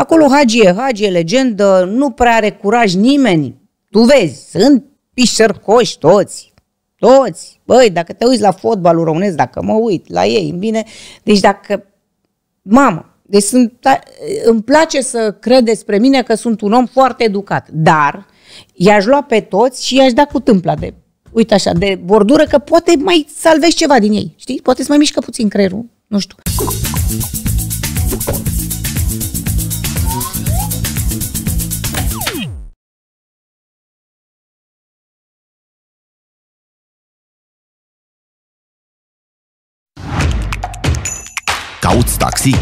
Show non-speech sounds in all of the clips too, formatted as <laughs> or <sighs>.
Acolo Hagi e, Hagi e legendă, nu prea are curaj nimeni. Tu vezi, sunt pișărcoși toți, toți. Băi, dacă te uiți la fotbalul românesc, dacă mă uit la ei, bine, deci dacă... Mamă, deci sunt, da, îmi place să cred despre mine că sunt un om foarte educat, dar i-aș lua pe toți și i-aș da cu tâmpla de, uite așa, de bordură, că poate mai salvezi ceva din ei, știi? Poate să mai mișcă puțin creierul, nu știu. Cauți taxi?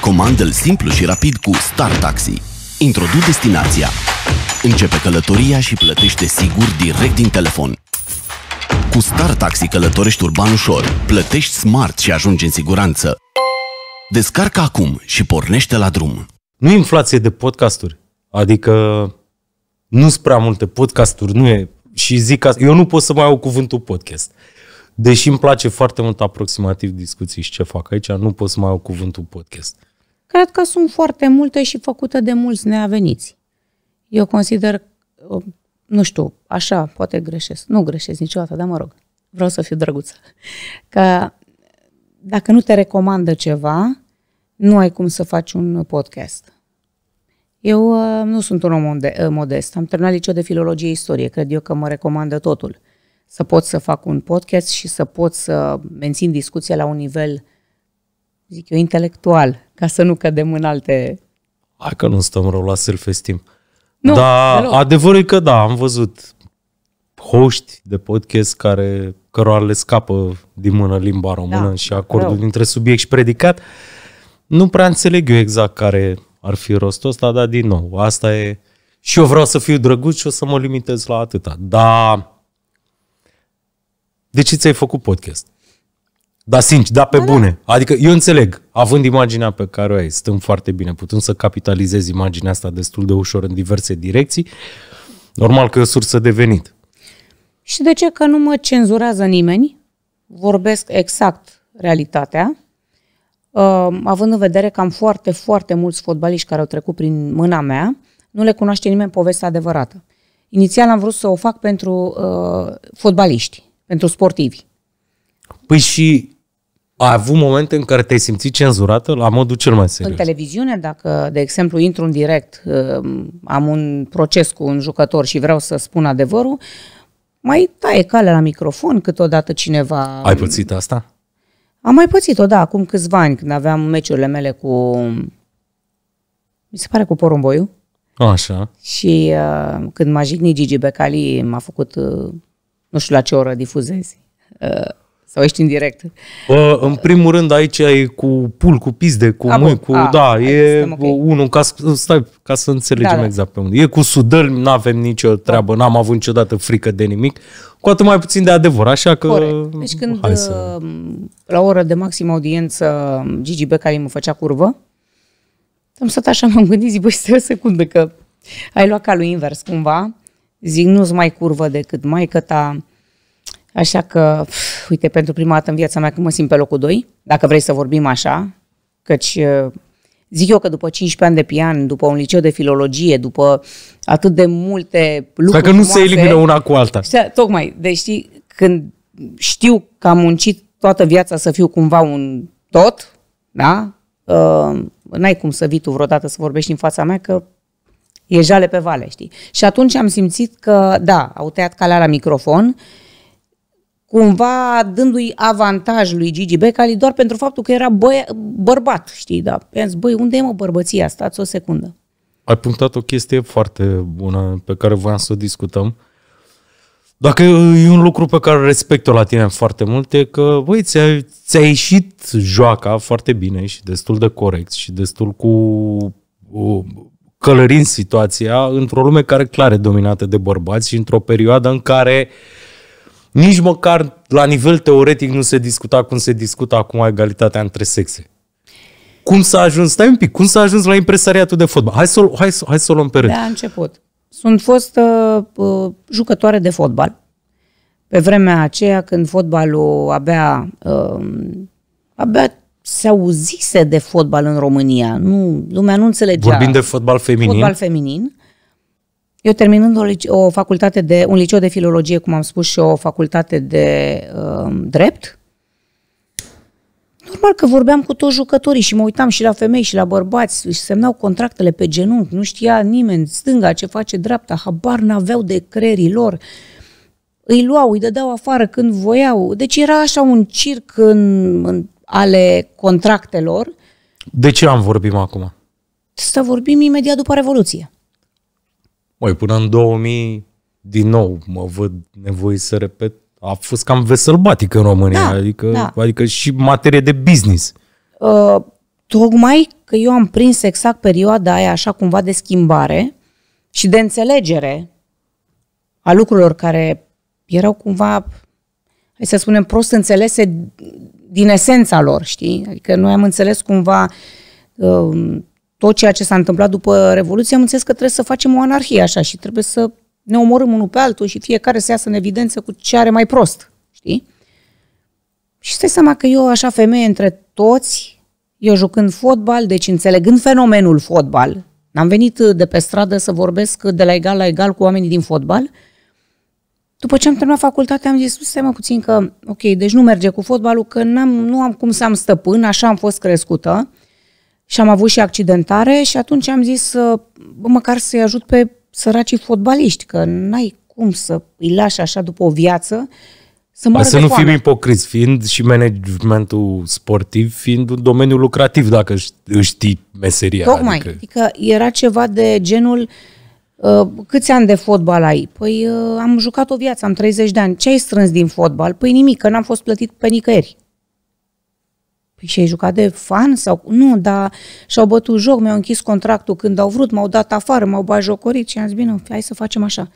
Comandă-l simplu și rapid cu Star Taxi. Introdu destinația. Începe călătoria și plătește sigur direct din telefon. Cu Star Taxi călătorești urban ușor, plătești smart și ajungi în siguranță. Descarcă acum și pornește la drum. Nu inflație de podcasturi. Adică nu sunt prea multe podcasturi, nu e. Și zic că eu nu pot să mai au cuvântul podcast. Deși îmi place foarte mult aproximativ discuții și ce fac aici, nu pot să mai au cuvântul podcast. Cred că sunt foarte multe și făcute de mulți neaveniți. Eu consider, uh, nu știu, așa, poate greșesc. Nu greșesc niciodată, dar mă rog, vreau să fiu drăguță. Că dacă nu te recomandă ceva, nu ai cum să faci un podcast. Eu uh, nu sunt un om uh, modest. Am terminat liceu de filologie istorie. Cred eu că mă recomandă totul să pot să fac un podcast și să pot să mențin discuția la un nivel, zic eu, intelectual, ca să nu cădem în alte... Hai că nu stăm rău la self-esteem. Nu, Dar adevărul e că da, am văzut hoști de podcast care cărora le scapă din mână limba română da, și acordul rău. dintre subiect și predicat. Nu prea înțeleg eu exact care ar fi rostul ăsta, dar din nou, asta e... Și eu vreau să fiu drăguț și o să mă limitez la atâta. Dar de ce ți-ai făcut podcast? Da, sincer, da, pe da, da. bune. Da. Adică eu înțeleg, având imaginea pe care o ai, stând foarte bine, putând să capitalizezi imaginea asta destul de ușor în diverse direcții, normal că e o sursă de venit. Și de ce că nu mă cenzurează nimeni? Vorbesc exact realitatea, având în vedere că am foarte, foarte mulți fotbaliști care au trecut prin mâna mea, nu le cunoaște nimeni povestea adevărată. Inițial am vrut să o fac pentru uh, fotbaliști, pentru sportivi. Păi și a avut momente în care te-ai simțit cenzurată la modul cel mai serios? În televiziune, dacă, de exemplu, intru în direct, ă, am un proces cu un jucător și vreau să spun adevărul, mai taie calea la microfon câteodată cineva... Ai pățit asta? Am mai pățit-o, da, acum câțiva ani, când aveam meciurile mele cu... Mi se pare cu Porumboiu. Așa. Și uh, când m-a jignit Gigi Becali, m-a făcut uh, nu știu la ce oră difuzezi. Uh, sau ești în direct. Bă, în primul rând aici e cu pul, cu pizde, cu a, mâini, cu... A, da, e okay. unul, ca, stai, ca să înțelegem da, da, exact pe unde. E cu sudăl, nu avem nicio treabă, n-am avut niciodată frică de nimic, cu atât mai puțin de adevăr, așa că... Corect. Deci când hai să... Uh, la oră de maximă audiență Gigi Becali mă făcea curvă, am stat așa, m-am gândit, zic, băi, stai o secundă, că ai luat calul invers cumva Zic, nu-ți mai curvă decât mai ta. Așa că, pf, uite, pentru prima dată în viața mea când mă simt pe locul 2, dacă vrei să vorbim așa, căci uh, zic eu că după 15 ani de pian, după un liceu de filologie, după atât de multe lucruri Dacă nu frumoase, se elimină una cu alta. Știa, tocmai, deci știi, când știu că am muncit toată viața să fiu cumva un tot, da? Uh, n-ai cum să vii tu vreodată să vorbești în fața mea că e jale pe vale, știi? Și atunci am simțit că, da, au tăiat calea la microfon, cumva dându-i avantaj lui Gigi Becali doar pentru faptul că era bă- bărbat, știi? Da, i-am zis, băi, unde e mă bărbăția? Stați o secundă. Ai punctat o chestie foarte bună pe care voiam să o discutăm. Dacă e un lucru pe care respect-o la tine foarte mult, e că, băi, ți-a, ți-a ieșit joaca foarte bine și destul de corect și destul cu o, călărind situația într-o lume care clar e dominată de bărbați și într-o perioadă în care nici măcar la nivel teoretic nu se discuta cum se discută acum egalitatea între sexe. Cum s-a ajuns, stai un pic, cum s-a ajuns la impresariatul de fotbal? Hai să, hai, să, hai să o luăm pe rând. a început. Sunt fost uh, uh, jucătoare de fotbal. Pe vremea aceea când fotbalul abia, uh, abia se auzise de fotbal în România. Nu, lumea nu înțelegea. Vorbim de fotbal feminin. Fotbal feminin. Eu terminând o, o facultate de, un liceu de filologie, cum am spus, și o facultate de uh, drept, normal că vorbeam cu toți jucătorii și mă uitam și la femei și la bărbați, își semnau contractele pe genunchi, nu știa nimeni stânga ce face dreapta, habar n-aveau de creierii lor. Îi luau, îi dădeau afară când voiau. Deci era așa un circ în, în ale contractelor. De ce am vorbim acum? Să vorbim imediat după Revoluție. Măi, până în 2000, din nou, mă văd nevoie să repet, a fost cam veselbatic în România, da, adică, da. adică și materie de business. Uh, tocmai că eu am prins exact perioada aia așa cumva de schimbare și de înțelegere a lucrurilor care erau cumva, hai să spunem, prost înțelese din esența lor, știi? Adică noi am înțeles cumva um, tot ceea ce s-a întâmplat după Revoluție, am înțeles că trebuie să facem o anarhie așa și trebuie să ne omorâm unul pe altul și fiecare să iasă în evidență cu ce are mai prost, știi? Și stai seama că eu, așa femeie între toți, eu jucând fotbal, deci înțelegând fenomenul fotbal, n-am venit de pe stradă să vorbesc de la egal la egal cu oamenii din fotbal, după ce am terminat facultatea, am zis, stai mă puțin că, ok, deci nu merge cu fotbalul, că am nu am cum să am stăpân, așa am fost crescută și am avut și accidentare și atunci am zis, bă, măcar să-i ajut pe săracii fotbaliști, că n-ai cum să îi lași așa după o viață să mă Să nu fim ipocriți, fiind și managementul sportiv, fiind un domeniu lucrativ, dacă știi meseria. Tocmai, adică, adică era ceva de genul, uh, Uh, câți ani de fotbal ai? Păi uh, am jucat o viață, am 30 de ani. Ce ai strâns din fotbal? Păi nimic, că n-am fost plătit pe nicăieri. Păi și ai jucat de fan sau... Nu, dar și-au bătut joc, mi-au închis contractul când au vrut, m-au dat afară, m-au bajocorit și am zis, bine, hai să facem așa.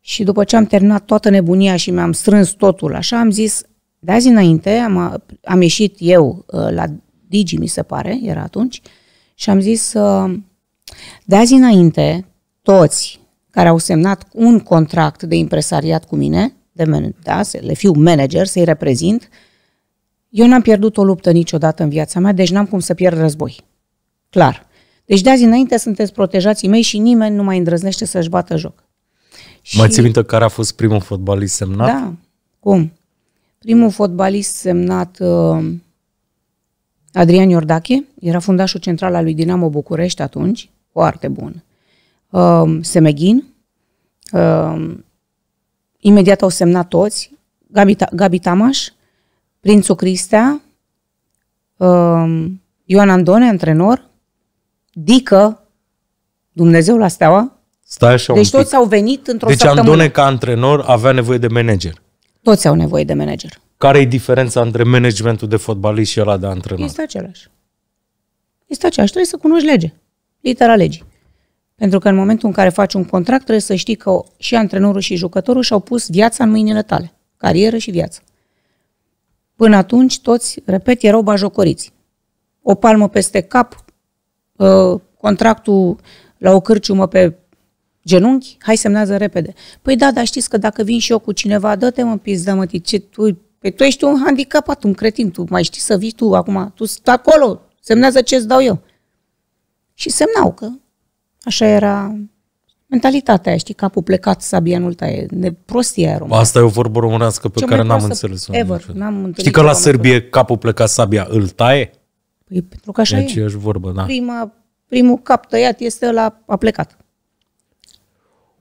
Și după ce am terminat toată nebunia și mi-am strâns totul, așa am zis, de azi înainte am, am ieșit eu uh, la Digi, mi se pare, era atunci, și am zis, de azi înainte, toți care au semnat un contract de impresariat cu mine, de man- da, să le fiu manager, să-i reprezint, eu n-am pierdut o luptă niciodată în viața mea, deci n-am cum să pierd război. Clar. Deci de azi înainte sunteți protejații mei și nimeni nu mai îndrăznește să-și bată joc. Și... Mai ții minte care a fost primul fotbalist semnat? Da. Cum? Primul fotbalist semnat uh, Adrian Iordache, era fundașul central al lui Dinamo București atunci, foarte bun uh, Semeghin. Um, imediat au semnat toți. Gabi, Gabi Tamaș, Prințul Cristea, um, Ioan Andone, antrenor, Dică, Dumnezeu la steaua. Stai așa deci un toți pic. au venit într-o deci săptămână. Deci Andone ca antrenor avea nevoie de manager. Toți au nevoie de manager. Care e diferența între managementul de fotbalist și ăla de antrenor? Este același. Este același. Trebuie să cunoști lege. Litera legii. Pentru că în momentul în care faci un contract, trebuie să știi că și antrenorul și jucătorul și-au pus viața în mâinile tale. Carieră și viață. Până atunci, toți, repet, erau bajocoriți. O palmă peste cap, ă, contractul la o cârciumă pe genunchi, hai semnează repede. Păi da, dar știți că dacă vin și eu cu cineva, dă-te mă pizdă, mă, ce, tu, pe păi tu ești un handicapat, un cretin, tu mai știi să vii tu acum, tu stai acolo, semnează ce-ți dau eu. Și semnau că Așa era mentalitatea aia, știi, capul plecat, sabia nu taie, de prostia română. Asta e o vorbă românească pe Ce care n-am înțeles-o. Ever, n-am întâlnit știi că la Serbie capul plecat, sabia îl taie? Păi pentru că așa e. e. vorbă, da. Prima, primul cap tăiat este la a plecat.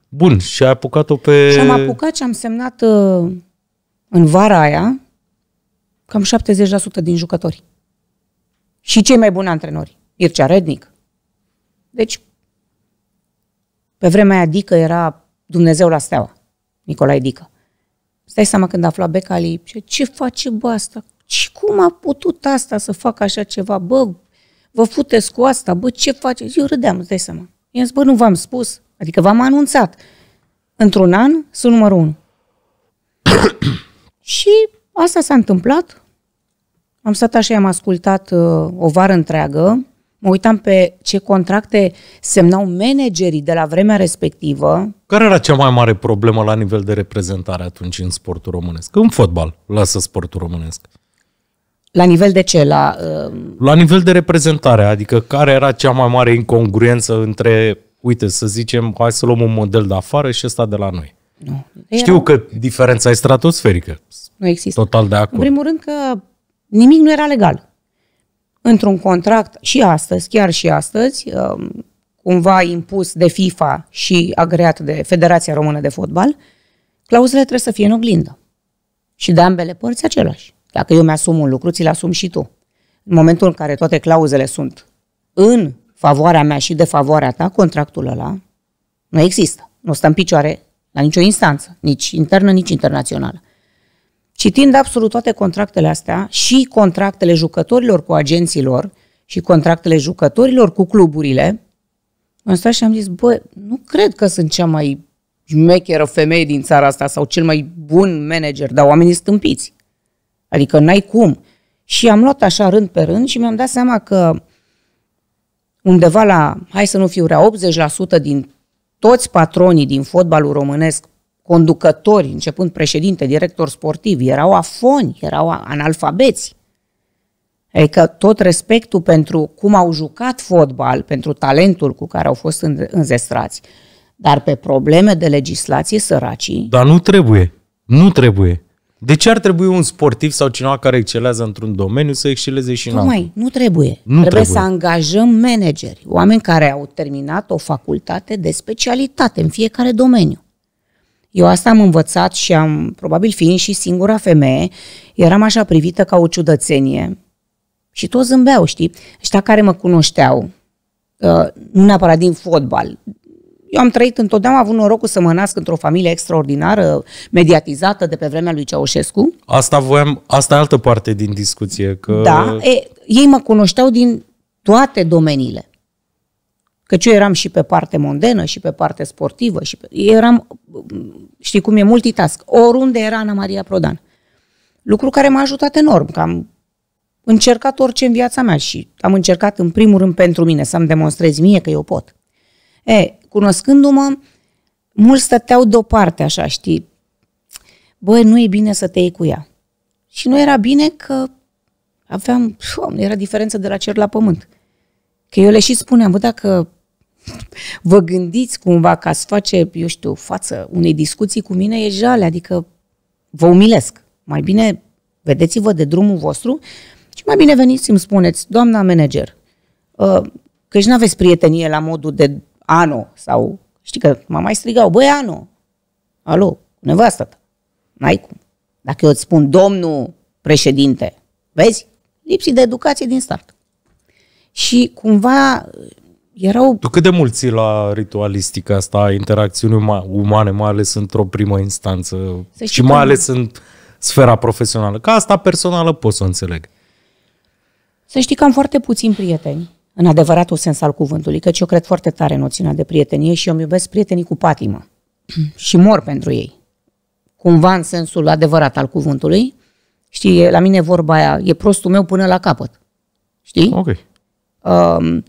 Bun, și ai apucat-o pe... Și am apucat și am semnat uh, în vara aia cam 70% din jucători. Și cei mai buni antrenori. Ircea Rednic. Deci pe vremea aia Dică era Dumnezeu la steaua, Nicolae Dică. Stai seama când afla Becali, ce, ce face bă asta? Și cum a putut asta să facă așa ceva? Bă, vă futeți cu asta? Bă, ce face? eu râdeam, Stai, seama. Eu zis, bă, nu v-am spus, adică v-am anunțat. Într-un an sunt numărul unu. <coughs> și asta s-a întâmplat. Am stat așa, am ascultat uh, o vară întreagă, mă uitam pe ce contracte semnau managerii de la vremea respectivă. Care era cea mai mare problemă la nivel de reprezentare atunci în sportul românesc? În fotbal, lasă sportul românesc. La nivel de ce? La, uh... la nivel de reprezentare, adică care era cea mai mare incongruență între, uite, să zicem, hai să luăm un model de afară și ăsta de la noi. Nu. Era... Știu că diferența e stratosferică. Nu există. Total de acord. În primul rând că nimic nu era legal într-un contract și astăzi, chiar și astăzi, um, cumva impus de FIFA și agreat de Federația Română de Fotbal, clauzele trebuie să fie în oglindă. Și de ambele părți același. Dacă eu mi-asum un lucru, ți-l asum și tu. În momentul în care toate clauzele sunt în favoarea mea și de favoarea ta, contractul ăla nu există. Nu stă în picioare la nicio instanță, nici internă, nici internațională. Citind absolut toate contractele astea și contractele jucătorilor cu agenților și contractele jucătorilor cu cluburile, am stat și am zis, bă, nu cred că sunt cea mai șmecheră femeie din țara asta sau cel mai bun manager, dar oamenii stâmpiți. Adică n-ai cum. Și am luat așa rând pe rând și mi-am dat seama că undeva la, hai să nu fiu rea, 80% din toți patronii din fotbalul românesc conducători, începând președinte, director sportiv, erau afoni, erau analfabeți. Adică tot respectul pentru cum au jucat fotbal, pentru talentul cu care au fost înzestrați. Dar pe probleme de legislație săracii... Dar nu trebuie. Nu trebuie. De ce ar trebui un sportiv sau cineva care excelează într-un domeniu să exceleze și în altul? Nu trebuie. Nu trebuie, trebuie să angajăm manageri, oameni care au terminat o facultate de specialitate în fiecare domeniu. Eu asta am învățat și am, probabil fiind și singura femeie, eram așa privită ca o ciudățenie. Și toți zâmbeau, știi? Ăștia care mă cunoșteau, uh, nu neapărat din fotbal, eu am trăit întotdeauna, am avut norocul să mă nasc într-o familie extraordinară, mediatizată de pe vremea lui Ceaușescu. Asta voiam, asta e altă parte din discuție. Că... Da, e, ei mă cunoșteau din toate domeniile. Căci eu eram și pe parte mondenă, și pe parte sportivă, și pe... eram, știi cum e, multitask. Oriunde era Ana Maria Prodan. Lucru care m-a ajutat enorm, că am încercat orice în viața mea și am încercat în primul rând pentru mine să-mi demonstrez mie că eu pot. E, cunoscându-mă, mulți stăteau deoparte așa, știi, băi, nu e bine să te iei cu ea. Și nu era bine că aveam, doamne, era diferență de la cer la pământ. Că eu le și spuneam, bă, dacă vă gândiți cumva ca să face, eu știu, față unei discuții cu mine, e jale, adică vă umilesc. Mai bine vedeți-vă de drumul vostru și mai bine veniți și îmi spuneți, doamna manager, ă, că și n-aveți prietenie la modul de ano sau, știi că mă mai strigau, băi, ano, alo, nevastă ta, n-ai cum. Dacă eu îți spun, domnul președinte, vezi, lipsi de educație din start. Și cumva erau... Tu cât de mult ții la ritualistica asta, interacțiuni umane, mai ales într-o primă instanță și mai ales în sfera profesională? Ca asta personală pot să o înțeleg. Să știi că am foarte puțini prieteni, în adevăratul sens al cuvântului, căci eu cred foarte tare noțiunea de prietenie și eu îmi iubesc prietenii cu patimă <clears throat> și mor pentru ei. Cumva în sensul adevărat al cuvântului, știi, la mine vorba aia, e prostul meu până la capăt. Știi? Ok. Um,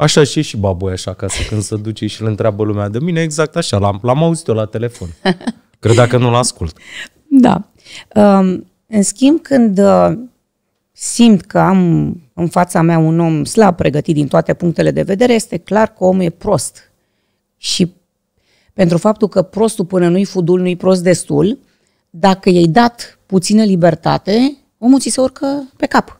Așa și e și baboi așa acasă când se duce și îl întreabă lumea de mine, exact așa, l-am, l-am auzit eu la telefon. <laughs> Credea că nu-l ascult. Da. Um, în schimb, când uh, simt că am în fața mea un om slab pregătit din toate punctele de vedere, este clar că omul e prost. Și pentru faptul că prostul până nu-i fudul, nu-i prost destul, dacă i-ai dat puțină libertate, omul ți se urcă pe cap.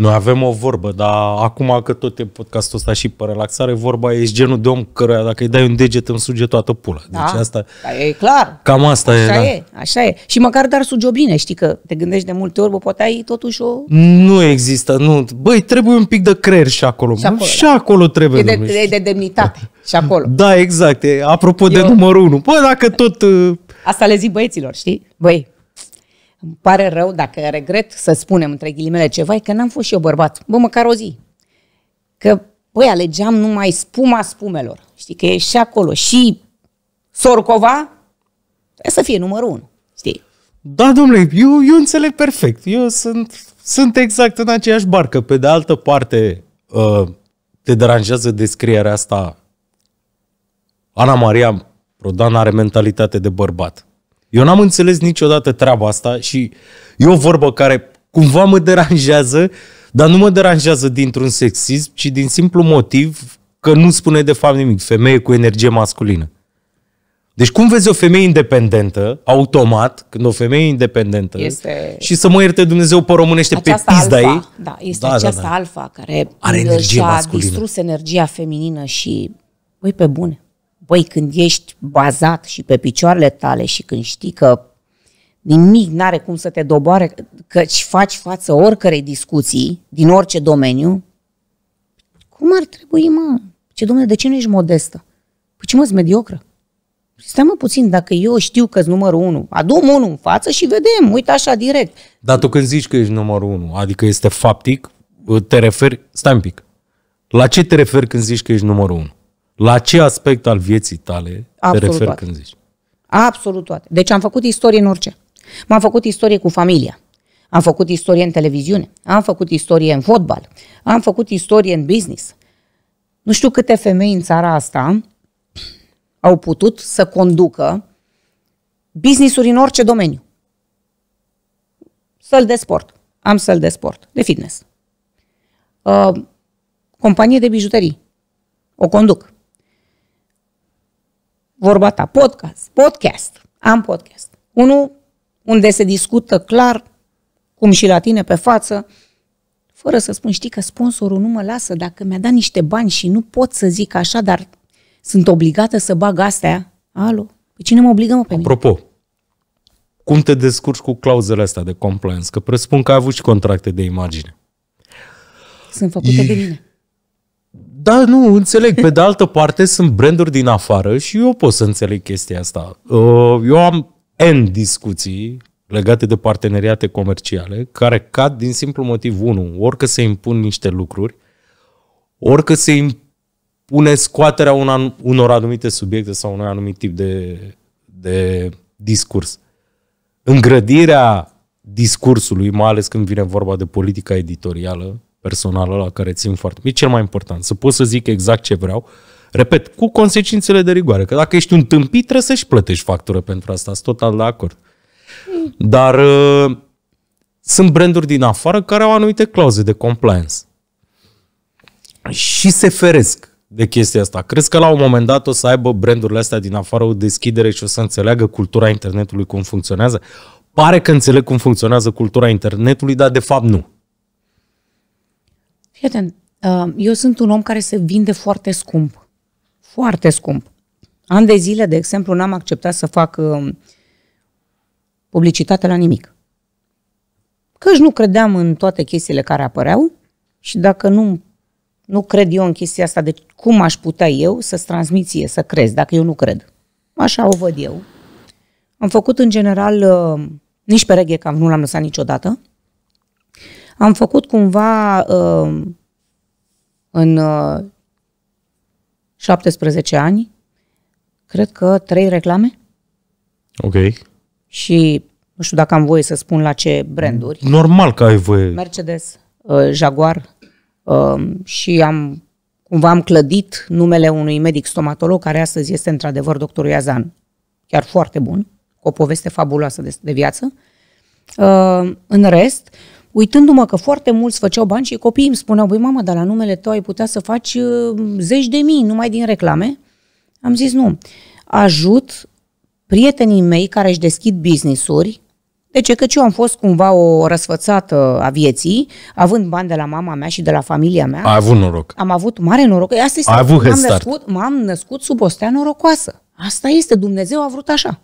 Noi avem o vorbă, dar acum că tot e podcastul ăsta și pe relaxare, vorba e genul de om căruia dacă îi dai un deget îmi suge toată pula. Deci da, deci asta, da, e clar. Cam asta așa e, da. e. Așa e. Și măcar dar suge o bine, știi că te gândești de multe ori, bă, poate ai totuși o... Nu există, nu. Băi, trebuie un pic de creier și acolo. Și acolo, și da. acolo trebuie. E de, de, de demnitate. și acolo. Da, exact. E, apropo Eu... de numărul unu. Bă, dacă tot... Uh... Asta le zic băieților, știi? Băi, îmi pare rău dacă regret să spunem între ghilimele ceva, e că n-am fost și eu bărbat. Bă, măcar o zi. Că, băi, alegeam numai spuma spumelor. Știi că e și acolo. Și Sorcova trebuie să fie numărul unu. Știi? Da, domnule, eu, eu înțeleg perfect. Eu sunt, sunt exact în aceeași barcă. Pe de altă parte, uh, te deranjează descrierea asta. Ana Maria Prodan are mentalitate de bărbat. Eu n-am înțeles niciodată treaba asta și e o vorbă care cumva mă deranjează, dar nu mă deranjează dintr-un sexism, ci din simplu motiv că nu spune de fapt nimic. Femeie cu energie masculină. Deci cum vezi o femeie independentă, automat, când o femeie independentă, este... și să mă ierte Dumnezeu pe românește aceasta pe pizda ei. Da, este da, aceasta da, da. alfa care are energie a masculină. distrus energia feminină și, băi, pe bune. Băi, când ești bazat și pe picioarele tale și când știi că nimic n-are cum să te doboare, căci faci față oricărei discuții din orice domeniu, cum ar trebui, mă? Ce, domnule, de ce nu ești modestă? Păi ce mă, mediocră? Stai mă puțin, dacă eu știu că ești numărul unu, adu unul în față și vedem, uite așa direct. Dar tu când zici că ești numărul unu, adică este faptic, te referi, stai un pic, la ce te referi când zici că ești numărul unu? La ce aspect al vieții tale Absolut te referi toate. când zici? Absolut toate. Deci am făcut istorie în orice. M-am făcut istorie cu familia. Am făcut istorie în televiziune. Am făcut istorie în fotbal. Am făcut istorie în business. Nu știu câte femei în țara asta au putut să conducă business-uri în orice domeniu. Săl de sport. Am săl de sport, de fitness. Uh, companie de bijuterii. O conduc vorba ta, podcast, podcast, am podcast. Unul unde se discută clar, cum și la tine pe față, fără să spun, știi că sponsorul nu mă lasă, dacă mi-a dat niște bani și nu pot să zic așa, dar sunt obligată să bag astea, alo, pe cine mă obligă mă pe Apropo, mine? cum te descurci cu clauzele astea de compliance? Că presupun că ai avut și contracte de imagine. Sunt făcute e... de mine. Da, nu, înțeleg. Pe de altă parte, sunt branduri din afară și eu pot să înțeleg chestia asta. Uh, eu am N discuții legate de parteneriate comerciale care cad din simplu motiv 1. Orică se impun niște lucruri, orică se impune scoaterea unor anumite subiecte sau unui anumit tip de, de discurs. Îngrădirea discursului, mai ales când vine vorba de politica editorială, personal la care țin foarte. E cel mai important. Să pot să zic exact ce vreau. Repet, cu consecințele de rigoare. Că dacă ești un tâmpit, trebuie să-și plătești factură pentru asta. Sunt total de acord. Dar uh, sunt branduri din afară care au anumite clauze de compliance. Și se feresc de chestia asta. Crezi că la un moment dat o să aibă brandurile astea din afară o deschidere și o să înțeleagă cultura internetului cum funcționează? Pare că înțeleg cum funcționează cultura internetului, dar de fapt nu. Fii uh, eu sunt un om care se vinde foarte scump. Foarte scump. An de zile, de exemplu, n-am acceptat să fac uh, publicitate la nimic. Căci nu credeam în toate chestiile care apăreau și dacă nu, nu cred eu în chestia asta, de cum aș putea eu să-ți transmiție, să crezi, dacă eu nu cred. Așa o văd eu. Am făcut, în general, uh, nici pereche, că nu l-am lăsat niciodată am făcut cumva uh, în uh, 17 ani, cred că trei reclame. Ok. Și nu știu dacă am voie să spun la ce branduri. Normal că ai voie. Mercedes, uh, Jaguar uh, și am cumva am clădit numele unui medic stomatolog care astăzi este într-adevăr doctorul Iazan. Chiar foarte bun, cu o poveste fabuloasă de, de viață. Uh, în rest, uh, uitându-mă că foarte mulți făceau bani și copiii îmi spuneau, băi mamă, dar la numele tău ai putea să faci uh, zeci de mii numai din reclame, am zis nu. Ajut prietenii mei care își deschid business-uri, de ce? Căci eu am fost cumva o răsfățată a vieții, având bani de la mama mea și de la familia mea. Ai avut noroc. Am avut mare noroc. Asta este, Ai avut am născut, m-am născut sub o stea norocoasă. Asta este, Dumnezeu a vrut așa.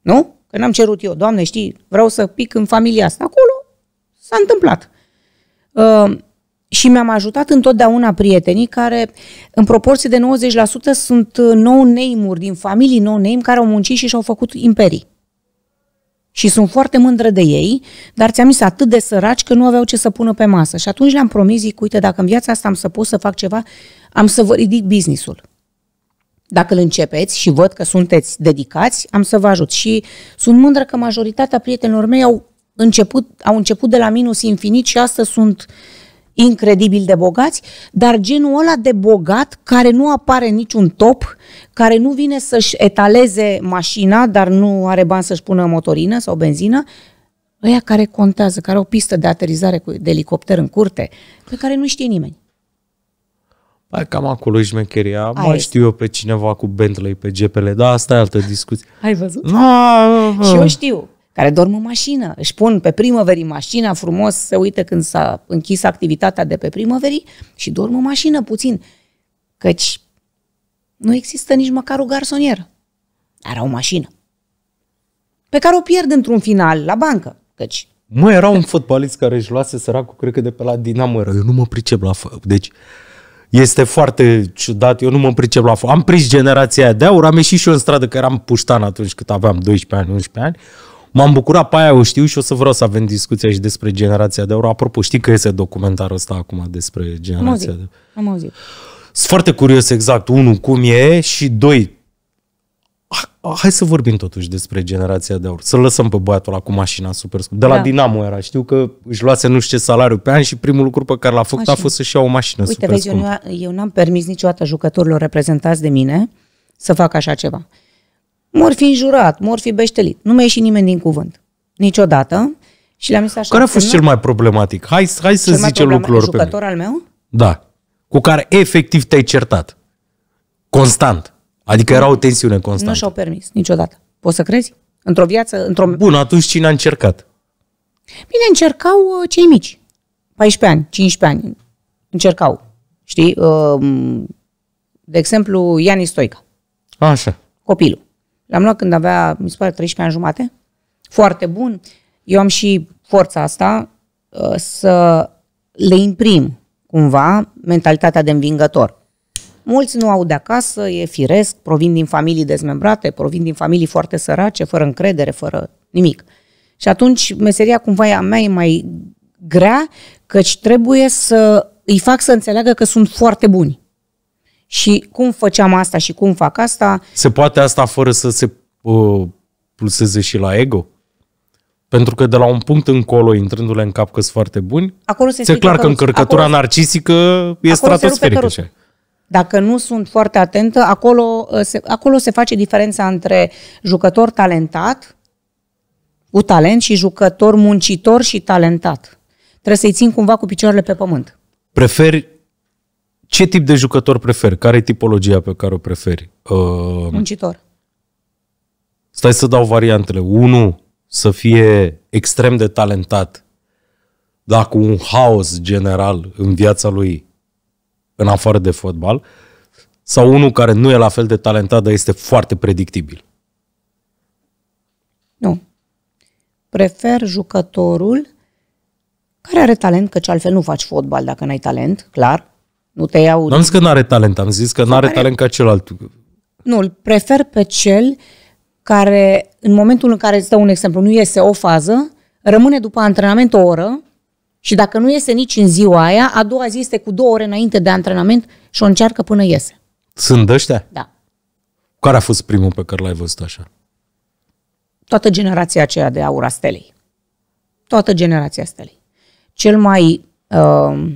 Nu? Că n-am cerut eu, Doamne, știi, vreau să pic în familia asta. Acolo S-a întâmplat. Uh, și mi-am ajutat întotdeauna prietenii care, în proporție de 90%, sunt uh, nou name din familii nou name care au muncit și și-au făcut imperii. Și sunt foarte mândră de ei, dar ți-am zis atât de săraci că nu aveau ce să pună pe masă. Și atunci le-am promis, zic, uite, dacă în viața asta am să pot să fac ceva, am să vă ridic businessul. Dacă îl începeți și văd că sunteți dedicați, am să vă ajut. Și sunt mândră că majoritatea prietenilor mei au început, au început de la minus infinit și astăzi sunt incredibil de bogați, dar genul ăla de bogat care nu apare niciun top, care nu vine să-și etaleze mașina, dar nu are bani să-și pună motorină sau benzină, ăia care contează, care au o pistă de aterizare cu, de elicopter în curte, pe care nu știe nimeni. Hai cam acolo își șmecheria. Aia mai este. știu eu pe cineva cu Bentley, pe GPL, dar asta e altă discuție. Ai văzut? ah. și eu știu care dorm în mașină, își pun pe primăverii mașina frumos, se uită când s-a închis activitatea de pe primăverii și dorm în mașină puțin, căci nu există nici măcar o garsonieră. Era o mașină. Pe care o pierd într-un final la bancă, căci... Mă, era un fotbalist care își luase săracul, cred că de pe la Dinamo, eu nu mă pricep la... F- deci, este foarte ciudat, eu nu mă pricep la... F- am prins generația de aur, am ieșit și eu în stradă, că eram puștan atunci cât aveam 12 ani, 11 ani, M-am bucurat pe aia, o știu și o să vreau să avem discuția și despre generația de aur Apropo, știi că este documentarul ăsta acum despre generația de aur. Am auzit. Sunt foarte curios exact, unul, cum e și doi, hai să vorbim totuși despre generația de aur. Să lăsăm pe băiatul ăla cu mașina super scumpă. De la da. Dinamo era. Știu că își luase nu știu ce salariu pe an și primul lucru pe care l-a făcut mașina. a fost să-și ia o mașină Uite, super vezi, scumpă. Eu, eu n-am permis niciodată jucătorilor reprezentați de mine să facă așa ceva mor fi înjurat, mor fi beștelit. Nu mi-a ieșit nimeni din cuvânt. Niciodată. Și le-am zis așa. Care a fost cel mai problematic? Hai, hai să zice lucrurilor pe Jucător al meu? Da. Cu care efectiv te-ai certat. Constant. Adică era o tensiune constantă. Nu și-au permis niciodată. Poți să crezi? Într-o viață, într-o... Bun, atunci cine a încercat? Bine, încercau uh, cei mici. 14 ani, 15 ani. Încercau. Știi? Um, de exemplu, Iani Stoica. Așa. Copilul. L-am luat când avea, mi se pare, 13 ani jumate. Foarte bun. Eu am și forța asta uh, să le imprim cumva mentalitatea de învingător. Mulți nu au de acasă, e firesc, provin din familii dezmembrate, provin din familii foarte sărace, fără încredere, fără nimic. Și atunci meseria cumva a mea e mai grea, căci trebuie să îi fac să înțeleagă că sunt foarte buni. Și cum făceam asta și cum fac asta. Se poate asta fără să se uh, pulseze și la ego? Pentru că de la un punct încolo, intrându-le în cap că sunt foarte buni, acolo se, se clar că încărcătura acolo, narcisică e stratosferică. Dacă nu sunt foarte atentă, acolo uh, se, acolo se face diferența între jucător talentat, cu talent, și jucător muncitor și talentat. Trebuie să-i țin cumva cu picioarele pe pământ. Preferi ce tip de jucător preferi? Care e tipologia pe care o preferi? Uh, Muncitor. Stai să dau variantele. Unu, să fie extrem de talentat, dar cu un haos general în viața lui, în afară de fotbal, sau unul care nu e la fel de talentat, dar este foarte predictibil? Nu. Prefer jucătorul care are talent, căci altfel nu faci fotbal dacă n-ai talent, clar nu te iau... N-am zis că nu are talent, am zis că nu are talent ca celălalt. Nu, îl prefer pe cel care, în momentul în care îți dă un exemplu, nu iese o fază, rămâne după antrenament o oră și dacă nu iese nici în ziua aia, a doua zi este cu două ore înainte de antrenament și o încearcă până iese. Sunt ăștia? Da. Care a fost primul pe care l-ai văzut așa? Toată generația aceea de aura stelei. Toată generația stelei. Cel mai uh,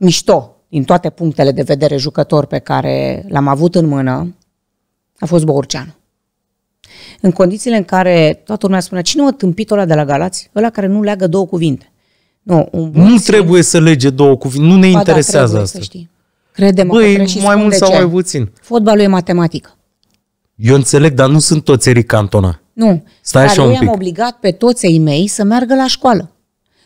mișto din toate punctele de vedere jucător pe care l-am avut în mână a fost Bourceanu. În condițiile în care toată lumea spunea, cine mă tâmpit ăla de la Galați? Ăla care nu leagă două cuvinte. Nu, un nu trebuie să lege două cuvinte, nu ne ba da, interesează da, asta. Crede-mă Băi, că mai mult sau ce. mai puțin. Fotbalul e matematică. Eu înțeleg, dar nu sunt toți Eric Cantona. Nu. Stai dar așa eu un pic. am obligat pe toți ei mei să meargă la școală.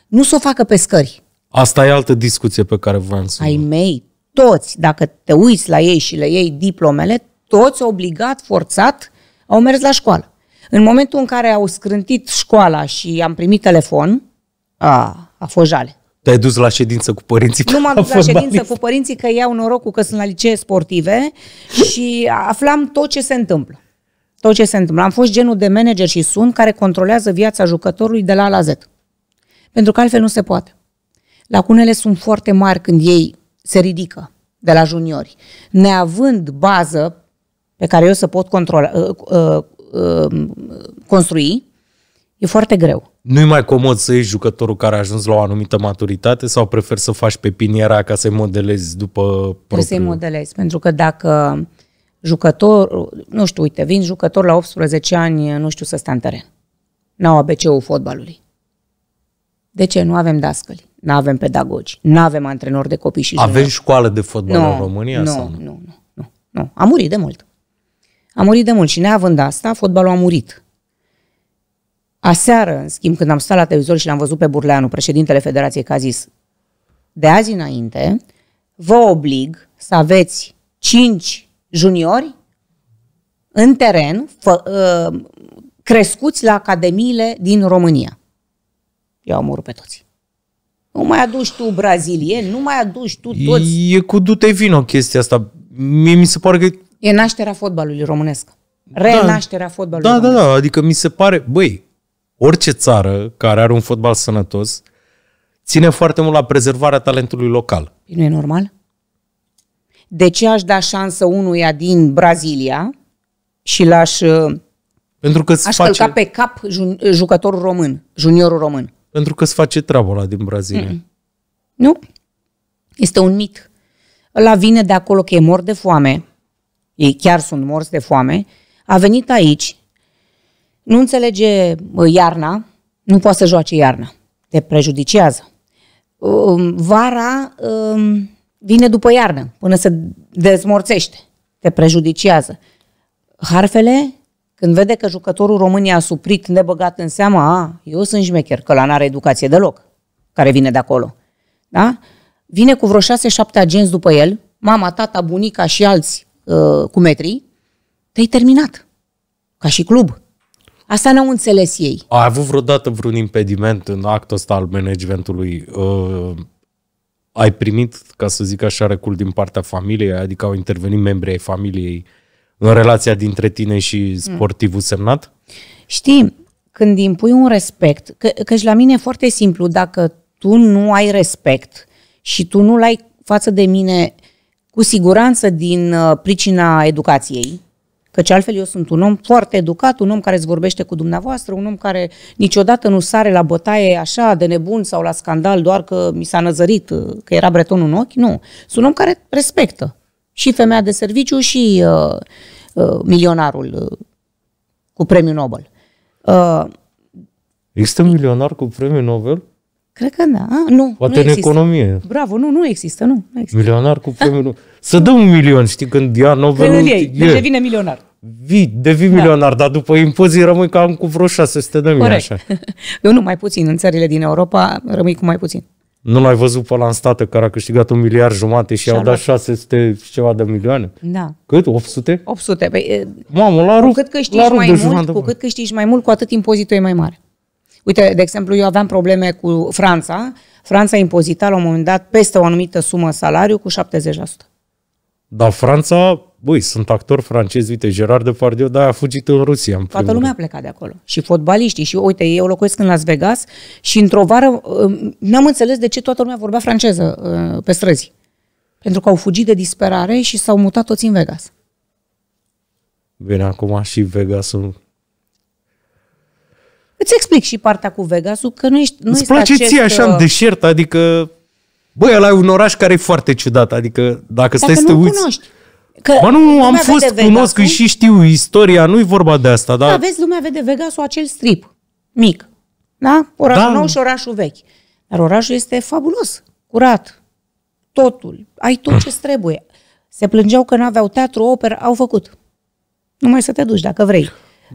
Nu să o facă pe scări. Asta e altă discuție pe care v-am sunat. Ai mei, toți, dacă te uiți la ei și le iei diplomele, toți obligat, forțat, au mers la școală. În momentul în care au scrântit școala și am primit telefon, a, a fost jale. Te-ai dus la ședință cu părinții? Nu m-am dus la ședință balist. cu părinții că iau norocul că sunt la licee sportive și aflam tot ce se întâmplă. Tot ce se întâmplă. Am fost genul de manager și sunt care controlează viața jucătorului de la A la Z. Pentru că altfel nu se poate. Lacunele sunt foarte mari când ei se ridică de la juniori, neavând bază pe care eu să pot controla, uh, uh, uh, construi, e foarte greu. Nu-i mai comod să iei jucătorul care a ajuns la o anumită maturitate sau prefer să faci pe piniera ca să-i modelezi după propriu? Să-i modelezi, pentru că dacă jucător, nu știu, uite, vin jucător la 18 ani, nu știu să stea în teren. N-au ABC-ul fotbalului. De ce? Nu avem dascăli nu avem pedagogi, nu avem antrenori de copii și juniori. Avem școală de fotbal nu, în România? Nu, sau nu? nu, nu, nu, A murit de mult. A murit de mult și neavând asta, fotbalul a murit. Aseară, în schimb, când am stat la televizor și l-am văzut pe Burleanu, președintele Federației, că a zis de azi înainte vă oblig să aveți cinci juniori în teren fă, uh, crescuți la academiile din România. Eu am urât pe toți. Nu mai aduci tu brazilieni, nu mai aduci tu toți. E cu dute vino chestia asta. Mie mi se pare că... E nașterea fotbalului românesc. Da. Renașterea da, fotbalului Da, românesc. da, da. Adică mi se pare... Băi, orice țară care are un fotbal sănătos ține foarte mult la prezervarea talentului local. Păi nu e normal? De ce aș da șansă unuia din Brazilia și l-aș... Uh, Pentru că aș face... călca pe cap jucătorul român, juniorul român. Pentru că îți face treaba la din Brazilia. Mm-mm. Nu. Este un mit. La vine de acolo că e mor de foame. Ei chiar sunt morți de foame. A venit aici, nu înțelege iarna, nu poate să joace iarna. Te prejudicează. Um, vara um, vine după iarnă, până se dezmorțește. Te prejudiciază. Harfele când vede că jucătorul România a suprit, nebăgat în seama, a, eu sunt șmecher, că la n-are educație deloc, care vine de acolo. Da? Vine cu vreo șase-șapte agenți după el, mama, tata, bunica și alți uh, cu metrii, te-ai terminat. Ca și club. Asta n-au înțeles ei. A avut vreodată vreun impediment în actul ăsta al managementului? Uh, ai primit, ca să zic așa, recul din partea familiei? Adică au intervenit membrii ai familiei? Uh, în relația dintre tine și sportivul semnat? Știi, când impui un respect, că, căci la mine e foarte simplu, dacă tu nu ai respect și tu nu l-ai față de mine cu siguranță din uh, pricina educației, căci altfel eu sunt un om foarte educat, un om care îți vorbește cu dumneavoastră, un om care niciodată nu sare la bătaie așa de nebun sau la scandal doar că mi s-a năzărit, uh, că era breton în ochi, nu. Sunt un om care respectă și femeia de serviciu și uh, uh, milionarul uh, cu premiul Nobel. Uh, există milionar cu premiul Nobel? Cred că da. A, nu, Poate nu în există. economie. Bravo, nu, nu există, nu. nu există. Milionar cu da. premiul Nobel. Să dăm un milion, știi, când ia Nobelul. Când ei, deci devine milionar. Vii, devii da. milionar, dar după impozii rămâi cam cu vreo 600 de mii, așa. Eu <laughs> nu, mai puțin. În țările din Europa rămâi cu mai puțin. Nu l-ai văzut pe la în stată care a câștigat un miliard jumate și și au dat 600 și ceva de milioane? Da. Cât? 800? 800. Păi, Mamă, la rup, cu cât câștigi la mai mult, cu cât câștigi mai mult, cu atât impozitul e mai mare. Uite, de exemplu, eu aveam probleme cu Franța. Franța impozita la un moment dat peste o anumită sumă salariu cu 70%. Dar Franța Băi, sunt actor francez, uite, Gerard Depardieu, dar a fugit în Rusia. În Toată lumea a plecat de acolo. Și fotbaliștii. Și uite, eu locuiesc în Las Vegas și într-o vară um, n-am înțeles de ce toată lumea vorbea franceză uh, pe străzi. Pentru că au fugit de disperare și s-au mutat toți în Vegas. Bine, acum și Vegasul Îți explic și partea cu Vegasul, că nu ești... Nu Îți place acest... ție așa uh, în deșert, adică... Băi, ăla e un oraș care e foarte ciudat, adică dacă, dacă stai să te uiți... Cunoști. Că Bă, nu, am fost, cunosc și știu istoria, nu-i vorba de asta, da, dar... Da, vezi, lumea vede Vegasul acel strip mic, da? Orașul da. nou și orașul vechi. Dar orașul este fabulos, curat, totul, ai tot ce trebuie. Se plângeau că n-aveau teatru, operă, au făcut. Nu mai să te duci dacă vrei.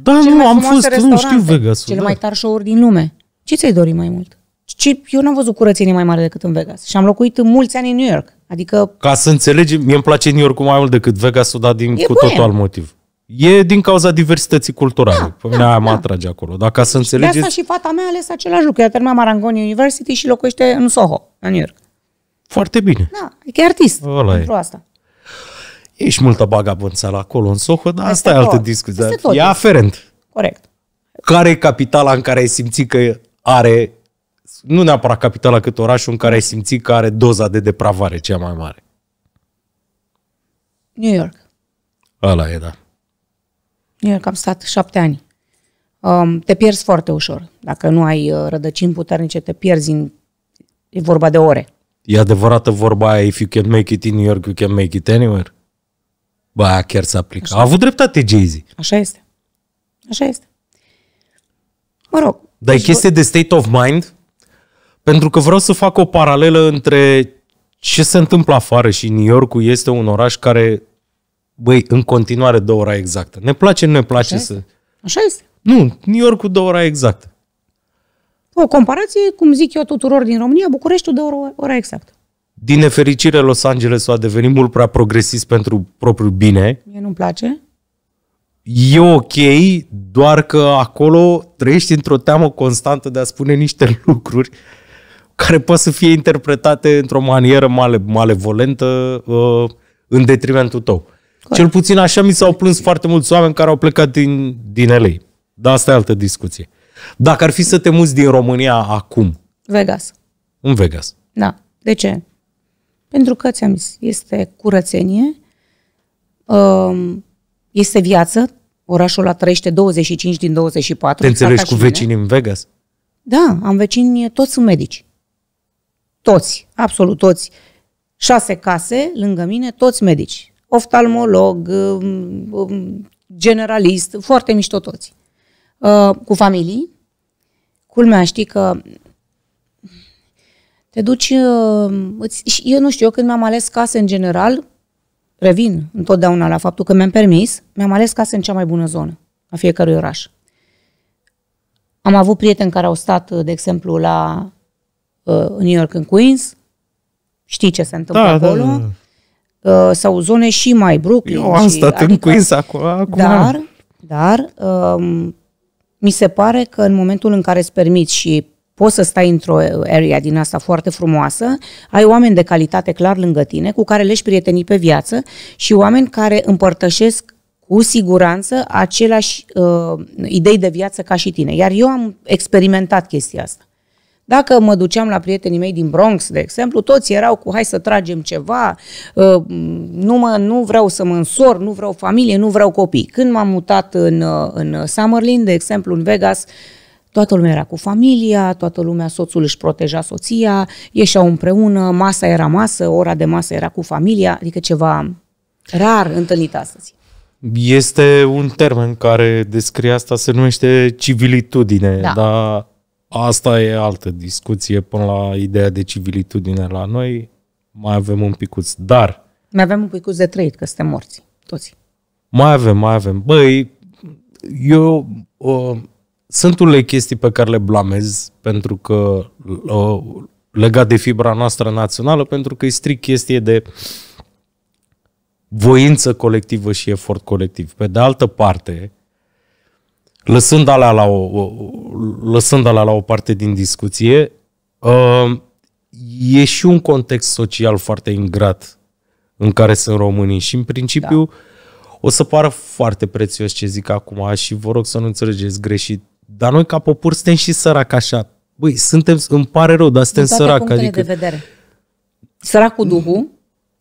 Da, Cele nu, am fost, nu știu Vegasul. Cele da. mai tari show-uri din lume. Ce ți-ai dori mai mult? ci eu n-am văzut curățenie mai mare decât în Vegas. Și am locuit mulți ani în New York. Adică... Ca să înțelegi, mie îmi place New York mai mult decât Vegas, dar din, e cu boem. totul alt motiv. E din cauza diversității culturale. Da, Pe da, mă da. atrage acolo. Dar ca să înțelegeți... De asta și fata mea a ales același lucru. Ea termina Marangoni University și locuiește în Soho, în New York. Foarte bine. Da, e e artist Ăla pentru e. asta. E și multă la acolo în Soho, dar asta e altă discuție. E aferent. Corect. Care e capitala în care ai simțit că are nu neapărat capitala, cât orașul în care ai simțit că are doza de depravare cea mai mare? New York. Ăla e, da. New York am stat șapte ani. Um, te pierzi foarte ușor. Dacă nu ai uh, rădăcini puternice, te pierzi în... E vorba de ore. E adevărată vorba aia, if you can make it in New York, you can make it anywhere? Ba, aia chiar se aplică. A avut dreptate Jay-Z. Așa este. Așa este. Mă rog. Dar e chestie de state of mind? Pentru că vreau să fac o paralelă între ce se întâmplă afară și New york este un oraș care, băi, în continuare dă ora exactă. Ne place, nu ne place Așa să... Este? Așa este. Nu, New york cu dă ora exactă. O comparație, cum zic eu tuturor din România, Bucureștiul dă ora, ora exactă. Din nefericire, Los Angeles a devenit mult prea progresist pentru propriul bine. Mie nu-mi place. E ok, doar că acolo trăiești într-o teamă constantă de a spune niște <laughs> lucruri care poate să fie interpretate într-o manieră male, malevolentă uh, în detrimentul tău. Corect. Cel puțin așa mi s-au plâns foarte mulți oameni care au plecat din, din LA. Dar asta e altă discuție. Dacă ar fi să te muți din România acum? Vegas. În Vegas. Da. De ce? Pentru că, ți-am zis, este curățenie, um, este viață, orașul la trăiește 25 din 24. Te înțelegi cu vecinii în Vegas? Da, am vecini, toți sunt medici toți, absolut toți, șase case lângă mine, toți medici. Oftalmolog, um, um, generalist, foarte mișto toți. Uh, cu familii. Culmea, știi că te duci, uh, îți, eu nu știu, eu când mi-am ales case în general, revin întotdeauna la faptul că mi-am permis, mi-am ales case în cea mai bună zonă a fiecărui oraș. Am avut prieteni care au stat, de exemplu, la în uh, New York, în Queens, știi ce se întâmplă da, da acolo, da, da. Uh, sau zone și mai Brooklyn. Eu am și, stat adică, în Queens acolo. Acum dar, dar uh, mi se pare că în momentul în care îți permiți și poți să stai într-o area din asta foarte frumoasă, ai oameni de calitate clar lângă tine, cu care lești prietenii pe viață și oameni care împărtășesc cu siguranță aceleași uh, idei de viață ca și tine. Iar eu am experimentat chestia asta. Dacă mă duceam la prietenii mei din Bronx, de exemplu, toți erau cu hai să tragem ceva, ă, nu, mă, nu vreau să mă însor, nu vreau familie, nu vreau copii. Când m-am mutat în, ă, în Summerlin, de exemplu, în Vegas, toată lumea era cu familia, toată lumea, soțul își proteja soția, ieșeau împreună, masa era masă, ora de masă era cu familia, adică ceva rar întâlnit astăzi. Este un termen care descrie asta, se numește civilitudine, da. dar Asta e altă discuție până la ideea de civilitudine la noi. Mai avem un picuț, dar... Mai avem un picuț de trăit, că suntem morți, toți. Mai avem, mai avem. Băi, eu... Uh, sunt unele chestii pe care le blamez pentru că uh, legat de fibra noastră națională, pentru că e strict chestie de voință colectivă și efort colectiv. Pe de altă parte, lăsând alea la o, lăsând alea la o parte din discuție, uh, e și un context social foarte ingrat în care sunt românii și în principiu da. o să pară foarte prețios ce zic acum și vă rog să nu înțelegeți greșit, dar noi ca popor suntem și sărac așa. Băi, suntem, îmi pare rău, dar suntem sărac. Adică... de vedere. cu Duhul,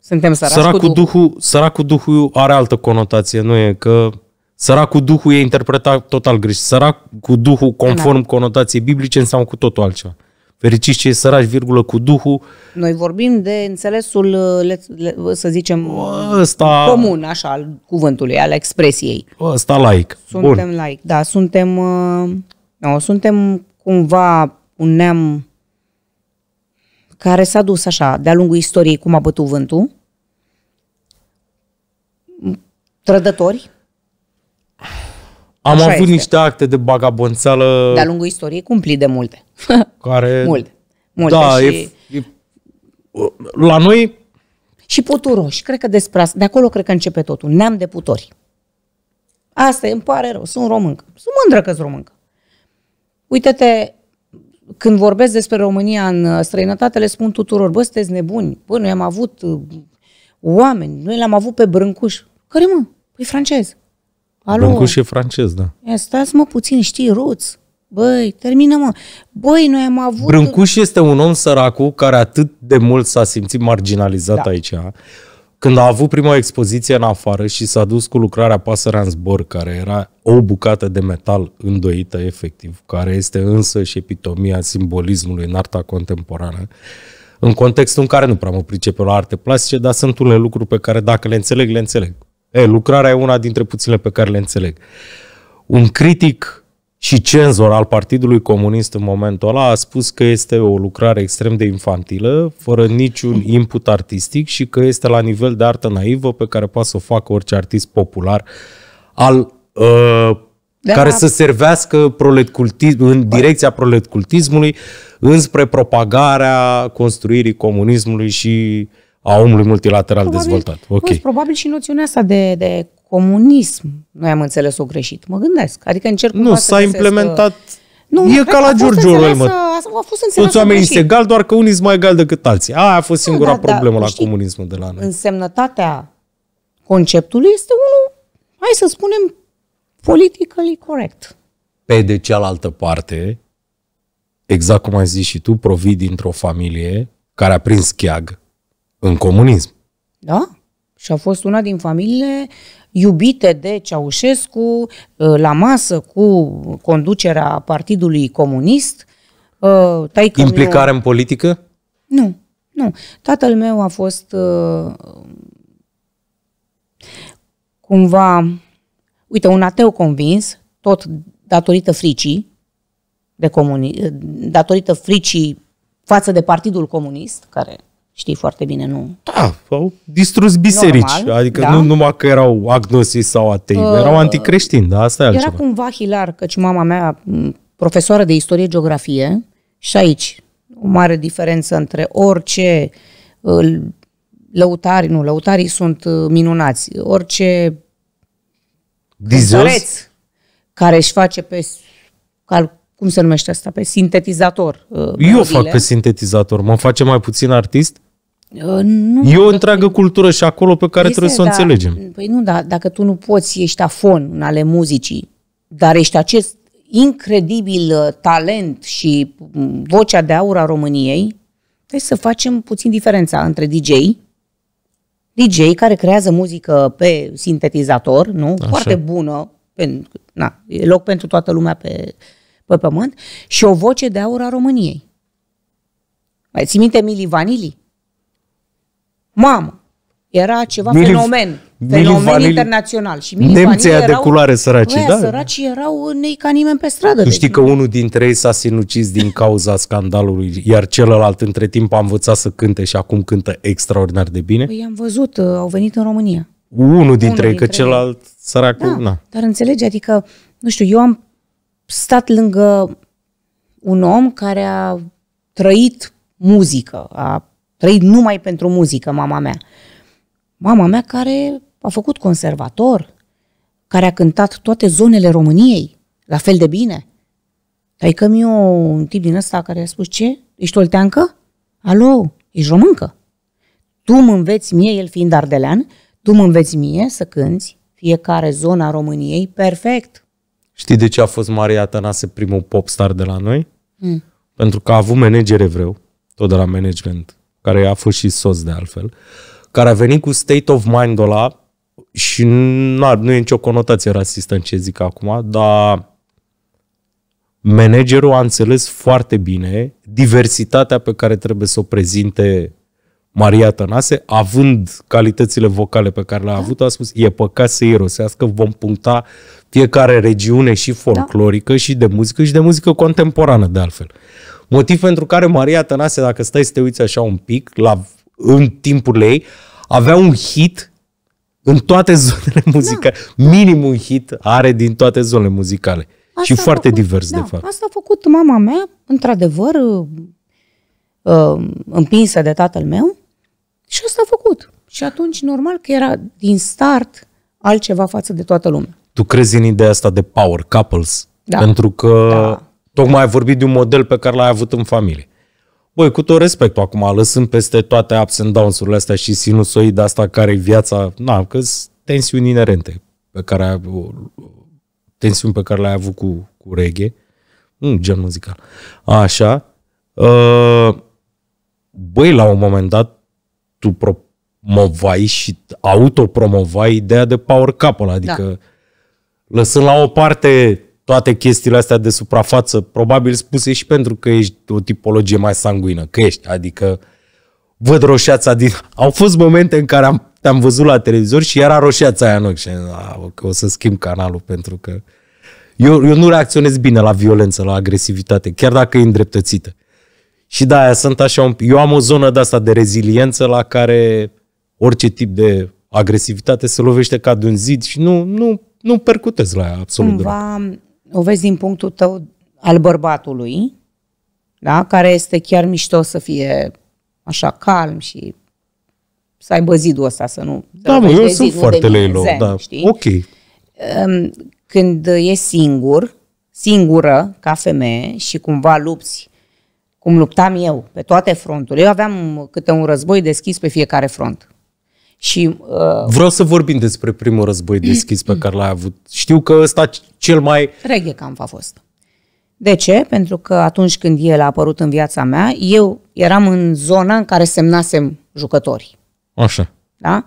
suntem săraci săracul cu Duhul. Duhul. Săracul Duhul are altă conotație, nu e că Săracul Duhul e interpretat total greșit. Săracul Duhul, conform da. conotației biblice, înseamnă cu totul altceva. Fericiți cei săraci, virgulă, cu Duhul. Noi vorbim de înțelesul, uh, le, le, uh, să zicem, Asta... comun, așa, al cuvântului, al expresiei. Ăsta laic. Suntem Bun. laic, da. Suntem, uh, no, suntem cumva un neam care s-a dus așa, de-a lungul istoriei, cum a bătut vântul. Trădători am Așa avut este. niște acte de bagabonțeală... De-a lungul istoriei cumpli de multe. <laughs> Care... multe. Multe da, și... E, e, la noi... Și puturoși. Cred că despre asta, de acolo cred că începe totul. Neam de putori. Asta îmi pare rău. Sunt româncă. Sunt mândră că sunt româncă. Uite-te, când vorbesc despre România în uh, străinătate, le spun tuturor, bă, sunteți nebuni, bă, noi am avut uh, oameni, noi l-am avut pe Brâncuș. Care mă? Păi francez. Alo, Băncuș e francez, da. Ia stați-mă puțin, știi, ruț. Băi, termină-mă. Băi, noi am avut... Brâncuș este un om săracu care atât de mult s-a simțit marginalizat da. aici. Când a avut prima expoziție în afară și s-a dus cu lucrarea Pasărea în zbor, care era o bucată de metal îndoită, efectiv, care este însă și epitomia simbolismului în arta contemporană, în contextul în care nu prea mă pricep la arte plastice, dar sunt unele lucruri pe care dacă le înțeleg, le înțeleg. E, lucrarea e una dintre puținele pe care le înțeleg. Un critic și cenzor al Partidului Comunist în momentul ăla a spus că este o lucrare extrem de infantilă, fără niciun input artistic și că este la nivel de artă naivă pe care poate să o facă orice artist popular al uh, da. care să servească proletcultism, în direcția proletcultismului înspre propagarea construirii comunismului și a omului multilateral probabil, dezvoltat. Okay. Bă, probabil și noțiunea asta de, de comunism, noi am înțeles-o greșit, mă gândesc. Adică încerc Nu, s-a implementat... Că... Uh, nu, e ca la Giurgiu Orwell, mă. A fost Toți oamenii sunt egal, doar că unii sunt mai egal decât alții. Aia a fost singura da, problemă da, la știi, comunismul de la noi. Însemnătatea conceptului este unul, hai să spunem, politically corect. Pe de cealaltă parte, exact cum ai zis și tu, provii dintr-o familie care a prins cheag în comunism. Da? Și a fost una din familiile iubite de Ceaușescu uh, la masă cu conducerea Partidului Comunist. Uh, Taică Implicare meu... în politică? Nu, nu. Tatăl meu a fost uh, cumva, uite, un ateu convins, tot datorită fricii, de comuni... datorită fricii față de Partidul Comunist, care Știi foarte bine, nu? Da, au distrus biserici. Normal, adică da. nu numai că erau agnosii sau atei, uh, erau anticreștini, da, asta e altceva. Era cumva hilar, căci mama mea, profesoară de istorie-geografie, și aici o mare diferență între orice uh, lăutari, nu, lăutarii sunt uh, minunați, orice cântăreț care își face pe cal, cum se numește asta, pe sintetizator. Uh, Eu fac pe sintetizator, mă face mai puțin artist Uh, nu, e o întreagă cultură și acolo pe care este, trebuie să o da, înțelegem. Păi nu, da, dacă tu nu poți, ești afon în ale muzicii, dar ești acest incredibil uh, talent și mm, vocea de aur a României, trebuie să facem puțin diferența între DJ, DJ care creează muzică pe sintetizator, nu? Așa. Foarte bună, pe, na, e loc pentru toată lumea pe, pe pământ, și o voce de aur a României. Mai ții minte Mili Vanili? Mamă! Era ceva Mili, fenomen. Mili fenomen vanil, internațional. Și Mili nemții erau, de culoare săraci, da? săracii erau nei ca nimeni pe stradă. Tu deci știi că unul dintre ei s-a sinucis din cauza scandalului, iar celălalt între timp a învățat să cânte și acum cântă extraordinar de bine? Păi am văzut, uh, au venit în România. Unul dintre unul ei, că celălalt săracul, Da, na. Dar înțelegi, adică, nu știu, eu am stat lângă un om care a trăit muzică, a trăit numai pentru muzică, mama mea. Mama mea care a făcut conservator, care a cântat toate zonele României, la fel de bine. Dar că mi un tip din ăsta care a spus, ce? Ești olteancă? Alo, ești româncă. Tu mă înveți mie, el fiind ardelean, tu mă înveți mie să cânți fiecare zona României perfect. Știi de ce a fost Maria Tănase primul popstar de la noi? Mm. Pentru că a avut manager evreu, tot de la management care a fost și sos de altfel, care a venit cu state of mind-ul ăla și nu, nu e nicio conotație rasistă în ce zic acum, dar managerul a înțeles foarte bine diversitatea pe care trebuie să o prezinte Maria Tănase, având calitățile vocale pe care le-a da. avut, a spus, e păcat să irosească, vom puncta fiecare regiune și da. folclorică da. și de muzică și de muzică contemporană, de altfel. Motiv pentru care Maria Tănase, dacă stai să te uiți așa un pic, la, în timpul ei, avea un hit în toate zonele <laughs> muzicale. Da. Minim un hit are din toate zonele muzicale. Asta și foarte făcut, divers, da, de fapt. Asta a făcut mama mea, într-adevăr, uh, uh, împinsă de tatăl meu, și asta a făcut. Și atunci, normal că era din start altceva față de toată lumea. Tu crezi în ideea asta de power couples? Da. Pentru că da. Tocmai ai vorbit de un model pe care l-ai avut în familie. Băi, cu tot respectul acum, lăsând peste toate ups and downs-urile astea și sinusoida asta care e viața, na, că tensiuni inerente pe care ai, tensiuni pe care le-ai avut cu, cu reghe, un mm, gen muzical. Așa. Uh, băi, la un moment dat tu promovai și autopromovai ideea de power couple, adică da. lăsând la o parte toate chestiile astea de suprafață, probabil spuse și pentru că ești o tipologie mai sanguină, că ești, adică văd roșeața din... <laughs> Au fost momente în care am, te-am văzut la televizor și era roșeața aia în ochi și am că o să schimb canalul pentru că... Eu, eu nu reacționez bine la violență, la agresivitate, chiar dacă e îndreptățită. Și da, aia sunt așa un... Eu am o zonă de asta de reziliență la care orice tip de agresivitate se lovește ca de un zid și nu, nu, nu percutez la ea absolut Cumva, o vezi din punctul tău al bărbatului, da? care este chiar mișto să fie așa calm și să aibă zidul ăsta, să nu... Da, mă, eu sunt foarte leilo, da. Știi? Ok. Ehm, când e singur, singură ca femeie și cumva lupți cum luptam eu pe toate fronturile. Eu aveam câte un război deschis pe fiecare front. Și, uh, Vreau să vorbim despre primul război deschis pe care l-ai avut. Știu că ăsta cel mai... reghe cam a fost. De ce? Pentru că atunci când el a apărut în viața mea, eu eram în zona în care semnasem jucători. Așa. Da?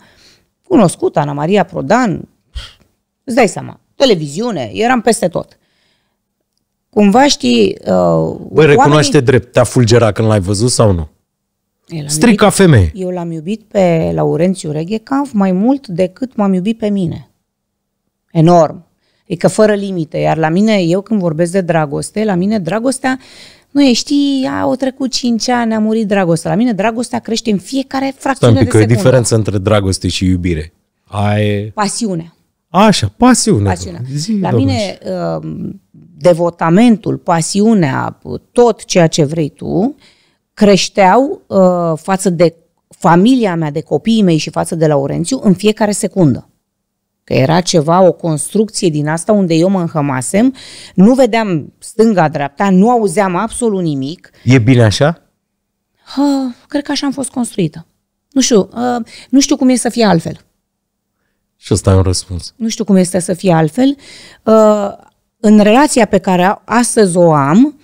Cunoscut, Ana Maria Prodan, îți dai seama, televiziune, eram peste tot. Cumva știi... Uh, Băi, recunoaște oamenii... drept, te-a fulgerat când l-ai văzut sau nu? Stric ca femeie. Eu l-am iubit pe Laurențiu Reghecanf mai mult decât m-am iubit pe mine. Enorm. E că adică fără limite. Iar la mine, eu când vorbesc de dragoste, la mine dragostea nu e, știi, a, au trecut 5 ani, a murit dragostea. La mine dragostea crește în fiecare fracțiune Stam, de secundă. că e diferență între dragoste și iubire. Ai... Pasiune. Așa, pasiune. pasiune. Zi, la mine, uh, devotamentul, pasiunea, tot ceea ce vrei tu, uh, creșteau uh, față de familia mea, de copiii mei și față de Laurențiu în fiecare secundă. Că era ceva, o construcție din asta unde eu mă înhămasem, nu vedeam stânga-dreapta, nu auzeam absolut nimic. E bine așa? Uh, cred că așa am fost construită. Nu știu, uh, nu știu cum e să fie altfel. Și ăsta e un răspuns. Nu știu cum este să fie altfel. Uh, în relația pe care astăzi o am,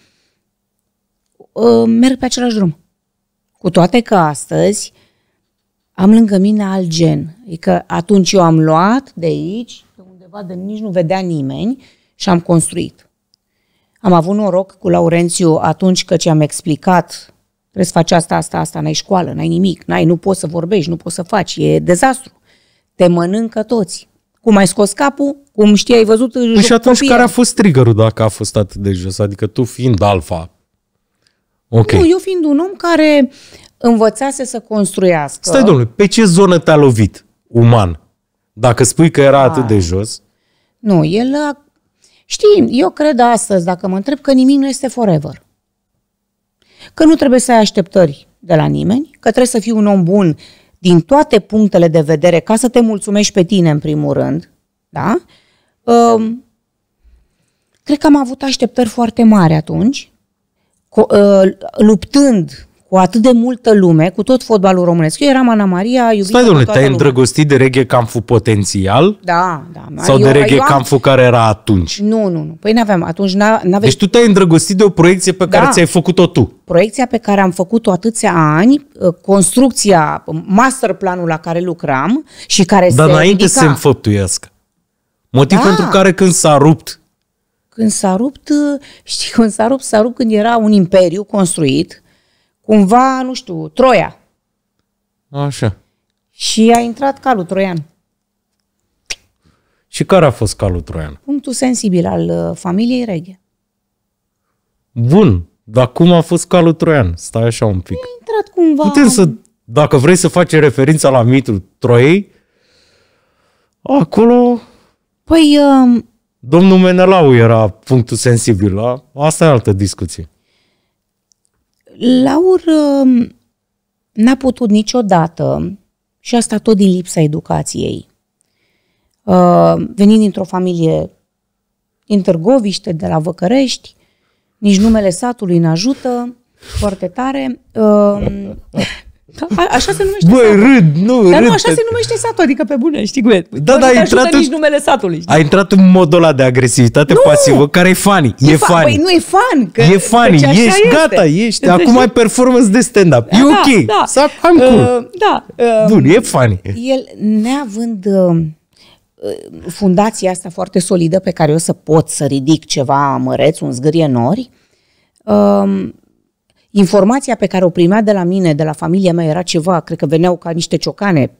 Uh, merg pe același drum. Cu toate că astăzi am lângă mine alt gen. Adică atunci eu am luat de aici, de undeva de nici nu vedea nimeni și am construit. Am avut noroc cu Laurențiu atunci că ce am explicat trebuie să faci asta, asta, asta, n-ai școală, n-ai nimic, n-ai, nu poți să vorbești, nu poți să faci, e dezastru. Te mănâncă toți. Cum ai scos capul, cum știi, ai văzut... Păi și atunci copiii. care a fost triggerul dacă a fost atât de jos? Adică tu fiind alfa, Okay. Nu, eu fiind un om care învățase să construiască. Stai, domnule, pe ce zonă te-a lovit uman? Dacă spui că era A. atât ah. de jos. Nu, el... A... Știi, eu cred astăzi, dacă mă întreb, că nimic nu este forever. Că nu trebuie să ai așteptări de la nimeni, că trebuie să fii un om bun din toate punctele de vedere ca să te mulțumești pe tine, în primul rând. Da? Um, cred că am avut așteptări foarte mari atunci, Ă, luptând cu atât de multă lume, cu tot fotbalul românesc. Eu eram Ana Maria, iubită Stai, domnule, te-ai îndrăgostit de reghe Camfu potențial? Da, da. Sau eu, de reghe cam am... care era atunci? Nu, nu, nu. Păi n-aveam. Atunci n-aveai... Deci tu te-ai îndrăgostit de o proiecție pe care da. ți-ai făcut-o tu. Proiecția pe care am făcut-o atâția ani, ă, construcția, master planul la care lucram și care Dar se Dar înainte ridica. să se înfăptuiască. Motiv da. pentru care când s-a rupt când s-a rupt, <laughs> știi, când s-a rupt, s-a rupt când era un imperiu construit, cumva, nu știu, Troia. Așa. Și a intrat calul troian. Și care a fost calul troian? Punctul sensibil al uh, familiei reghe. Bun, dar cum a fost calul troian? Stai așa un pic. A intrat cumva... Putem să, dacă vrei să faci referința la mitul Troiei, acolo... Păi, uh... Domnul Menelau era punctul sensibil. La... Da? Asta e altă discuție. Laur um, n-a putut niciodată, și asta tot din lipsa educației, uh, venind dintr-o familie din Târgoviște, de la Văcărești, nici numele satului în ajută foarte tare. Um, <laughs> Da, așa se numește Băi, satul. râd, nu, Dar râd. nu, așa se numește satul, adică pe bune, știi cum e. Da, da, ai intrat în... nici numele satului. Știi? Ai intrat în modul ăla de agresivitate nu! pasivă, care e funny. E, e fa- funny. Băi, nu e fun. Că, e funny, că deci ești, este. gata, ești. Deci Acum ai performance de stand-up. Da, e ok. Da, uh, da. am um, cool. Uh, da. Uh, Bun, e funny. El, neavând... Um, uh, fundația asta foarte solidă pe care o să pot să ridic ceva măreț, un zgârie nori, uh, um, informația pe care o primea de la mine, de la familia mea, era ceva, cred că veneau ca niște ciocane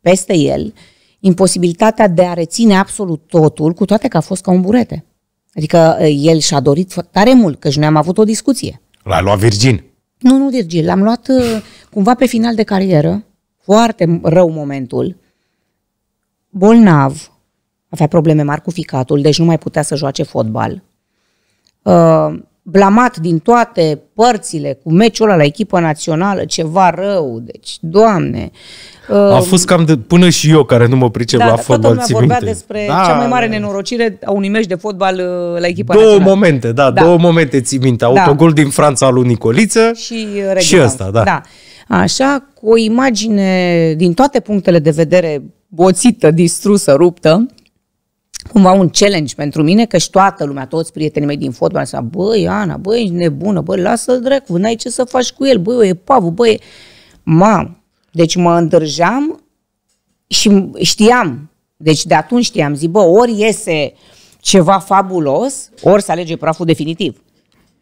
peste el, imposibilitatea de a reține absolut totul, cu toate că a fost ca un burete. Adică ă, el și-a dorit tare mult, că și noi am avut o discuție. L-a luat Virgin? Nu, nu virgin. l-am luat ă, cumva pe final de carieră, foarte rău momentul, bolnav, avea probleme mari cu ficatul, deci nu mai putea să joace fotbal. Ă, blamat din toate părțile cu meciul ăla la echipa națională, ceva rău, deci, doamne. A fost cam de, până și eu care nu mă pricep da, la da, fotbal, toată lumea vorbea despre da, cea mai da, mare da. nenorocire a unui meci de fotbal uh, la echipa Două națională. momente, da, da, două momente ții minte. Autogol da. din Franța al lui Nicoliță și, uh, și ăsta, da. da. Așa, cu o imagine din toate punctele de vedere boțită, distrusă, ruptă, cumva un challenge pentru mine, că și toată lumea, toți prietenii mei din fotbal, am zis, băi, Ana, băi, ești nebună, băi, lasă-l dracu, n-ai ce să faci cu el, băi, e pavul, băi, mam. Deci mă îndrăjeam și știam, deci de atunci știam, zic, bă, ori iese ceva fabulos, ori să alege praful definitiv.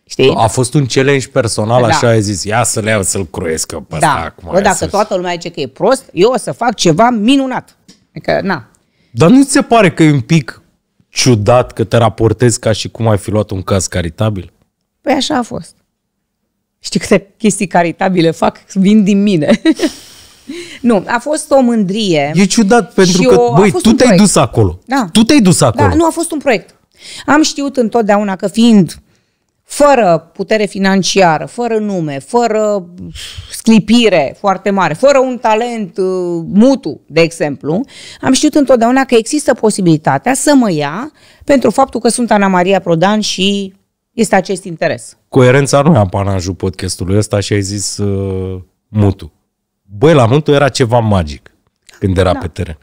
Știi? A fost un challenge personal, da. așa ai zis, ia să le iau să-l croiesc eu pe da. asta. Acum, Bă, dacă să toată lumea zice că e prost, eu o să fac ceva minunat. Adică, na. Dar nu ți se pare că e un pic ciudat că te raportezi ca și cum ai fi luat un caz caritabil? Păi așa a fost. Știi câte chestii caritabile fac? Vin din mine. <laughs> nu, a fost o mândrie. E ciudat pentru că, o, băi, tu te-ai dus acolo. Da. Tu te-ai dus da, acolo. Da, nu, a fost un proiect. Am știut întotdeauna că fiind fără putere financiară, fără nume, fără sclipire foarte mare, fără un talent uh, mutu, de exemplu, am știut întotdeauna că există posibilitatea să mă ia pentru faptul că sunt Ana Maria Prodan și este acest interes. Coerența nu e apanajul podcastului ăsta și ai zis uh, mutu. Băi, la mutu era ceva magic când era da. pe teren.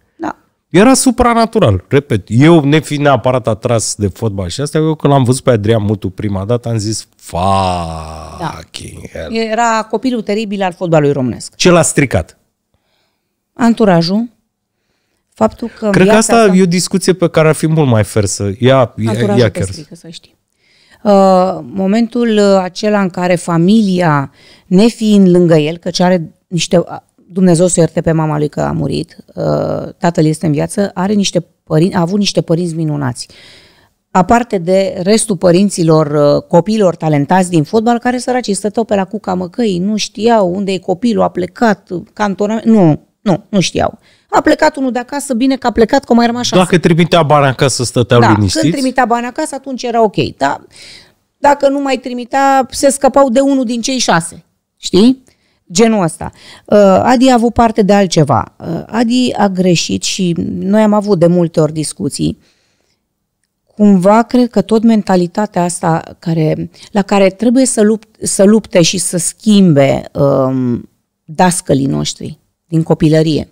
Era supranatural, repet. Eu, nefiind neapărat atras de fotbal și asta, eu când l-am văzut pe Adrian Mutu prima dată, am zis, fucking da. hell. Era copilul teribil al fotbalului românesc. Ce l-a stricat? Anturajul. Faptul că Cred că asta, ta... e o discuție pe care ar fi mult mai fer să ia, ia, ia chiar. Strică, să știi. Uh, momentul uh, acela în care familia, nefiind lângă el, căci are niște Dumnezeu să ierte pe mama lui că a murit, uh, tatăl este în viață, are niște părinți, a avut niște părinți minunați. Aparte de restul părinților, uh, copiilor talentați din fotbal, care săracii stăteau pe la cuca măcăi, nu știau unde e copilul, a plecat, cantonament, nu, nu, nu știau. A plecat unul de acasă, bine că a plecat, că mai rămas așa. Dacă trimitea bani acasă, stăteau da, liniștiți? când trimitea bani acasă, atunci era ok. Dar dacă nu mai trimitea, se scăpau de unul din cei șase. Știi? genul ăsta. Uh, Adi a avut parte de altceva. Uh, Adi a greșit și noi am avut de multe ori discuții. Cumva cred că tot mentalitatea asta care, la care trebuie să, lupt, să lupte și să schimbe um, dascălii noștri din copilărie.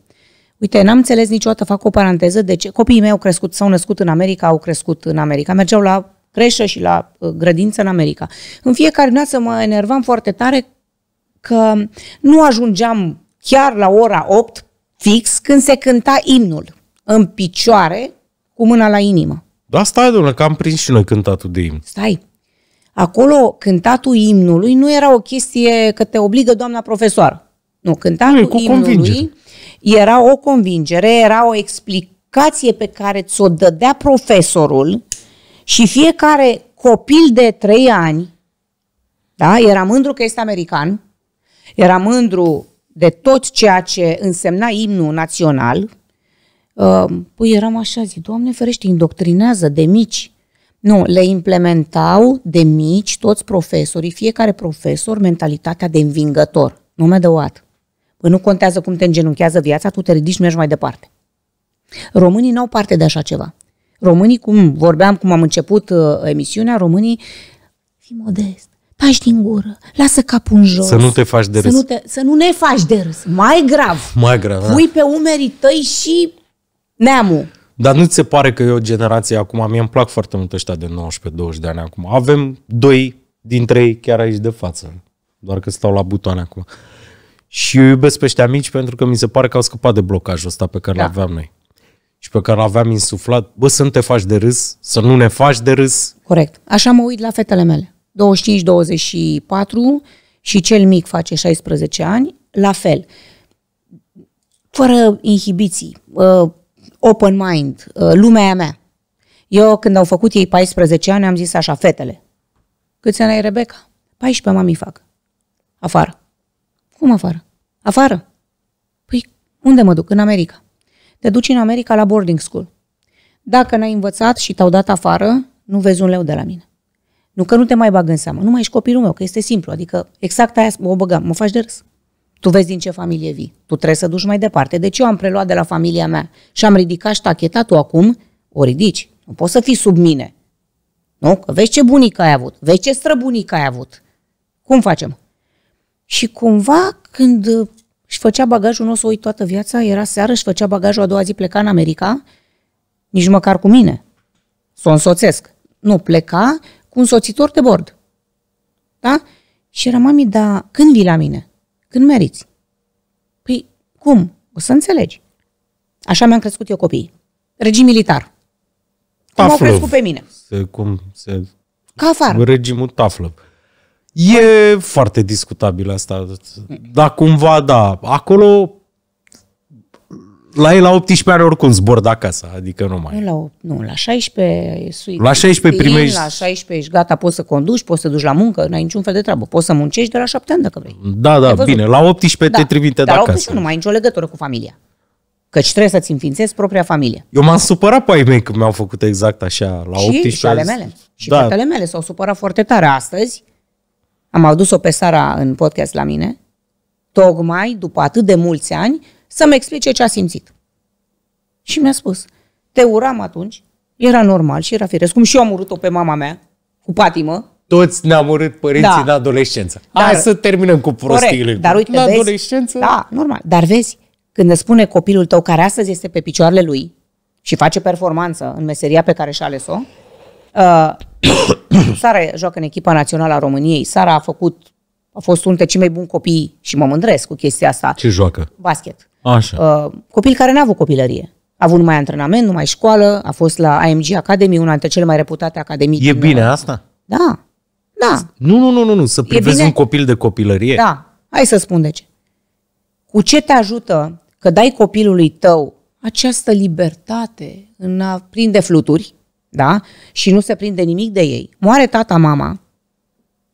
Uite, n-am înțeles niciodată, fac o paranteză, de ce copiii mei au crescut, s-au născut în America, au crescut în America. Mergeau la creșă și la uh, grădință în America. În fiecare dată mă enervam foarte tare că nu ajungeam chiar la ora 8 fix când se cânta imnul în picioare cu mâna la inimă. Da, stai, domnule, că am prins și noi cântatul de imn. Stai. Acolo cântatul imnului nu era o chestie că te obligă doamna profesoară. Nu, cântatul nu, cu imnului convingere. era o convingere, era o explicație pe care ți-o dădea profesorul și fiecare copil de trei ani, da, era mândru că este american, era mândru de tot ceea ce însemna imnul național. Păi eram așa, zic, Doamne ferește, indoctrinează de mici. Nu, le implementau de mici toți profesorii, fiecare profesor, mentalitatea de învingător, nume de oat. Păi nu contează cum te îngenunchează viața, tu te ridici, mergi mai departe. Românii n-au parte de așa ceva. Românii, cum vorbeam, cum am început uh, emisiunea, românii, fi modest, pași din gură, lasă capul în jos. Să nu te faci de râs. Să nu, te, să nu ne faci de râs. Mai grav. Mai grav, da. Pui da. pe umerii tăi și neamul. Dar nu ți se pare că e o generație acum, mie îmi plac foarte mult ăștia de 19-20 de ani acum. Avem doi dintre ei chiar aici de față. Doar că stau la butoane acum. Și eu iubesc pe ăștia mici pentru că mi se pare că au scăpat de blocajul ăsta pe care da. l-aveam noi. Și pe care l-aveam insuflat. Bă, să nu te faci de râs, să nu ne faci de râs. Corect. Așa mă uit la fetele mele. 25-24 și cel mic face 16 ani, la fel. Fără inhibiții, uh, open mind, uh, lumea mea. Eu când au făcut ei 14 ani am zis așa, fetele, câți ani ai Rebecca? 14 mami fac. Afară. Cum afară? Afară. Păi unde mă duc? În America. Te duci în America la boarding school. Dacă n-ai învățat și te-au dat afară, nu vezi un leu de la mine. Nu că nu te mai bag în seamă, nu mai ești copilul meu, că este simplu. Adică exact aia o băgam, mă faci de râs. Tu vezi din ce familie vii, tu trebuie să duci mai departe. Deci eu am preluat de la familia mea și am ridicat ștacheta, tu acum o ridici. Nu poți să fii sub mine. Nu? Că vezi ce bunic ai avut, vezi ce străbunic ai avut. Cum facem? Și cumva când își făcea bagajul nostru, uit toată viața, era seară, și făcea bagajul a doua zi, pleca în America, nici măcar cu mine. Să o însoțesc. Nu, pleca cu un soțitor de bord. Da? Și era, mami, dar când vii la mine? Când meriți? Păi, cum? O să înțelegi. Așa mi-am crescut eu copiii. Regim militar. Cum au crescut pe mine. Se, cum se... Ca afară. Regimul taflă. E foarte discutabil asta. Da, cumva, da. Acolo la ei la 18 ani oricum zbor de acasă, adică nu mai... Nu la, nu, la 16 sui, La 16 primești... La 16 ești gata, poți să conduci, poți să duci la muncă, n-ai niciun fel de treabă. Poți să muncești de la 7 ani dacă vrei. Da, da, bine, la 18 da, te trimite de acasă. la 18 nu mai ai nicio legătură cu familia. Căci trebuie să-ți înființezi propria familie. Eu m-am supărat pe ai mei când mi-au făcut exact așa, la și, 18 Și ale mele. Și da. fratele mele s-au supărat foarte tare astăzi. Am adus-o pe Sara în podcast la mine, tocmai după atât de mulți ani, să-mi explice ce a simțit. Și mi-a spus, te uram atunci, era normal și era firesc, cum și eu am urât-o pe mama mea, cu patimă. Toți ne-am urât părinții da. în adolescență. Dar, Hai să terminăm cu prostiile. Corect, dar uite, în vezi, adolescență... Da, normal. Dar vezi, când îți spune copilul tău care astăzi este pe picioarele lui și face performanță în meseria pe care și-a ales-o, uh, <coughs> Sara joacă în echipa națională a României, Sara a făcut a fost unul dintre cei mai buni copii și mă mândresc cu chestia asta. Ce joacă? Basket. Așa. Uh, copil care n-a avut copilărie. A avut numai antrenament, numai școală, a fost la AMG Academy, una dintre cele mai reputate academii. E bine bine asta? Da. Da. Nu, nu, nu, nu, nu. să privezi un copil de copilărie. Da. Hai să spun de ce. Cu ce te ajută că dai copilului tău această libertate în a prinde fluturi, da? Și nu se prinde nimic de ei. Moare tata, mama,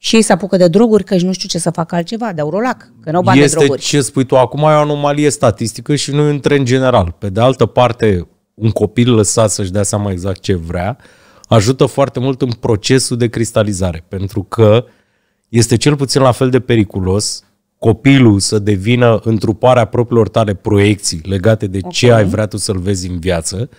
și ei se apucă de droguri că nu știu ce să fac altceva, de aurolac, că nu au bani este de droguri. ce spui tu acum, e o anomalie statistică și nu e un trend general. Pe de altă parte, un copil lăsat să-și dea seama exact ce vrea, ajută foarte mult în procesul de cristalizare, pentru că este cel puțin la fel de periculos copilul să devină întruparea propriilor tale proiecții legate de okay. ce ai vrea tu să-l vezi în viață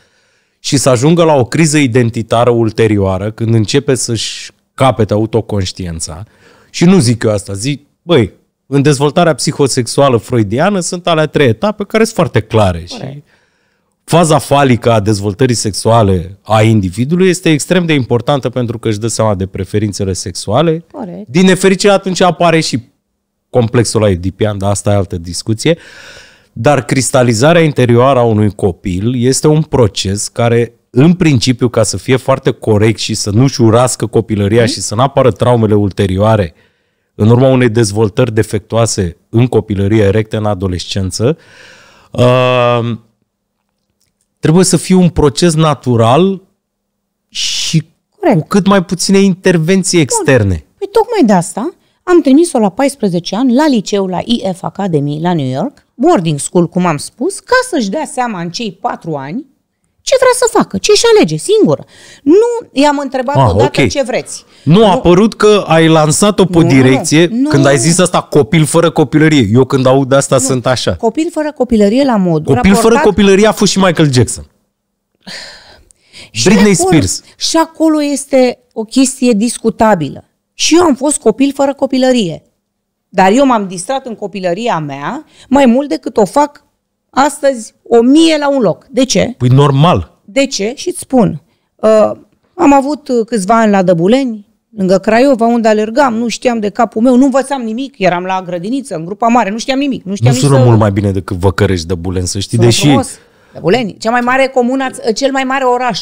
și să ajungă la o criză identitară ulterioară când începe să-și capete autoconștiența. Și nu zic eu asta, zic, băi, în dezvoltarea psihosexuală freudiană sunt alea trei etape care sunt foarte clare. Corect. Și faza falică a dezvoltării sexuale a individului este extrem de importantă pentru că își dă seama de preferințele sexuale. Corect. Din nefericire atunci apare și complexul la Edipian, dar asta e altă discuție. Dar cristalizarea interioară a unui copil este un proces care în principiu, ca să fie foarte corect și să nu-și urască copilăria mm. și să nu apară traumele ulterioare în urma unei dezvoltări defectuoase în copilărie, erectă în adolescență, uh, trebuie să fie un proces natural și Corect. cu cât mai puține intervenții externe. Bun. Păi tocmai de asta am trimis-o la 14 ani la liceu, la IF Academy, la New York, boarding school, cum am spus, ca să-și dea seama în cei 4 ani ce vrea să facă, ce își alege singură. Nu i-am întrebat ah, odată okay. ce vreți. Nu a părut că ai lansat-o pe nu, direcție nu, nu, când nu, ai zis asta copil fără copilărie. Eu când aud asta nu. sunt așa. Copil fără copilărie la mod. Copil raportat... fără copilărie a fost și Michael Jackson. <sighs> Britney acolo, Spears. Și acolo este o chestie discutabilă. Și eu am fost copil fără copilărie. Dar eu m-am distrat în copilăria mea mai mult decât o fac astăzi o mie la un loc. De ce? Păi normal. De ce? Și îți spun. Uh, am avut uh, câțiva ani la Dăbuleni, lângă Craiova, unde alergam, nu știam de capul meu, nu învățam nimic, eram la grădiniță, în grupa mare, nu știam nimic. Nu, știam nu sună să... mult mai bine decât Văcărești Dăbuleni, să știi, sună deși... Frumos. Dăbuleni, cea mai mare comună, cel mai mare oraș.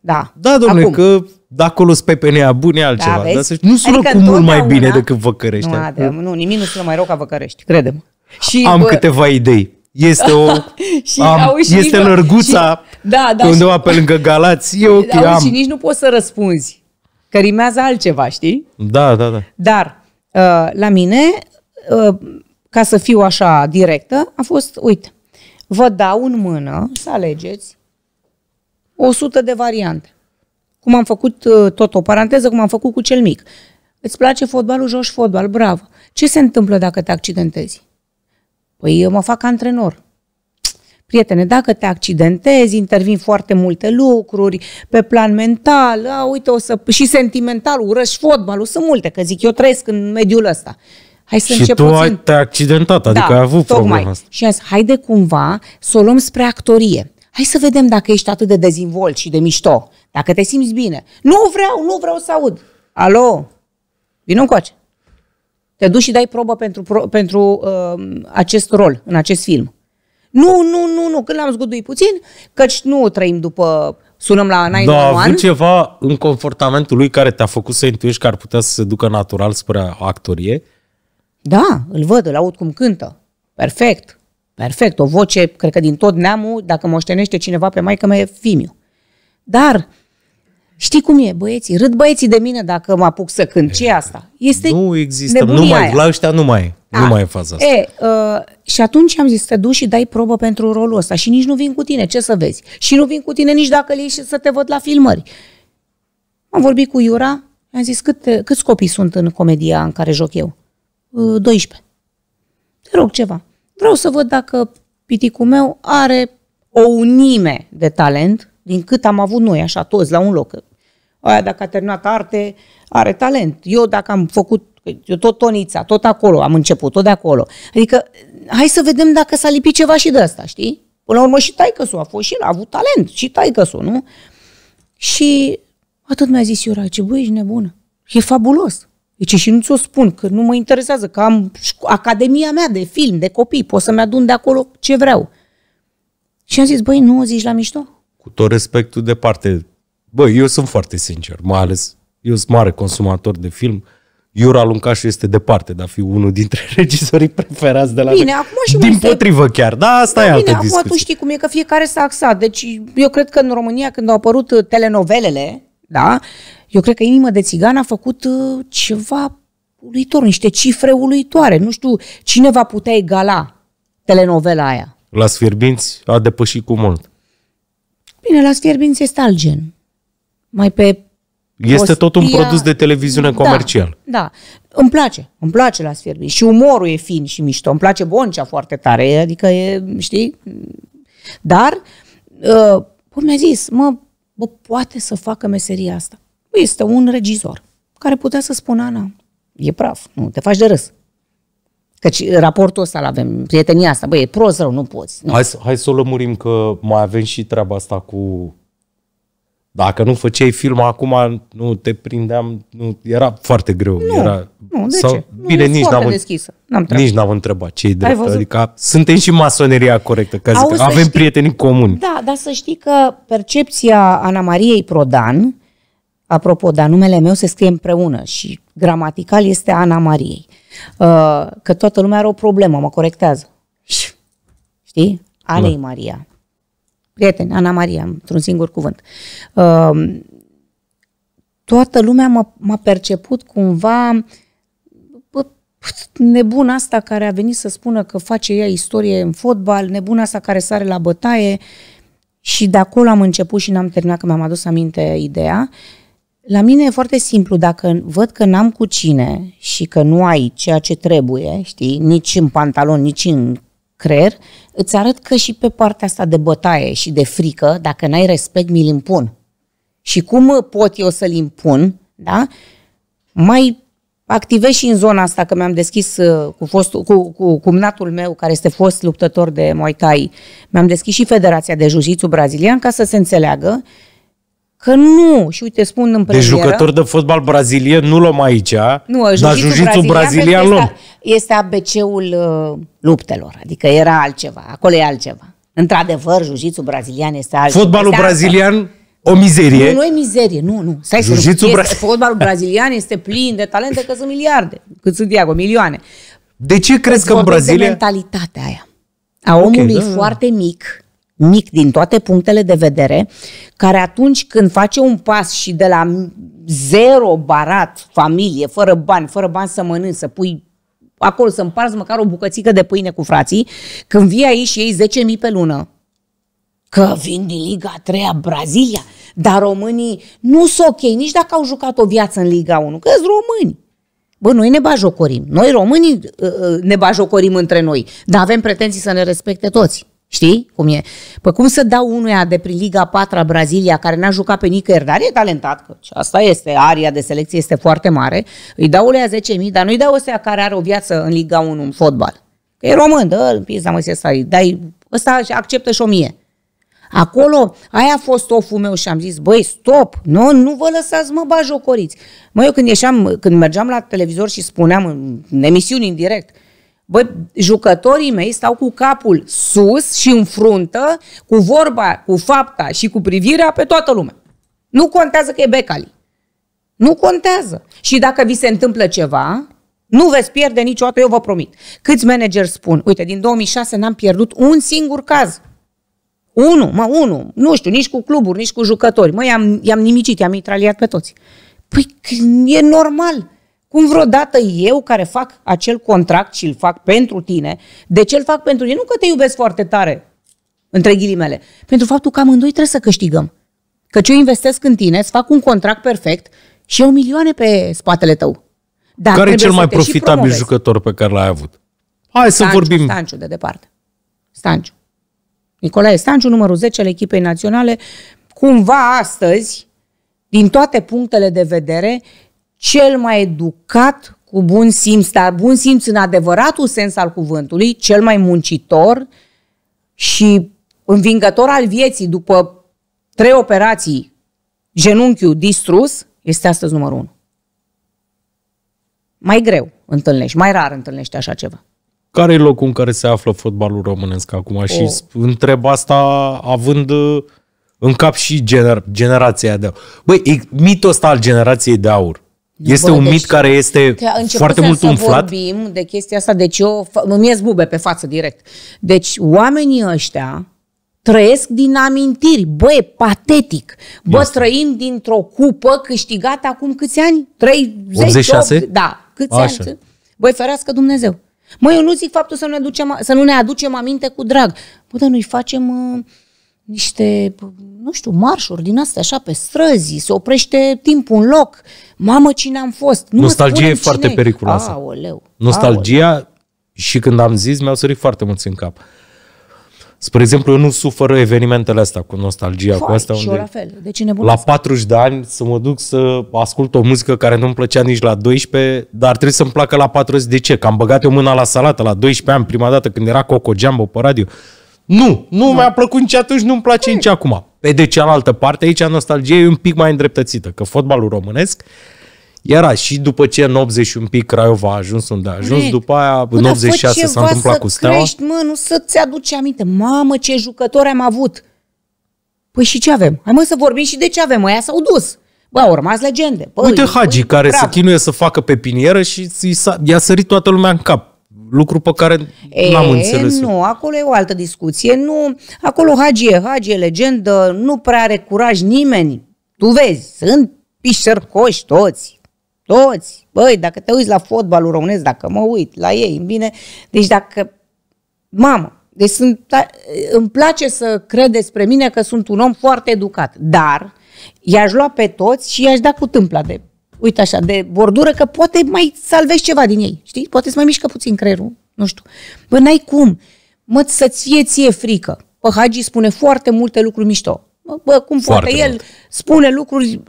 Da. Da, domnule, că de acolo sunt pepenea bun, e da, altceva. Da, dar să nu sună adică cu mult mai bine decât Văcărești. Nu, da. nu, nimic nu sună mai rău ca Văcărești, credem. Și, Am bă, câteva idei este o... <laughs> și am, și este lărguța și, <laughs> da, da, undeva și, pe lângă Galați. E ok, auzi, am. Și nici nu poți să răspunzi. Că rimează altceva, știi? Da, da, da. Dar uh, la mine, uh, ca să fiu așa directă, a fost, uite, vă dau în mână să alegeți 100 de variante. Cum am făcut, uh, tot o paranteză, cum am făcut cu cel mic. Îți place fotbalul, joci fotbal, bravo. Ce se întâmplă dacă te accidentezi? Păi eu mă fac antrenor. Prietene, dacă te accidentezi, intervin foarte multe lucruri pe plan mental, a, uite, o să, și sentimental, urăși fotbalul, sunt multe, că zic, eu trăiesc în mediul ăsta. Hai să și încep tu ai te accidentat, adică da, ai avut problema asta. Și am zis, haide cumva să o luăm spre actorie. Hai să vedem dacă ești atât de dezvolt și de mișto, dacă te simți bine. Nu vreau, nu vreau să aud. Alo, Vino încoace. Te duci și dai probă pentru, pentru uh, acest rol, în acest film. Nu, nu, nu, nu, când l-am zguduit puțin, căci nu trăim după sunăm la 911. Da, a avut ceva în comportamentul lui care te-a făcut să intuiești că ar putea să se ducă natural spre actorie? Da, îl văd, îl aud cum cântă. Perfect, perfect. O voce, cred că din tot neamul, dacă moștenește cineva pe maică mea, e Fimiu. Dar Știi cum e, băieții? Râd băieții de mine dacă mă apuc să cânt. ce asta? Este nu există, nu mai, la ăștia nu mai, A, nu ah. mai e faza asta. E, uh, și atunci am zis, te duci și dai probă pentru rolul ăsta și nici nu vin cu tine, ce să vezi? Și nu vin cu tine nici dacă le ieși să te văd la filmări. Am vorbit cu Iura, am zis, cât, câți copii sunt în comedia în care joc eu? Uh, 12. Te rog ceva. Vreau să văd dacă piticul meu are o unime de talent, din cât am avut noi, așa, toți la un loc, aia dacă a terminat arte, are talent. Eu dacă am făcut, eu tot tonița, tot acolo am început, tot de acolo. Adică, hai să vedem dacă s-a lipit ceva și de asta, știi? Până la urmă și taicăsul a fost și el, a avut talent, și taicăsul, nu? Și atât mi-a zis Iura, ce băi, ești nebună. E fabulos. Deci și nu ți-o spun, că nu mă interesează, că am academia mea de film, de copii, pot să-mi adun de acolo ce vreau. Și am zis, băi, nu o zici la mișto? Cu tot respectul de parte, Bă, eu sunt foarte sincer, mai ales eu sunt mare consumator de film. Iura Luncașu este departe de a fi unul dintre <laughs> regizorii preferați de la Bine, acum și Din se... chiar, da, asta da, e bine, altă acum tu știi cum e, că fiecare s-a axat. Deci eu cred că în România când au apărut uh, telenovelele, da, eu cred că Inima de Țigan a făcut uh, ceva uluitor, niște cifre uluitoare. Nu știu cine va putea egala telenovela aia. La Sfierbinți a depășit cu mult. Bine, la Sfierbinți este alt gen mai pe este tot un produs de televiziune da, comercial. Da, Îmi place. Îmi place la sfârșit Și umorul e fin și mișto. Îmi place Boncea foarte tare. Adică e, știi? Dar, uh, cum mi-a zis, mă, bă, poate să facă meseria asta. Este un regizor care putea să spună, Ana, e praf, nu, te faci de râs. Căci raportul ăsta l-avem, prietenia asta, băi, e prost rău, nu poți. Nu. Hai, hai să o lămurim că mai avem și treaba asta cu dacă nu făceai film acum, nu te prindeam, nu, era foarte greu. Nu, era, nu de sau, ce? Bine, nu nici n-am, deschisă. N-am nici n-am întrebat ce e drept. Văzut? Adică suntem și masoneria corectă, că zic, avem știi, prieteni comuni. Da, dar să știi că percepția Ana Mariei Prodan, apropo, dar numele meu se scrie împreună și gramatical este Ana Mariei. Uh, că toată lumea are o problemă, mă corectează. Știi? Anei da. Maria prieteni, Ana Maria, într-un singur cuvânt. Ehm, toată lumea m-a, m-a perceput cumva bă, nebuna asta care a venit să spună că face ea istorie în fotbal, nebuna asta care sare la bătaie și de acolo am început și n-am terminat, că mi-am adus aminte ideea. La mine e foarte simplu, dacă văd că n-am cu cine și că nu ai ceea ce trebuie, știi, nici în pantalon, nici în creier, îți arăt că și pe partea asta de bătaie și de frică, dacă n-ai respect, mi-l impun. Și cum pot eu să-l impun, da? Mai activez și în zona asta, că mi-am deschis uh, cu, fost, cu, cu cumnatul meu, care este fost luptător de Muay Thai, mi-am deschis și Federația de Jiu-Jitsu Brazilian ca să se înțeleagă Că nu! Și uite, spun în deci premieră... Deci jucători de fotbal brazilien nu luăm aici, nu, dar jiu-jitsu brazilian luăm. Este ABC-ul uh, luptelor, adică era altceva, acolo e altceva. Într-adevăr, jiu-jitsu brazilian este altceva. Fotbalul este brazilian... Altceva. O mizerie. Nu, nu e mizerie, nu, nu. Stai să este, bra- Fotbalul brazilian este plin de talente, că sunt miliarde, cât sunt Diago, milioane. De ce crezi că, în Brazilia... mentalitatea aia. A omului okay, da, da, da, foarte mic, mic din toate punctele de vedere, care atunci când face un pas și de la zero barat, familie, fără bani, fără bani să mănânci, să pui acolo să împarți măcar o bucățică de pâine cu frații, când vii aici și iei 10.000 pe lună, că vin din Liga 3 Brazilia, dar românii nu sunt ok nici dacă au jucat o viață în Liga 1, că sunt români. Bă, noi ne bajocorim. Noi românii uh, uh, ne bajocorim între noi, dar avem pretenții să ne respecte toți. Știi cum e? Pă cum să dau unuia de prin Liga 4 Brazilia, care n-a jucat pe nicăieri, dar e talentat, că asta este, aria de selecție este foarte mare, îi dau ulea 10.000, dar nu-i dau ăsta care are o viață în Liga 1 în fotbal. Că e român, dă în pizda mă, se stai, dai, ăsta acceptă și o mie. Acolo, aia a fost oful meu și am zis, băi, stop, nu, nu vă lăsați, mă, bajocoriți. Mă, eu când ieșeam, când mergeam la televizor și spuneam în, în emisiuni în direct, Băi, jucătorii mei stau cu capul sus și în fruntă, cu vorba, cu fapta și cu privirea pe toată lumea. Nu contează că e Becali. Nu contează. Și dacă vi se întâmplă ceva, nu veți pierde niciodată, eu vă promit. Câți manageri spun, uite, din 2006 n-am pierdut un singur caz. Unu, mă, unu. Nu știu, nici cu cluburi, nici cu jucători. Mă, i-am, i-am nimicit, i-am mitraliat pe toți. Păi e normal. Cum vreodată eu care fac acel contract și îl fac pentru tine, de ce îl fac pentru tine? Nu că te iubesc foarte tare, între ghilimele, pentru faptul că amândoi trebuie să câștigăm. că eu investesc în tine, îți fac un contract perfect și eu milioane pe spatele tău. Dar care e cel mai profitabil jucător pe care l-ai avut? Hai Stanciu, să vorbim. Stanciu, de departe. Stanciu. Nicolae Stanciu, numărul 10 al echipei naționale, cumva astăzi, din toate punctele de vedere, cel mai educat, cu bun simț, dar bun simț în adevăratul sens al cuvântului, cel mai muncitor și învingător al vieții după trei operații, genunchiul distrus, este astăzi numărul unu. Mai greu întâlnești, mai rar întâlnești așa ceva. Care e locul în care se află fotbalul românesc acum? O... Și oh. întreb asta având uh, în cap și gener- generația de aur. Băi, mitul ăsta al generației de aur este un deci mit care este foarte mult să umflat. vorbim de chestia asta, deci eu îmi ies bube pe față direct. Deci oamenii ăștia trăiesc din amintiri. Bă, e patetic. Bă, Ia. trăim dintr-o cupă câștigată acum câți ani? 30, 86? 8, da, câți Așa. ani? Băi, ferească Dumnezeu. Mă, eu nu zic faptul să nu ne, să nu ne aducem aminte cu drag. Bă, dar noi facem... Uh, niște, nu știu, marșuri din astea așa pe străzi, se oprește timpul în loc. Mamă, cine am fost? Nu Nostalgia e foarte cine periculoasă. Aoleu. Nostalgia Aoleu. și când am zis mi-au sărit foarte mulți în cap. Spre exemplu, eu nu sufăr evenimentele astea cu nostalgia, Fai, cu asta unde... la fel. De cine la 40 de ani să mă duc să ascult o muzică care nu-mi plăcea nici la 12, dar trebuie să-mi placă la 40. De ce? Că am băgat eu mâna la salată la 12 ani prima dată când era Coco Jambo pe radio. Nu, nu nu. mi-a plăcut nici atunci, nu-mi place păi. nici acum. Pe de cealaltă parte, aici nostalgia e un pic mai îndreptățită, că fotbalul românesc era și după ce în un pic Craiova a ajuns unde a ajuns, Correct. Păi, după aia în 86 s-a întâmplat cu Steaua. Crești, mă, nu să-ți aduci aminte. Mamă, ce jucători am avut! Păi și ce avem? Hai mă să vorbim și de ce avem. Aia s-au dus. Bă, au rămas legende. Păi, uite Hagi, păi, care bravo. se chinuie să facă pe pinieră și i-a sărit toată lumea în cap. Lucru pe care nu am înțeles. Nu, acolo e o altă discuție. Nu, acolo Hagi e, Hagi e legendă, nu prea are curaj nimeni. Tu vezi, sunt pișercoși toți. Toți. Băi, dacă te uiți la fotbalul românesc, dacă mă uit la ei, bine, deci dacă... Mamă, deci sunt, da, îmi place să cred despre mine că sunt un om foarte educat, dar i-aș lua pe toți și i-aș da cu tâmpla de uite așa, de bordură, că poate mai salvezi ceva din ei, știi? Poate să mai mișcă puțin creierul, nu știu. Bă, n-ai cum. Mă, să-ți fie ție frică. Bă, Hagi spune foarte multe lucruri mișto. Bă, bă cum foarte poate mult. el spune lucruri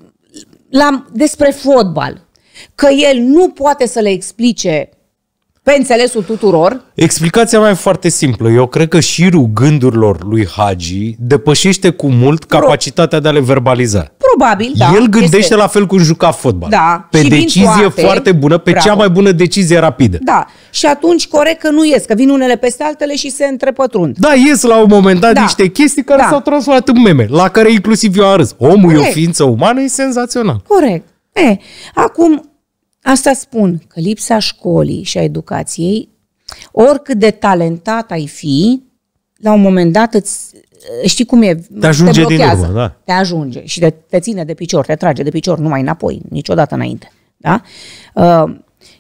la, despre fotbal, că el nu poate să le explice pe înțelesul tuturor? Explicația mea e foarte simplă. Eu cred că șirul gândurilor lui Hagi depășește cu mult Pro... capacitatea de a le verbaliza. Probabil, da. El gândește este... la fel cum juca fotbal. Da. Pe și decizie toate, foarte bună, pe bravo. cea mai bună decizie rapidă. Da. Și atunci corect că nu ies, că vin unele peste altele și se întrepătrund. Da, ies la un moment dat da. niște chestii care da. s-au transformat în meme, la care inclusiv eu am râs. Omul corect. e o ființă umană, e senzațional. Corect. E, acum, Asta spun că lipsa școlii și a educației, oricât de talentat ai fi, la un moment dat îți, știi cum e, te, ajunge te blochează, din urmă, da. te ajunge și te, te ține de picior, te trage de picior, nu mai înapoi, niciodată înainte. Da? Uh,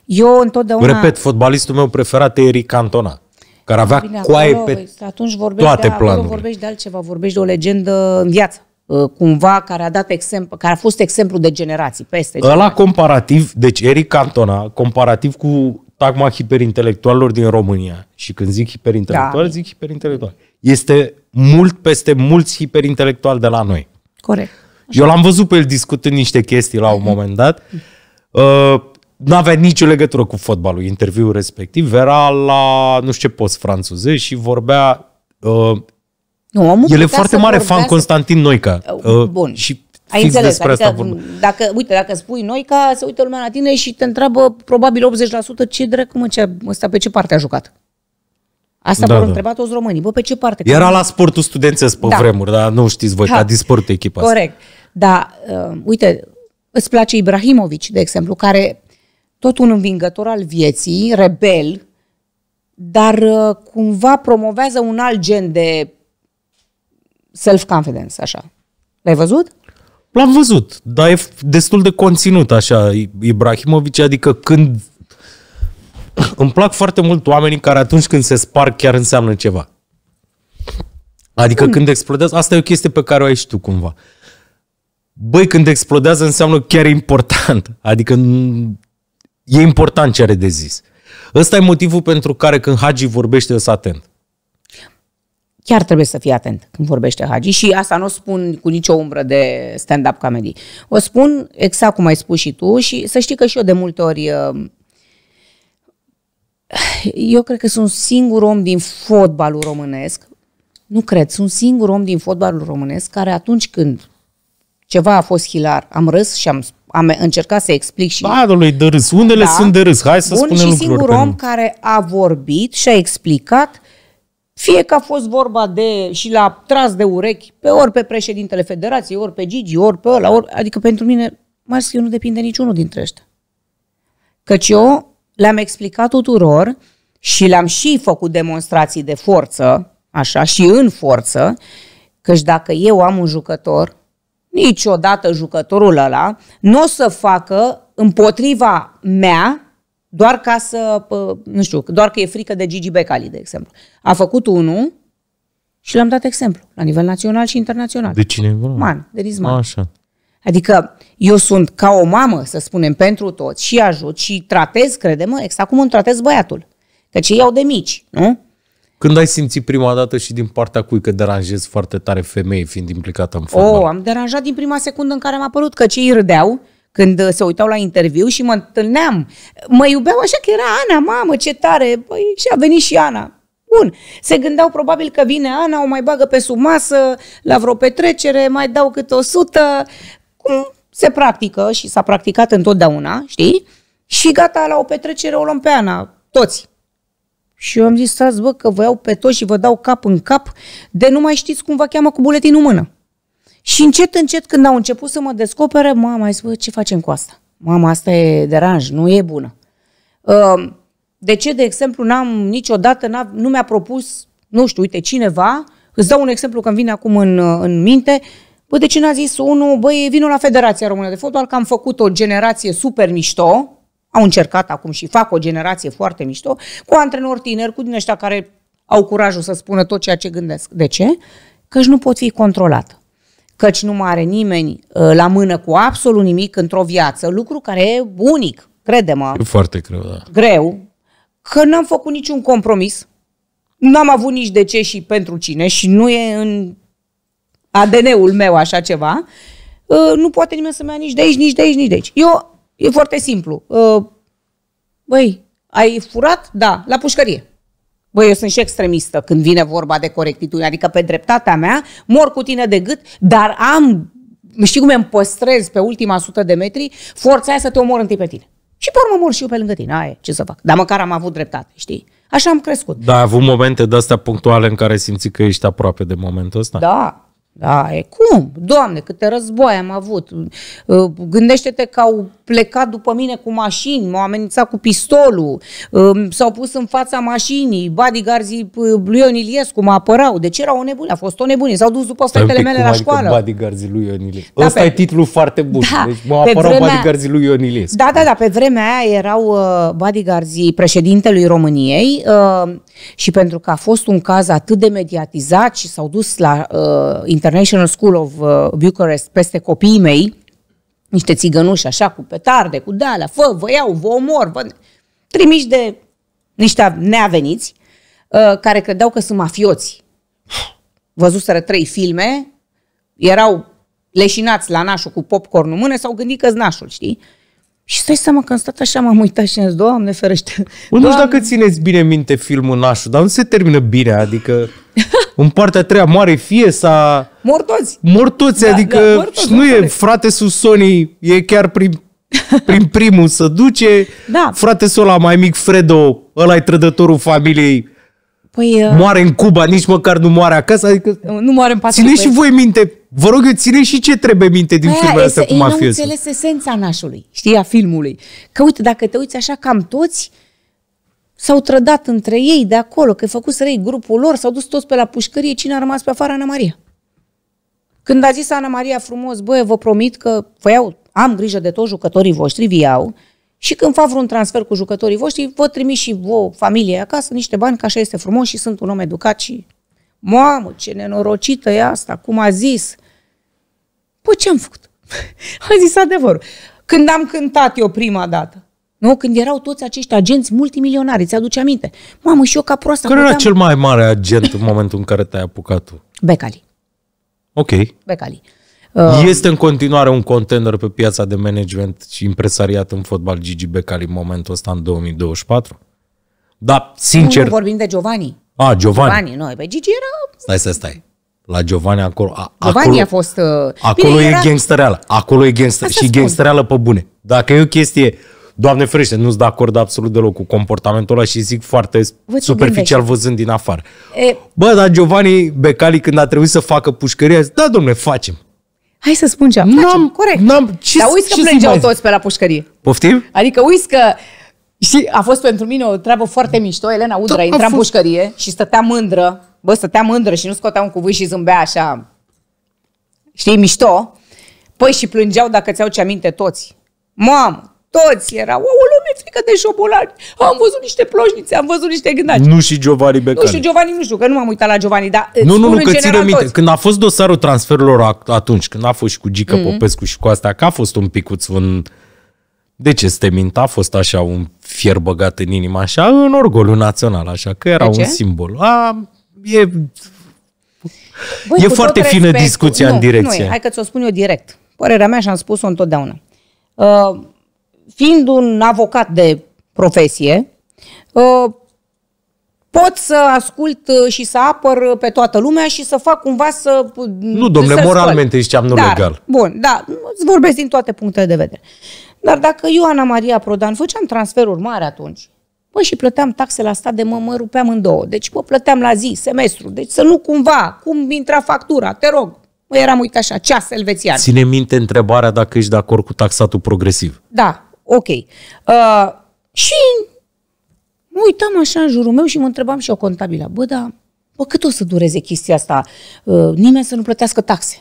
eu întotdeauna... Repet, fotbalistul meu preferat e Eric Cantona care avea Bine, coaie acolo, pe păi, atunci vorbești toate de, planurile. vorbești de altceva, vorbești de o legendă în viață. Uh, cumva care a dat exemplu, care a fost exemplu de generații peste. Ăla generații. comparativ, deci Eric Cantona, comparativ cu tagma hiperintelectualilor din România. Și când zic hiperintelectual, da. zic hiperintelectual. Este mult peste mulți hiperintelectuali de la noi. Corect. Așa. Eu l-am văzut pe el discutând niște chestii la un mhm. moment dat. Uh, nu avea nicio legătură cu fotbalul. Interviul respectiv era la nu știu ce post franceză și vorbea uh, nu, omul El e foarte mare fan Constantin Noica. Uh, Și ai fix înțeles, despre adică, asta vorbim. dacă, uite, dacă spui Noica, se uită lumea la tine și te întreabă probabil 80% ce dracu mă, ce, ăsta pe ce parte a jucat. Asta da, vor da. întreba toți românii. Bă, pe ce parte? Era la sportul studențesc pe da. vremuri, dar nu știți voi, da. a dispărut echipa asta. Corect. Dar, uh, uite, îți place Ibrahimovic, de exemplu, care tot un învingător al vieții, rebel, dar uh, cumva promovează un alt gen de self-confidence, așa. L-ai văzut? L-am văzut, dar e destul de conținut așa Ibrahimovic, adică când <clears throat> îmi plac foarte mult oamenii care atunci când se sparg chiar înseamnă ceva. Adică mm. când explodează, asta e o chestie pe care o ai și tu cumva. Băi, când explodează înseamnă chiar important. <laughs> Adică e important ce are de zis. Ăsta e motivul pentru care când Hagi vorbește, sunt atent chiar trebuie să fii atent când vorbește Hagi și asta nu o spun cu nicio umbră de stand-up comedy. O spun exact cum ai spus și tu și să știi că și eu de multe ori uh, eu cred că sunt singur om din fotbalul românesc, nu cred, sunt singur om din fotbalul românesc care atunci când ceva a fost hilar, am râs și am, am încercat să explic și... Badului de râs, unele da, sunt de râs, hai să Bun, spunem lucrurile. Bun, și singur om care a vorbit și a explicat fie că a fost vorba de și l-a tras de urechi, pe ori pe președintele federației, ori pe Gigi, ori pe ăla, ori, adică pentru mine, mai că nu depinde niciunul dintre ăștia. Căci eu le-am explicat tuturor și le-am și făcut demonstrații de forță, așa, și în forță, căci dacă eu am un jucător, niciodată jucătorul ăla nu o să facă împotriva mea doar ca să, nu știu, doar că e frică de Gigi Becali, de exemplu. A făcut unul și l-am dat exemplu, la nivel național și internațional. De cine vreau? Man, de Rizman. Așa. Adică eu sunt ca o mamă, să spunem, pentru toți și ajut și tratez, credem. mă exact cum îmi tratez băiatul. Că ce iau de mici, nu? Când ai simțit prima dată și din partea cui că deranjezi foarte tare femei fiind implicată în fotbal? Oh, am deranjat din prima secundă în care am apărut, că cei râdeau când se uitau la interviu și mă întâlneam. Mă iubeau așa că era Ana, mamă, ce tare! Păi, și a venit și Ana. Bun, se gândeau probabil că vine Ana, o mai bagă pe sumasă, la vreo petrecere, mai dau câte o sută, cum se practică și s-a practicat întotdeauna, știi? Și gata, la o petrecere o luăm pe Ana, toți. Și eu am zis, stați bă, că vă iau pe toți și vă dau cap în cap, de nu mai știți cum vă cheamă cu buletinul în mână. Și încet, încet, când au început să mă descopere, mama a zis, ce facem cu asta? Mama, asta e deranj, nu e bună. Ă, de ce, de exemplu, n-am niciodată, n-am, nu mi-a propus, nu știu, uite, cineva, îți dau un exemplu că vine acum în, în minte, Bă, de ce n-a zis unul, băi, vină la Federația Română de Fotbal, că am făcut o generație super mișto, au încercat acum și fac o generație foarte mișto, cu antrenori tineri, cu din ăștia care au curajul să spună tot ceea ce gândesc. De ce? Că nu pot fi controlată căci nu mai are nimeni uh, la mână cu absolut nimic într-o viață, lucru care e unic, crede-mă. E foarte greu, da. Greu, că n-am făcut niciun compromis, n-am avut nici de ce și pentru cine și nu e în ADN-ul meu așa ceva, uh, nu poate nimeni să-mi ia nici de aici, nici de aici, nici de aici. Eu, e foarte simplu. Uh, băi, ai furat? Da, la pușcărie. Băi, eu sunt și extremistă când vine vorba de corectitudine, adică pe dreptatea mea mor cu tine de gât, dar am, știi cum îmi păstrez pe ultima sută de metri forța aia să te omor întâi pe tine. Și pe urmă mor și eu pe lângă tine, aia, ce să fac? Dar măcar am avut dreptate, știi? Așa am crescut. Da, ai avut momente de-astea punctuale în care simți că ești aproape de momentul ăsta? Da, da, e cum? Doamne, câte războaie am avut. Ă, gândește-te că au plecat după mine cu mașini, m-au amenințat cu pistolul, ă, s-au pus în fața mașinii, bodyguards-i lui Ion Iliescu mă apărau. Deci era o nebune, a fost o nebune. S-au dus după fetele mele la adică școală. bodyguards-i lui Ion Iliescu. Da, Ăsta pe... e titlul foarte bun. Da, deci mă apărau vremea... bodyguards-i lui Ion Iliescu. Da, da, da, pe vremea aia erau ă, bodyguards-i președintelui României și pentru că a fost un caz atât de mediatizat și s-au dus la International School of uh, Bucharest peste copiii mei, niște țigănuși așa cu petarde, cu dalea, fă, vă iau, vă omor, vă... trimiși de niște neaveniți uh, care credeau că sunt mafioți. Văzuseră trei filme, erau leșinați la nașul cu popcorn în mână, s-au gândit că sunt nașul, știi? Și stai seama că am stat așa, m-am uitat și am zis, Doamne ferește. nu știu dacă țineți bine minte filmul Nașul, dar nu se termină bine, adică... <laughs> în partea treia mare fie s-a... Mor toți. Mor toți, da, adică da, mor toți, nu e frate Susoni, e chiar prin, prin primul să duce. Da. Frate ăla mai mic, Fredo, ăla e trădătorul familiei. Păi, uh... Moare în Cuba, nici măcar nu moare acasă. Adică uh, nu moare în patru. Ține și păi. voi minte, vă rog eu, ține și ce trebuie minte din păi filmele astea cu mafiosul. Ei înțeles esența nașului, știi, a filmului. Că uite, dacă te uiți așa, cam toți uh, s-au trădat între ei de acolo, că făcut ei grupul lor, s-au dus toți pe la pușcărie, cine a rămas pe afară? Ana Maria. Când a zis Ana Maria frumos, băi, vă promit că vă iau, am grijă de toți jucătorii voștri, vi iau, și când fac vreun transfer cu jucătorii voștri, vă trimit și vă familie acasă, niște bani, că așa este frumos și sunt un om educat și... Mamă, ce nenorocită e asta, cum a zis. Păi ce am făcut? <laughs> a zis adevărul. Când am cântat eu prima dată, nu? Când erau toți acești agenți multimilionari, ți-aduce aminte? Mamă, și eu ca proastă... Care era cel mai mare agent în momentul în care te-ai apucat tu? Becali. Ok. Becali. Uh, este în continuare un contender pe piața de management și impresariat în fotbal Gigi Becali în momentul ăsta în 2024? Da, sincer... Nu vorbim de Giovanni. A, Giovanni. Giovanni, noi. Păi pe Gigi era... Stai, stai, stai. La Giovanni acolo... A, Giovanni acolo, a fost... Uh... Acolo Bine, e era... gangstereală. Acolo e gangster, și spun. gangstereală pe bune. Dacă e o chestie Doamne ferește, nu-ți de acord absolut deloc cu comportamentul ăla și zic foarte Vă superficial gândești? văzând din afară. E... Bă, dar Giovanni Becali când a trebuit să facă pușcăria, zis, da, domne, facem. Hai să spun ce am. N-am, corect. N-am, ce, dar uiți că ce plângeau toți pe la pușcărie. Poftim? Adică uiți că și a fost pentru mine o treabă foarte mișto. Elena Udra da, intra fost... în pușcărie și stătea mândră. Bă, stătea mândră și nu scotea un cuvânt și zâmbea așa. Știi, mișto. Păi și plângeau dacă ți-au ce aminte toți. Mamă, toți erau. O, o lume frică de șobolani. Am văzut niște ploșnițe, am văzut niște gândaci. Nu și Giovanni Becali. Nu și Giovanni, nu știu, că nu m-am uitat la Giovanni, dar Nu, nu, nu, că ți minte. Toți. Când a fost dosarul transferurilor atunci, când a fost și cu Gică mm-hmm. Popescu și cu asta, că a fost un picuț un... De ce este mint? A fost așa un fier băgat în inimă, așa, în orgolul național, așa, că era un simbol. A, e Băi, e foarte fină respect, discuția nu, în direcție. Nu, hai că ți-o spun eu direct. Părerea mea și am spus-o întotdeauna. Uh, fiind un avocat de profesie, ă, pot să ascult ă, și să apăr pe toată lumea și să fac cumva să... Nu, domnule, moralmente ziceam, nu Dar, legal. Bun, da, îți vorbesc din toate punctele de vedere. Dar dacă eu, Ana Maria Prodan, făceam transferuri mari atunci, bă, și plăteam taxe la stat de mă, mă rupeam în două. Deci, bă, plăteam la zi, semestru. Deci să nu cumva, cum intra factura, te rog. Mă, eram, uite așa, ceas elvețian. Ține minte întrebarea dacă ești de acord cu taxatul progresiv. Da, Ok. Uh, și mă uitam așa în jurul meu și mă întrebam și eu contabila, bă, dar bă, cât o să dureze chestia asta? Uh, nimeni să nu plătească taxe.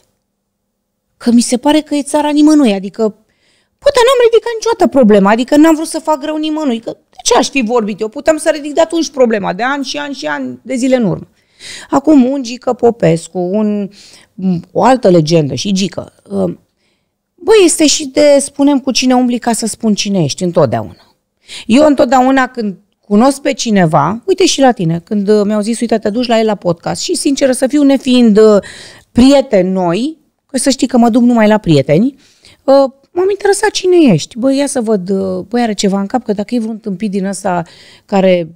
Că mi se pare că e țara nimănui, adică Poate n-am ridicat niciodată problema, adică n-am vrut să fac rău nimănui, că de ce aș fi vorbit eu? Puteam să ridic de atunci problema, de ani și ani și ani, de zile în urmă. Acum un Gică Popescu, un, o altă legendă și Gică, uh, Băi este și de spunem cu cine umbli ca să spun cine ești, întotdeauna. Eu întotdeauna când cunosc pe cineva, uite și la tine, când uh, mi-au zis, uite, te duci la el la podcast și sincer să fiu, nefiind uh, prieteni noi, că să știi că mă duc numai la prieteni, uh, m-am interesat cine ești. Băi, ia să văd, băi, are ceva în cap, că dacă e vreun tâmpit din ăsta care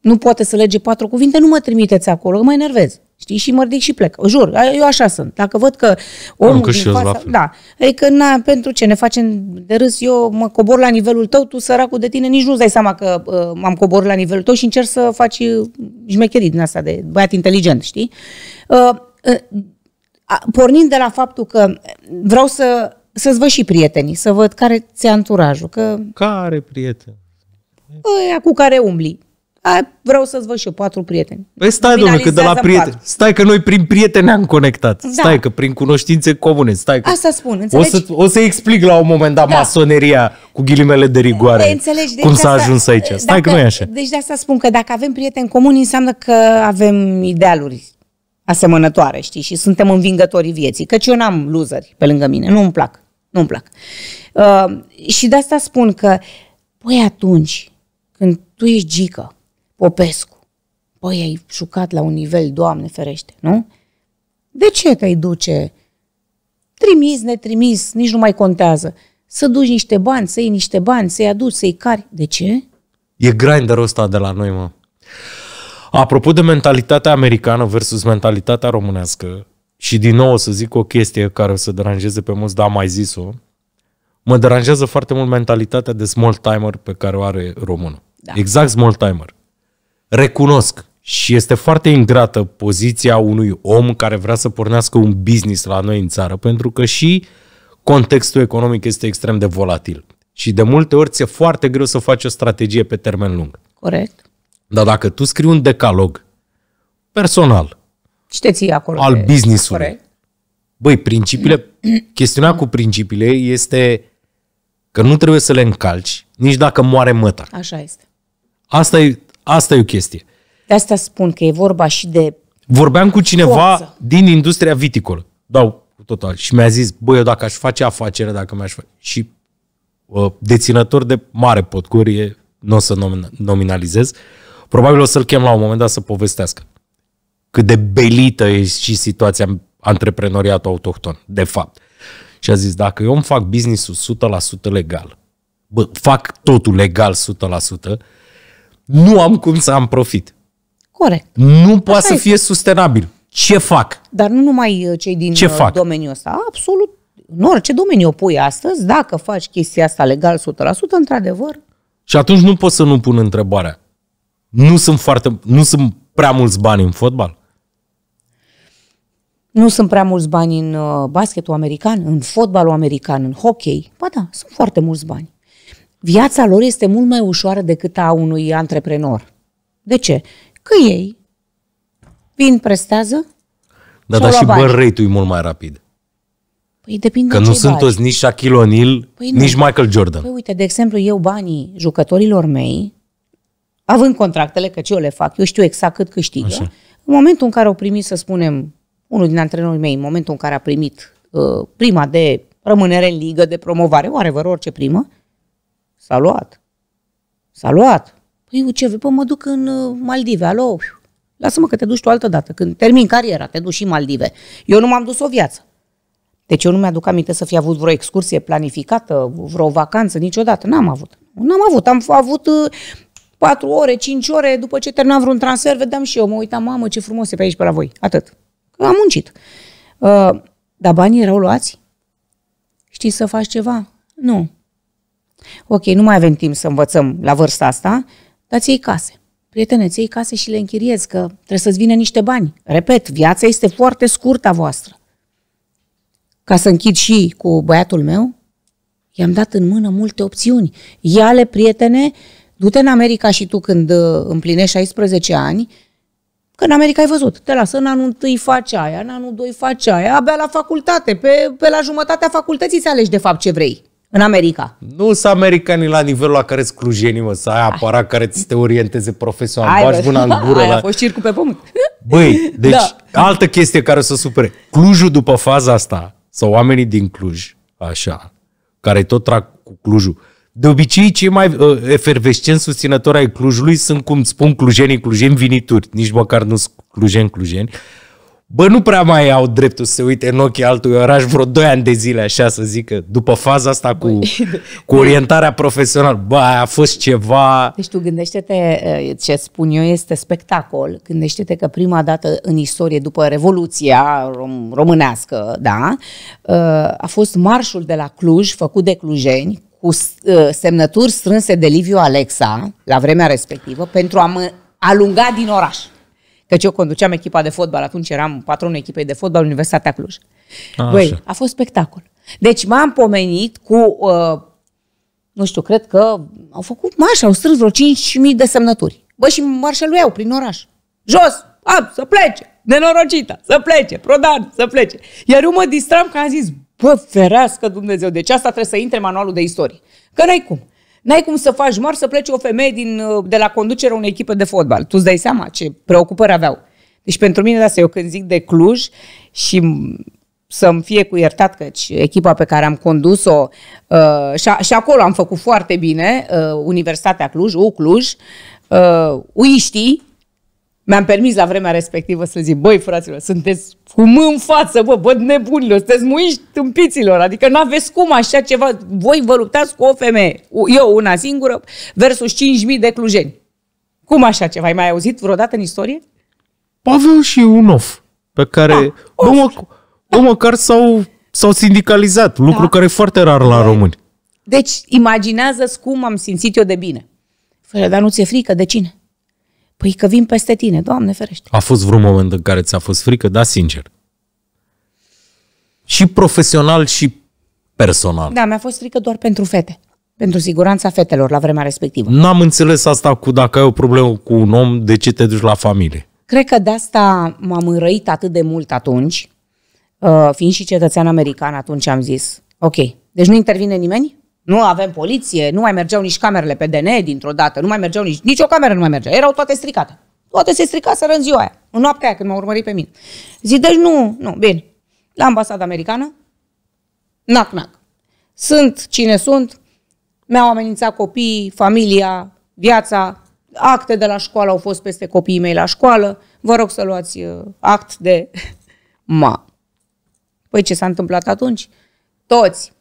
nu poate să lege patru cuvinte, nu mă trimiteți acolo, că mă enervez. Știi? Și mă ridic și plec. Jur, eu așa sunt. Dacă văd că omul din fața... Da. Adică, na, pentru ce? Ne facem de râs. Eu mă cobor la nivelul tău, tu săracul de tine, nici nu-ți dai seama că uh, m-am cobor la nivelul tău și încerc să faci jmecherii uh, din asta de băiat inteligent, știi? Uh, uh, pornind de la faptul că vreau să, să-ți văd și prietenii, să văd care ți a anturajul. Că... Care prieten? Ăia cu care umbli. A, vreau să-ți văd și eu patru prieteni. Păi stai, domnule, că de la prieteni. Patru. Stai că noi prin prieteni ne-am conectat. Da. Stai că prin cunoștințe comune. Stai că... Asta spun, înțelegi? O să, o să explic la un moment dat da. masoneria cu ghilimele de rigoare. De, păi, înțelegi, deci cum s-a asta, ajuns aici. Stai dacă, că nu e așa. Deci de asta spun că dacă avem prieteni comuni înseamnă că avem idealuri asemănătoare, știi, și suntem învingătorii vieții. Căci eu n-am loseri pe lângă mine. Nu-mi plac. Nu-mi plac. Uh, și de asta spun că, păi atunci, când tu ești gică, Popescu. Păi ai jucat la un nivel, Doamne ferește, nu? De ce te-ai duce? Trimis, netrimis, nici nu mai contează. Să duci niște bani, să iei niște bani, să-i aduci, să-i cari. De ce? E grinderul ăsta de la noi, mă. Apropo de mentalitatea americană versus mentalitatea românească, și din nou o să zic o chestie care o să deranjeze pe mulți, dar am mai zis-o, mă deranjează foarte mult mentalitatea de small timer pe care o are românul. Da. Exact small timer recunosc și este foarte ingrată poziția unui om care vrea să pornească un business la noi în țară, pentru că și contextul economic este extrem de volatil. Și de multe ori ți-e foarte greu să faci o strategie pe termen lung. Corect. Dar dacă tu scrii un decalog personal, ții acolo al de... business-ului, corect. băi, principiile, <clears throat> chestiunea cu principiile este că nu trebuie să le încalci nici dacă moare măta. Așa este. Asta e, Asta e o chestie. De asta spun că e vorba și de Vorbeam cu cineva forță. din industria viticolă. Dau total. Și mi-a zis, băi, eu dacă aș face afacere, dacă mi-aș face... Și uh, deținător de mare potcurie, nu o să nomin- nominalizez, probabil o să-l chem la un moment dat să povestească cât de belită e și situația antreprenoriatul autohton, de fapt. Și a zis, dacă eu îmi fac business-ul 100% legal, bă, fac totul legal 100%, nu am cum să am profit. Corect. Nu poate Asta să fie este. sustenabil. Ce fac? Dar nu numai uh, cei din Ce uh, fac? domeniul ăsta, absolut în orice domeniu o pui astăzi, dacă faci chestia asta legal 100%, într-adevăr. Și atunci nu pot să nu pun întrebarea. Nu sunt, foarte, nu sunt prea mulți bani în fotbal. Nu sunt prea mulți bani în uh, basketul american, în fotbalul american, în hockey. Ba da, sunt foarte mulți bani viața lor este mult mai ușoară decât a unui antreprenor. De ce? Că ei vin, prestează, da, dar și burn e mult mai rapid. Păi depinde Că de nu sunt bagi. toți nici Shaquille O'Neal, păi nici nu. Michael Jordan. Păi uite, de exemplu, eu banii jucătorilor mei, având contractele, că ce eu le fac, eu știu exact cât câștigă. Așa. În momentul în care au primit, să spunem, unul din antrenorii mei, în momentul în care a primit uh, prima de rămânere în ligă, de promovare, oarevăr, orice primă, S-a luat. S-a luat. Păi ce, păi mă duc în uh, Maldive, alo? Lasă-mă că te duci tu altă dată, când termin cariera, te duci și în Maldive. Eu nu m-am dus o viață. Deci eu nu mi-aduc aminte să fi avut vreo excursie planificată, vreo vacanță, niciodată. N-am avut. N-am avut. Am avut 4 uh, ore, 5 ore, după ce terminam vreun transfer, vedeam și eu, mă uitam, mamă, ce frumos e pe aici, pe la voi. Atât. Am muncit. Uh, dar banii erau luați? Știi să faci ceva? Nu. Ok, nu mai avem timp să învățăm la vârsta asta, dar ți case. Prietene, ți case și le închiriezi, că trebuie să-ți vină niște bani. Repet, viața este foarte scurtă a voastră. Ca să închid și cu băiatul meu, i-am dat în mână multe opțiuni. Ia-le, prietene, du-te în America și tu când uh, împlinești 16 ani, Că în America ai văzut, te lasă în anul întâi faci aia, în anul doi faci aia, abia la facultate, pe, pe la jumătatea facultății să alegi de fapt ce vrei în America. Nu sunt americanii la nivelul la care sunt clujenii, mă, să ai aparat care ți te orienteze profesional. Bași bună în gură. <laughs> Aia la... a fost circul pe pământ. Băi, <laughs> deci da. altă chestie care o să supere. Clujul după faza asta, sau oamenii din Cluj, așa, care tot trag cu Clujul, de obicei, cei mai uh, efervescenți susținători ai Clujului sunt, cum spun clujenii, clujeni vinituri, nici măcar nu sunt clujeni, clujeni. Uh, bă, nu prea mai au dreptul să se uite în ochii altui oraș vreo 2 ani de zile, așa să zică, după faza asta cu, <laughs> cu orientarea profesională. Bă, a fost ceva... Deci tu gândește-te, eh, ce spun eu este spectacol. Gândește-te că prima dată în istorie, după Revoluția rom- românească, da, eh, a fost marșul de la Cluj, făcut de clujeni, cu eh, semnături strânse de Liviu Alexa la vremea respectivă pentru a alunga din oraș. Căci eu conduceam echipa de fotbal, atunci eram patronul echipei de fotbal Universitatea Cluj. A, ah, Băi, așa. a fost spectacol. Deci m-am pomenit cu, uh, nu știu, cred că au făcut marș, au strâns vreo 5.000 de semnături. Bă, și marșăluiau prin oraș. Jos, ab, să plece, nenorocită, să plece, prodan, să plece. Iar eu mă distram că am zis, bă, ferească Dumnezeu, deci asta trebuie să intre manualul de istorie. Că n-ai cum. N-ai cum să faci mor să plece o femeie din, uh, de la conducerea unei echipe de fotbal. Tu îți dai seama ce preocupări aveau. Deci pentru mine, da asta eu când zic de Cluj și să-mi fie cu iertat că echipa pe care am condus-o uh, și, și acolo am făcut foarte bine, uh, Universitatea Cluj, U Cluj, uh, uiștii, mi-am permis la vremea respectivă să zic, băi, fraților, sunteți cu în față, bă, bă, nebunilor, sunteți muiși tâmpiților, adică nu aveți cum așa ceva, voi vă luptați cu o femeie, eu una singură, versus 5.000 de clujeni. Cum așa ceva? Ai mai auzit vreodată în istorie? Pavel păi și un of pe care da, of. mă, da. măcar s-au, s-au sindicalizat, lucru da. care e foarte rar la da. români. Deci, imaginează-ți cum am simțit eu de bine. Fără, dar nu ți-e frică? De cine? Păi că vin peste tine, Doamne ferește. A fost vreun moment în care ți-a fost frică, da, sincer. Și profesional și personal. Da, mi-a fost frică doar pentru fete. Pentru siguranța fetelor la vremea respectivă. N-am înțeles asta cu dacă ai o problemă cu un om, de ce te duci la familie. Cred că de asta m-am înrăit atât de mult atunci, uh, fiind și cetățean american atunci am zis, ok, deci nu intervine nimeni? Nu avem poliție, nu mai mergeau nici camerele pe DN dintr-o dată, nu mai mergeau nici, nici o cameră nu mai mergea, erau toate stricate. Toate se stricaseră în ziua aia, în noaptea aia când m-au urmărit pe mine. Zic, deci nu, nu, bine. La ambasada americană, nac-nac. Sunt cine sunt, mi-au amenințat copiii, familia, viața, acte de la școală au fost peste copiii mei la școală, vă rog să luați uh, act de <laughs> ma. Păi ce s-a întâmplat atunci? Toți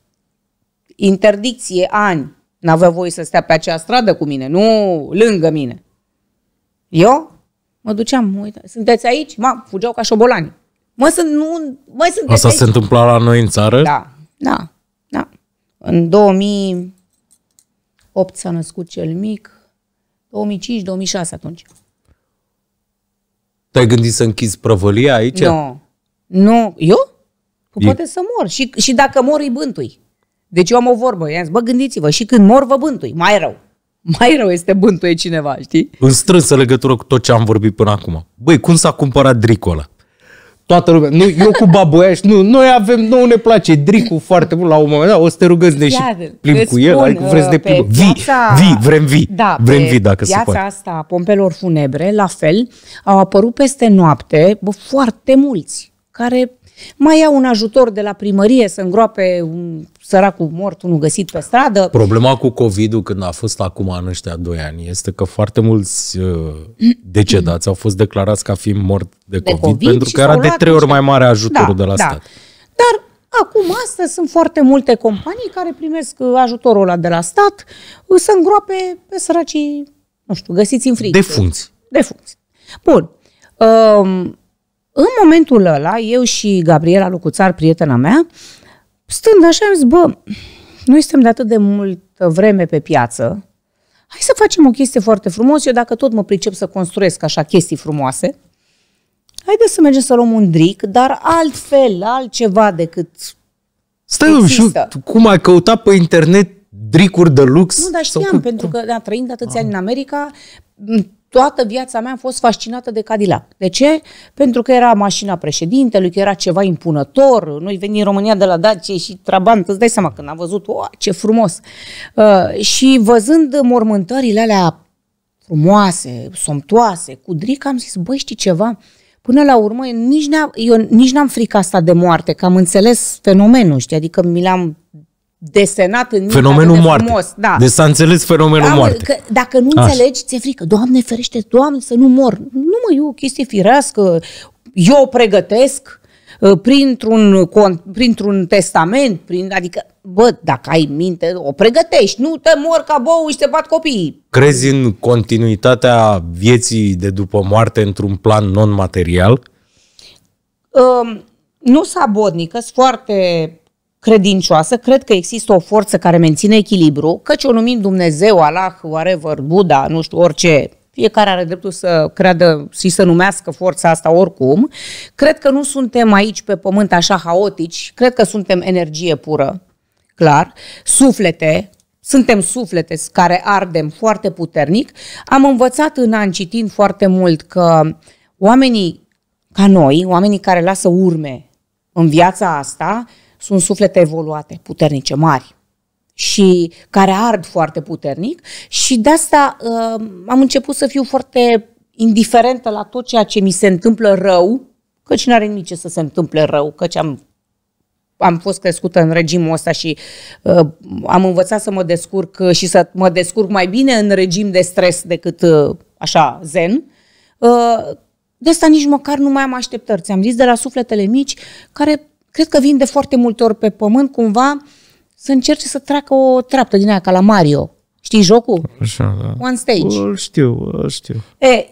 interdicție, ani, n-avea voie să stea pe acea stradă cu mine, nu lângă mine. Eu mă duceam, mă uitam, sunteți aici? Mă, fugeau ca șobolani. Mă, sunt, nu, mă, sunteți Asta aici? se întâmpla la noi în țară? Da, da, da. În 2008 s-a născut cel mic, 2005-2006 atunci. Te-ai gândit să închizi prăvălia aici? Nu. Nu. Eu? E... Poate să mor. Și, și dacă mor, îi bântui. Deci eu am o vorbă, i-am zis, bă, gândiți-vă, și când mor vă bântui, mai rău. <laughs> Mai rău este bântuie cineva, știi? În strânsă legătură cu tot ce am vorbit până acum. Băi, cum s-a cumpărat dricola? toată lumea. Nu, eu cu babuiaș, nu, noi avem, nu ne place dricul foarte mult la un moment dat, o să te rugăți de și plim cu el, adică vreți de uh, plim. Vii, vii, vrem vii, da, vrem vii dacă se poate. asta a pompelor funebre, la fel, au apărut peste noapte bă, foarte mulți care mai iau un ajutor de la primărie să îngroape un săracul mort, unul găsit pe stradă. Problema cu COVID-ul când a fost acum în ăștia doi ani este că foarte mulți uh, decedați au fost declarați ca fiind mort de, de COVID, COVID pentru că era de trei ori mai mare ajutorul da, de la da. stat. Dar Acum, astăzi, sunt foarte multe companii care primesc uh, ajutorul ăla de la stat uh, să îngroape pe săracii, nu știu, găsiți în frigider. De Defunți. Bun. Um, în momentul ăla, eu și Gabriela Lucuțar, prietena mea, stând așa, am zis, bă, noi suntem de atât de multă vreme pe piață, hai să facem o chestie foarte frumoasă, eu dacă tot mă pricep să construiesc așa chestii frumoase, haideți să mergem să luăm un dric, dar altfel, altceva decât Stai, există. cum ai căutat pe internet dricuri de lux? Nu, dar știam, cu, pentru că da, trăind atâția ah. ani în America, toată viața mea am fost fascinată de Cadillac. De ce? Pentru că era mașina președintelui, că era ceva impunător. Noi veni în România de la Dacie și Trabant, îți dai seama când am văzut, o, ce frumos. Uh, și văzând mormântările alea frumoase, somtoase, cu dric, am zis, băi, știi ceva? Până la urmă, nici am eu nici n-am frica asta de moarte, că am înțeles fenomenul, știi? Adică mi l-am desenat în fenomenul de moarte. Frumos. Da. Deci s-a înțeles fenomenul da, moarte. Că, dacă nu Așa. înțelegi, ți-e frică. Doamne ferește, Doamne, să nu mor. Nu mă, eu o chestie firească. Eu o pregătesc uh, printr-un, printr-un testament, prin, adică, bă, dacă ai minte, o pregătești, nu te mor ca bou și te bat copiii. Crezi în continuitatea vieții de după moarte într-un plan non-material? Um, nu sabotnică, sunt foarte credincioasă, cred că există o forță care menține echilibru, căci o numim Dumnezeu, Allah, whatever, Buddha, nu știu, orice fiecare are dreptul să creadă și să numească forța asta oricum. Cred că nu suntem aici pe pământ așa haotici, cred că suntem energie pură, clar, suflete, suntem suflete care ardem foarte puternic. Am învățat în an citind foarte mult că oamenii ca noi, oamenii care lasă urme în viața asta, sunt suflete evoluate, puternice, mari și care ard foarte puternic și de asta uh, am început să fiu foarte indiferentă la tot ceea ce mi se întâmplă rău, căci nu are nimic ce să se întâmple rău, căci am, am fost crescută în regimul ăsta și uh, am învățat să mă descurc și să mă descurc mai bine în regim de stres decât uh, așa zen. Uh, de asta nici măcar nu mai am așteptări. Ți-am zis de la sufletele mici care cred că vin de foarte multe ori pe pământ cumva să încerce să tracă o treaptă din aia, ca la Mario. Știi jocul? Așa, da. One stage. O, știu, o, știu. E,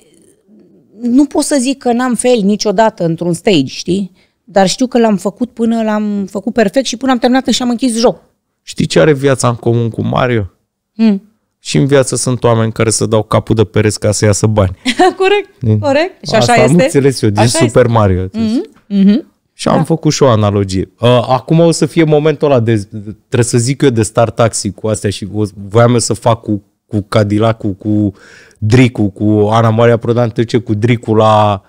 nu pot să zic că n-am fel niciodată într-un stage, știi? Dar știu că l-am făcut până l-am făcut perfect și până am terminat și am închis joc. Știi ce are viața în comun cu Mario? Hmm. Și în viață sunt oameni care să dau capul de pereți ca să iasă bani. <laughs> corect, din... corect. Și așa Asta este. am înțeles eu din așa Super este. Mario. Mm-hmm. Mm-hmm. Și am da. făcut și o analogie. Uh, acum o să fie momentul ăla de, trebuie să zic eu de star taxi cu astea și voiam eu să fac cu, cu cadillac cu cu Dricu, cu Ana Maria Prodan trece cu Dricu la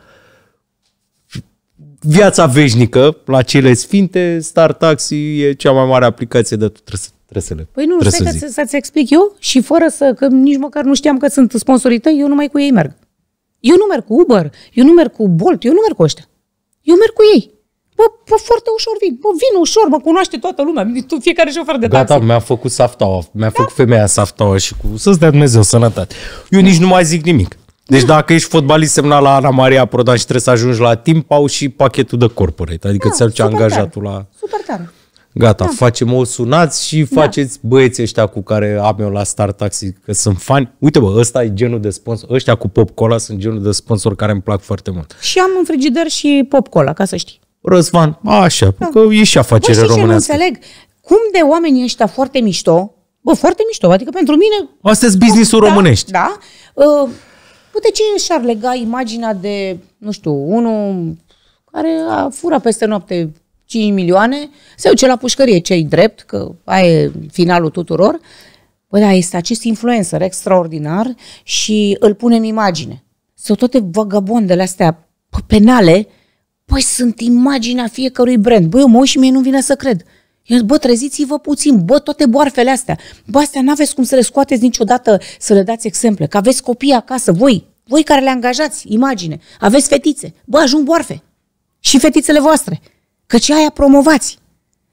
viața veșnică, la cele sfinte, Star Taxi e cea mai mare aplicație de tot. Trebuie să, trebuie să le Păi nu, stai să că să, să-ți explic eu și fără să, că nici măcar nu știam că sunt sponsorii tăi, eu numai cu ei merg. Eu nu merg cu Uber, eu nu merg cu Bolt, eu nu merg cu ăștia. Eu merg cu ei. Bă, bă, foarte ușor vin. Bă, vin ușor, mă cunoaște toată lumea. fiecare șofer de taxi. Gata, mi-a făcut saftaua. Mi-a da? făcut femeia saftaua și cu... Să-ți dea Dumnezeu sănătate. Eu nici nu mai zic nimic. Deci da. dacă ești fotbalist semnal la Ana Maria Prodan și trebuie să ajungi la timp, au și pachetul de corporate. Adică da, ți ar duce angajatul tare. la... Super tare. Gata, da. facem o sunați și da. băieții ăștia cu care am eu la Star Taxi, că sunt fani. Uite bă, ăsta e genul de sponsor, ăștia cu Pop Cola sunt genul de sponsor care îmi plac foarte mult. Și am în frigider și Pop Cola, ca să știi. Răzvan, așa, da. că e și afacere Bă, românească. nu înțeleg? Cum de oamenii ăștia foarte mișto, bă, foarte mișto, adică pentru mine... Asta e business da, românești. Da, da. bă, de ce și-ar lega imaginea de, nu știu, unul care a fura peste noapte 5 milioane, se duce la pușcărie, ce drept, că aia e finalul tuturor. Bă, da, este acest influencer extraordinar și îl pune în imagine. Sunt toate vagabondele astea penale, Păi sunt imaginea fiecărui brand. Băi, mă și mie nu vine să cred. Eu zic, bă, treziți-vă puțin, bă, toate boarfele astea. Bă, astea n-aveți cum să le scoateți niciodată, să le dați exemple. Că aveți copii acasă, voi, voi care le angajați, imagine, aveți fetițe, bă, ajung boarfe. Și fetițele voastre. Că ce aia promovați.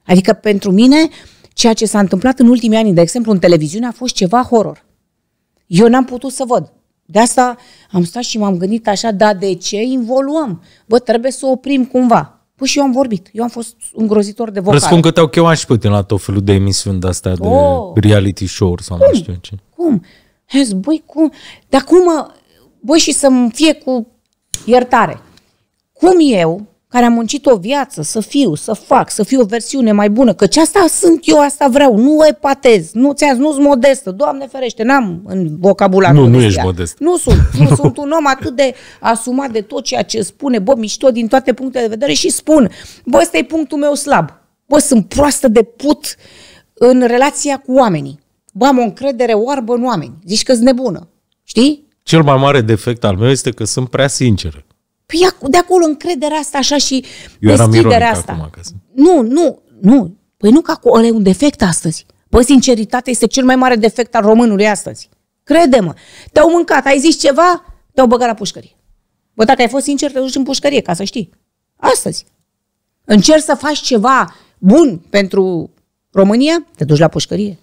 Adică pentru mine, ceea ce s-a întâmplat în ultimii ani, de exemplu, în televiziune, a fost ceva horror. Eu n-am putut să văd. De asta am stat și m-am gândit așa, dar de ce involuăm? Bă, trebuie să oprim cumva. Păi și eu am vorbit. Eu am fost îngrozitor de vocală. Răspund că te-au chemat și pe tine la tot felul de emisiuni de-astea de oh! reality show sau cum? nu știu ce. Cum? Hez, băi, cum? Dar cum, băi, și să-mi fie cu iertare. Cum eu, care am muncit o viață, să fiu, să fac, să fiu o versiune mai bună, că ce asta sunt eu, asta vreau, nu e patez, nu ți nu sunt modestă, Doamne ferește, n-am în vocabular. Nu, nu ești modest. Nu sunt, nu <laughs> sunt un om atât de asumat de tot ceea ce spune, bă, mișto din toate punctele de vedere și spun, bă, ăsta e punctul meu slab, bă, sunt proastă de put în relația cu oamenii, bă, am o încredere oarbă în oameni, zici că sunt nebună, știi? Cel mai mare defect al meu este că sunt prea sinceră. Păi de acolo încrederea asta așa și Eu eram deschiderea asta. Acum, acasă. Nu, nu, nu. Păi nu că acolo e un defect astăzi. Păi sinceritatea este cel mai mare defect al românului astăzi. Crede-mă. Te-au mâncat, ai zis ceva, te-au băgat la pușcărie. Bă, dacă ai fost sincer, te duci în pușcărie, ca să știi. Astăzi. Încerci să faci ceva bun pentru România, te duci la pușcărie.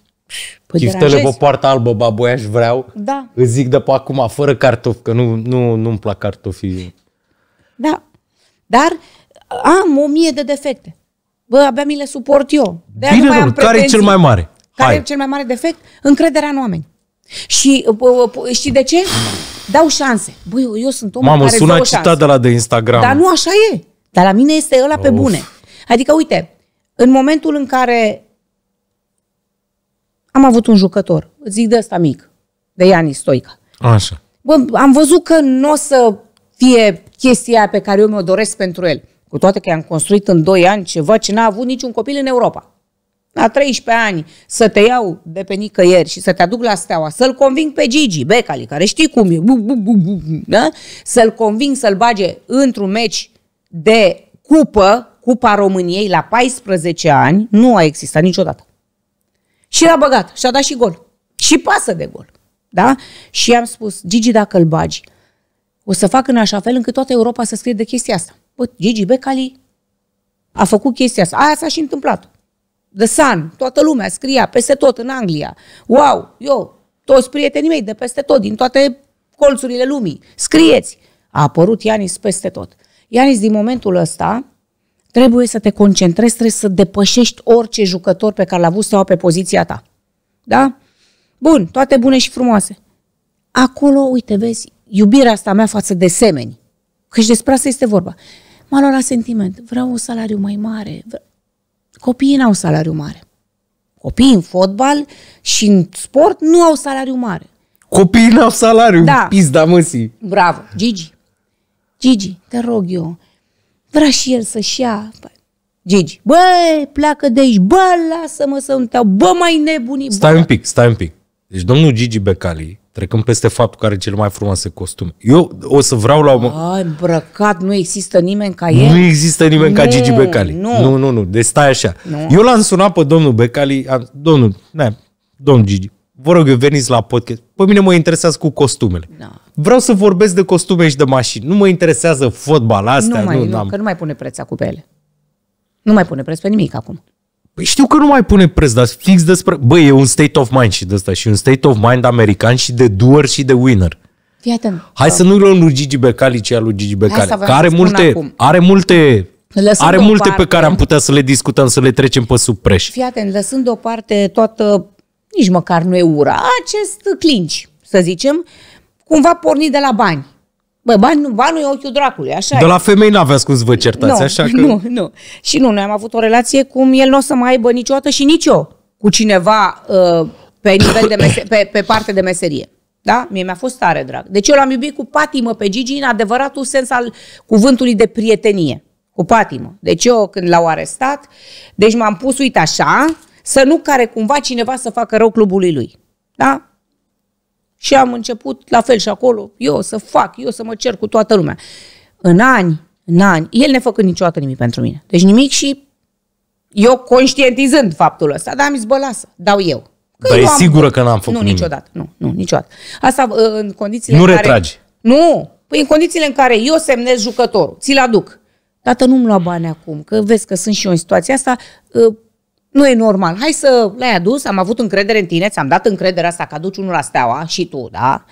Păi Chiftele vă poartă albă, baboiaș, vreau. Da. Îți zic de pe acum, fără cartofi, că nu, nu, nu-mi plac cartofii. Da. Dar am o mie de defecte. Bă, abia mi le suport eu. De Bine, domnul, care e cel mai mare? Care Hai. e cel mai mare defect? Încrederea în oameni. Și știi de ce? Dau șanse. Băi, eu, eu sunt omul Mamă, care sună citat de la de Instagram. Dar nu așa e. Dar la mine este ăla of. pe bune. Adică, uite, în momentul în care am avut un jucător, zic de ăsta mic, de Iani Stoica. Așa. Bă, am văzut că nu o să fie chestia pe care eu mi-o doresc pentru el. Cu toate că i-am construit în 2 ani ceva ce n-a avut niciun copil în Europa. La 13 ani să te iau de pe nicăieri și să te aduc la steaua, să-l conving pe Gigi Becali, care știi cum e, da? să-l conving să-l bage într-un meci de cupă, Cupa României, la 14 ani, nu a existat niciodată. Și l-a băgat și a dat și gol. Și pasă de gol. Da? Și am spus, Gigi, dacă îl bagi, o să fac în așa fel încât toată Europa să scrie de chestia asta. Bă, Gigi Becali a făcut chestia asta. Aia s-a și întâmplat. The Sun, toată lumea scria peste tot în Anglia. Wow, eu, toți prietenii mei de peste tot, din toate colțurile lumii, scrieți. A apărut Ianis peste tot. Ianis, din momentul ăsta, trebuie să te concentrezi, trebuie să depășești orice jucător pe care l-a avut sau pe poziția ta. Da? Bun, toate bune și frumoase. Acolo, uite, vezi, iubirea asta mea față de semeni. Că și despre asta este vorba. M-a luat la sentiment. Vreau un salariu mai mare. Copiii n-au salariu mare. Copiii în fotbal și în sport nu au salariu mare. Copiii n-au salariu. Da. Pizda măsii. Bravo. Gigi. Gigi, te rog eu. Vrea și el să-și ia. Gigi, băi, pleacă de aici, bă, lasă-mă să-mi tău, bă, mai nebunii. Bă. Stai un pic, stai un pic. Deci domnul Gigi Becali Trecând peste faptul că are cele mai frumoase costume. Eu o să vreau la... A, îmbrăcat, nu există nimeni ca el? Nu există nimeni nu, ca Gigi Becali. Nu, nu, nu. nu. Deci stai așa. Nu. Eu l-am sunat pe domnul Becali, am, domnul, ne, domnul Gigi, vă rog, eu veniți la podcast. Pe mine mă interesează cu costumele. Da. Vreau să vorbesc de costume și de mașini. Nu mă interesează fotbal, astea. Nu, mai, nu, nu că nu mai pune preț acum pe ele. Nu mai pune preț pe nimic acum. Păi știu că nu mai pune preț, dar fix despre... Băi, e un state of mind și de ăsta, și un state of mind american și de doer și de winner. Fii atent. Hai să nu luăm lui Gigi Becali, ci a lui Gigi Becali, care are multe, acum. are multe Lăsând are multe parte, pe care am putea să le discutăm, să le trecem pe sub preș. Fii atent, lăsând deoparte toată, nici măcar nu e ura, acest clinci, să zicem, cumva porni de la bani. Bă, ban, banul e ochiul dracului, așa De e. la femei n-aveați cum să vă certați, nu, așa că... <laughs> Nu, nu. Și nu, noi am avut o relație cum el nu o să mai aibă niciodată și nici eu cu cineva uh, pe, nivel de meserie, pe, pe parte de meserie. Da? Mie mi-a fost tare drag. Deci eu l-am iubit cu patimă pe Gigi în adevăratul sens al cuvântului de prietenie. Cu patimă. Deci eu când l-au arestat, deci m-am pus, uite așa, să nu care cumva cineva să facă rău clubului lui. Da? Și am început la fel și acolo, eu să fac, eu să mă cer cu toată lumea. În ani, în ani, el ne făcând niciodată nimic pentru mine. Deci nimic și eu conștientizând faptul ăsta, dar am zis, bă, lasă, dau eu. Că dar eu e sigură că n-am făcut nu, nimic. Nu, niciodată, nu, nu, niciodată. Asta uh, în condițiile nu în care... Nu retragi. Nu, păi în condițiile în care eu semnez jucătorul, ți-l aduc. Tată, nu-mi lua bani acum, că vezi că sunt și eu în situația asta, uh, nu e normal. Hai să le-ai adus, am avut încredere în tine, ți-am dat încrederea asta că aduci unul la steaua și tu, da?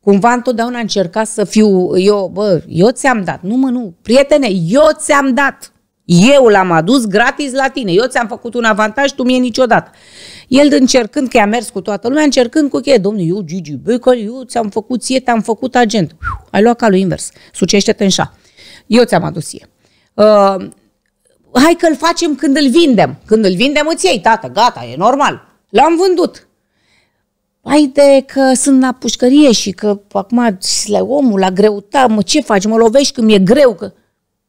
Cumva întotdeauna încerca să fiu, eu, bă, eu ți-am dat. Nu mă, nu, prietene, eu ți-am dat. Eu l-am adus gratis la tine. Eu ți-am făcut un avantaj, tu mie niciodată. El încercând că a mers cu toată lumea, încercând cu cheie, domnule, eu, Gigi că eu ți-am făcut ție, te-am făcut agent. Ai luat calul invers. Sucește-te în șa. Eu ți-am adus ție. Uh, hai că îl facem când îl vindem. Când îl vindem îți iei, tată, gata, e normal. L-am vândut. Hai de că sunt la pușcărie și că acum le omul, la greuta, mă, ce faci, mă lovești când mi-e greu, că...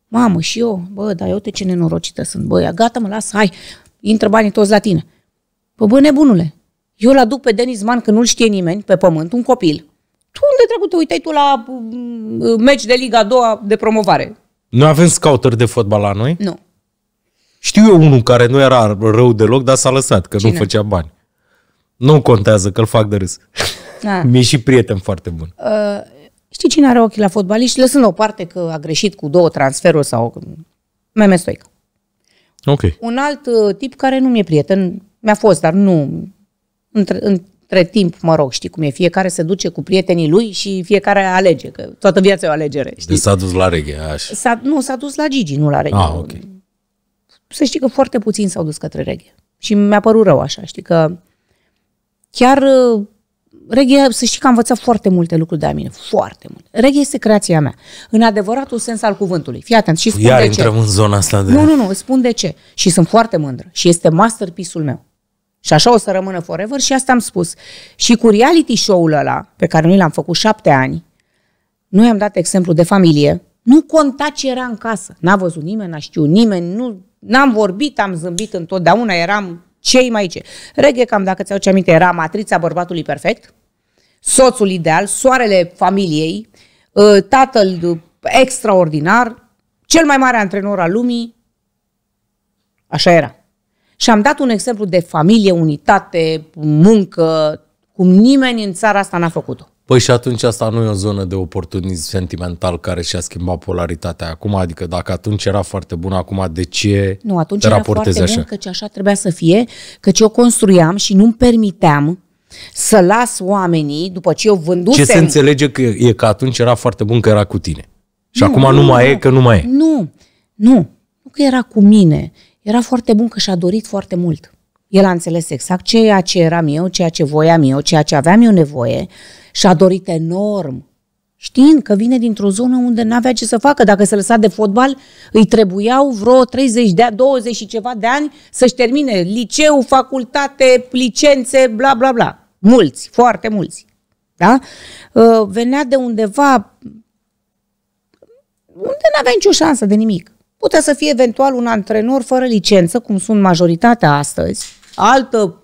Mamă, și eu, bă, dar uite ce nenorocită sunt, bă, gata, mă, las, hai, intră banii toți la tine. Bă, bă, nebunule, eu l aduc pe Denis Man, că nu-l știe nimeni, pe pământ, un copil. Tu unde trebuie te uitai tu la mm, meci de Liga a doua de promovare? Nu avem scouteri de fotbal la noi? Nu. Știu eu unul care nu era rău deloc, dar s-a lăsat, că Cine? nu făcea bani. Nu contează că îl fac de râs. <laughs> Mi-e și prieten foarte bun. Uh, știi cine are ochii la fotbaliști? Lăsând o parte că a greșit cu două transferuri sau... Meme Stoica. Ok. Un alt uh, tip care nu mi-e prieten, mi-a fost, dar nu... Între, între timp, mă rog, știi cum e, fiecare se duce cu prietenii lui și fiecare alege, că toată viața e o alegere. Știi? Deci s-a dus la reghe, așa. S-a, nu, s-a dus la Gigi, nu la reghe. Ah, ok să știi că foarte puțin s-au dus către reghe. Și mi-a părut rău așa, știi că chiar uh, reghe, să știi că am învățat foarte multe lucruri de la mine, foarte multe. Reghe este creația mea, în adevăratul sens al cuvântului. Fii atent și spun Iar de intrăm ce. în zona asta de... Nu, nu, nu, spun de ce. Și sunt foarte mândră și este masterpiece-ul meu. Și așa o să rămână forever și asta am spus. Și cu reality show-ul ăla, pe care noi l-am făcut șapte ani, noi am dat exemplu de familie, nu conta ce era în casă. N-a văzut nimeni, n-a știut nimeni, nu N-am vorbit, am zâmbit întotdeauna, eram cei mai ce. Reghe, cam dacă ți-au aminte, era matrița bărbatului perfect, soțul ideal, soarele familiei, ă, tatăl ă, extraordinar, cel mai mare antrenor al lumii. Așa era. Și am dat un exemplu de familie, unitate, muncă, cum nimeni în țara asta n-a făcut-o. Păi și atunci asta nu e o zonă de oportunism sentimental care și-a schimbat polaritatea acum? Adică dacă atunci era foarte bun, acum de ce Nu, atunci te era foarte așa? bun, căci așa trebuia să fie, căci eu construiam și nu-mi permiteam să las oamenii, după ce eu vândusem... Ce se înțelege că e că atunci era foarte bun că era cu tine. Și nu, acum nu, nu mai nu, e că nu mai e. Nu, nu. Nu că era cu mine. Era foarte bun că și-a dorit foarte mult. El a înțeles exact ceea ce eram eu, ceea ce voiam eu, ceea ce aveam eu nevoie și a dorit enorm, știind că vine dintr-o zonă unde n-avea ce să facă. Dacă se lăsa de fotbal, îi trebuiau vreo 30 de 20 și ceva de ani să-și termine liceu, facultate, licențe, bla, bla, bla. Mulți, foarte mulți. Da? Uh, venea de undeva unde n-avea nicio șansă de nimic. Putea să fie eventual un antrenor fără licență, cum sunt majoritatea astăzi, altă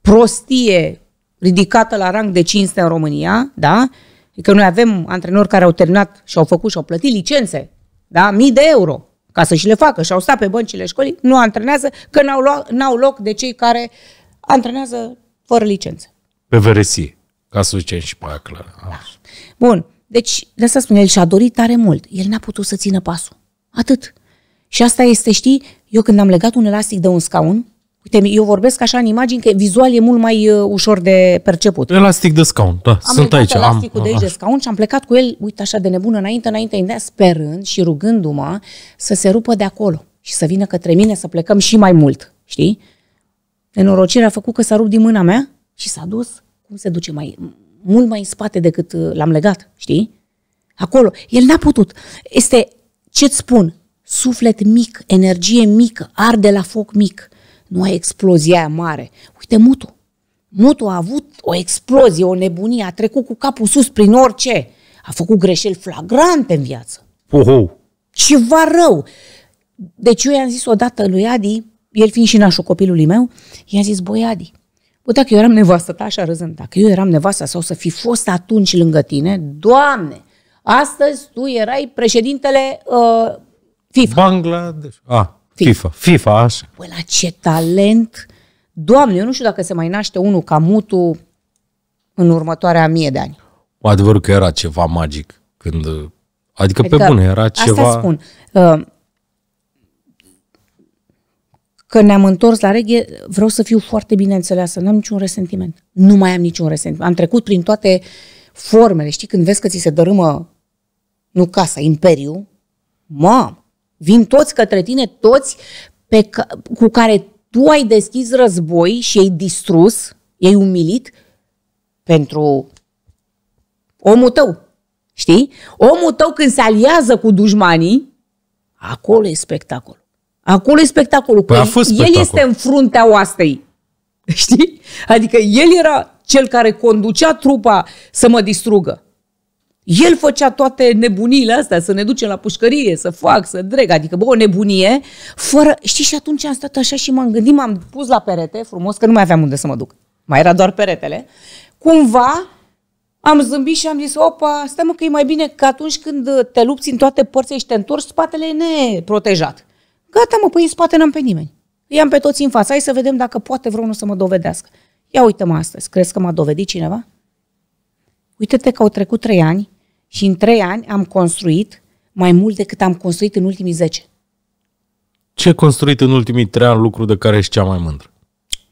prostie ridicată la rang de cinste în România, da? Adică noi avem antrenori care au terminat și au făcut și au plătit licențe, da? Mii de euro ca să și le facă și au stat pe băncile școlii, nu antrenează, că n-au, luat, n-au loc de cei care antrenează fără licență. Pe veresie, ca să zicem și pe aia clar. Da. Bun, deci de asta spun, el și-a dorit tare mult. El n-a putut să țină pasul. Atât. Și asta este, știi, eu când am legat un elastic de un scaun, uite, eu vorbesc așa în imagini că vizual e mult mai uh, ușor de perceput. Elastic de scaun, da, am sunt aici. Am de aici de scaun și am plecat cu el, uite așa, de nebună înainte, înainte, înainte, sperând și rugându-mă să se rupă de acolo și să vină către mine să plecăm și mai mult, știi? Nenorocirea a făcut că s-a rupt din mâna mea și s-a dus, cum se duce, mai, mult mai în spate decât uh, l-am legat, știi? Acolo. El n-a putut. Este, ce-ți spun, suflet mic, energie mică, arde la foc mic. Nu ai explozia aia mare. Uite, Mutu. Mutu a avut o explozie, o nebunie, a trecut cu capul sus prin orice. A făcut greșeli flagrante în viață. Uhu. Ceva rău. Deci eu i-am zis odată lui Adi, el fiind și nașul copilului meu, i a zis, băi Adi, bă, dacă eu eram nevastă ta, așa râzând, dacă eu eram nevastă sau să fi fost atunci lângă tine, Doamne, astăzi tu erai președintele uh, FIFA. Bangladesh. A, ah, FIFA. FIFA, FIFA așa. Bă, la ce talent! Doamne, eu nu știu dacă se mai naște unul ca Mutu în următoarea mie de ani. Adevărul că era ceva magic când... Adică, adică pe bune, era ceva... Asta spun. Uh, că ne-am întors la reghe, vreau să fiu foarte bine înțeleasă. N-am niciun resentiment. Nu mai am niciun resentiment. Am trecut prin toate formele. Știi, când vezi că ți se dărâmă, nu casa, imperiu, mamă, Vin toți către tine, toți pe ca, cu care tu ai deschis război și ei distrus, ei umilit pentru omul tău. Știi? Omul tău când se aliază cu dușmanii, acolo e spectacol. Acolo e spectacolul. Păi a fost spectacol. El este în fruntea oastei. Știi? Adică el era cel care conducea trupa să mă distrugă. El făcea toate nebunile astea, să ne ducem la pușcărie, să fac, să dreg, adică, bă, o nebunie, fără... Știi, și atunci am stat așa și m-am gândit, m-am pus la perete, frumos, că nu mai aveam unde să mă duc. Mai era doar peretele. Cumva am zâmbit și am zis, opa, stai mă că e mai bine că atunci când te lupți în toate părțile și te întorci, spatele e neprotejat. Gata mă, păi în spate n-am pe nimeni. Îi am pe toți în față, hai să vedem dacă poate vreunul să mă dovedească. Ia uite-mă astăzi, crezi că m-a dovedit cineva? Uite-te că au trecut trei ani și în trei ani am construit mai mult decât am construit în ultimii 10. Ce construit în ultimii trei ani lucru de care ești cea mai mândră?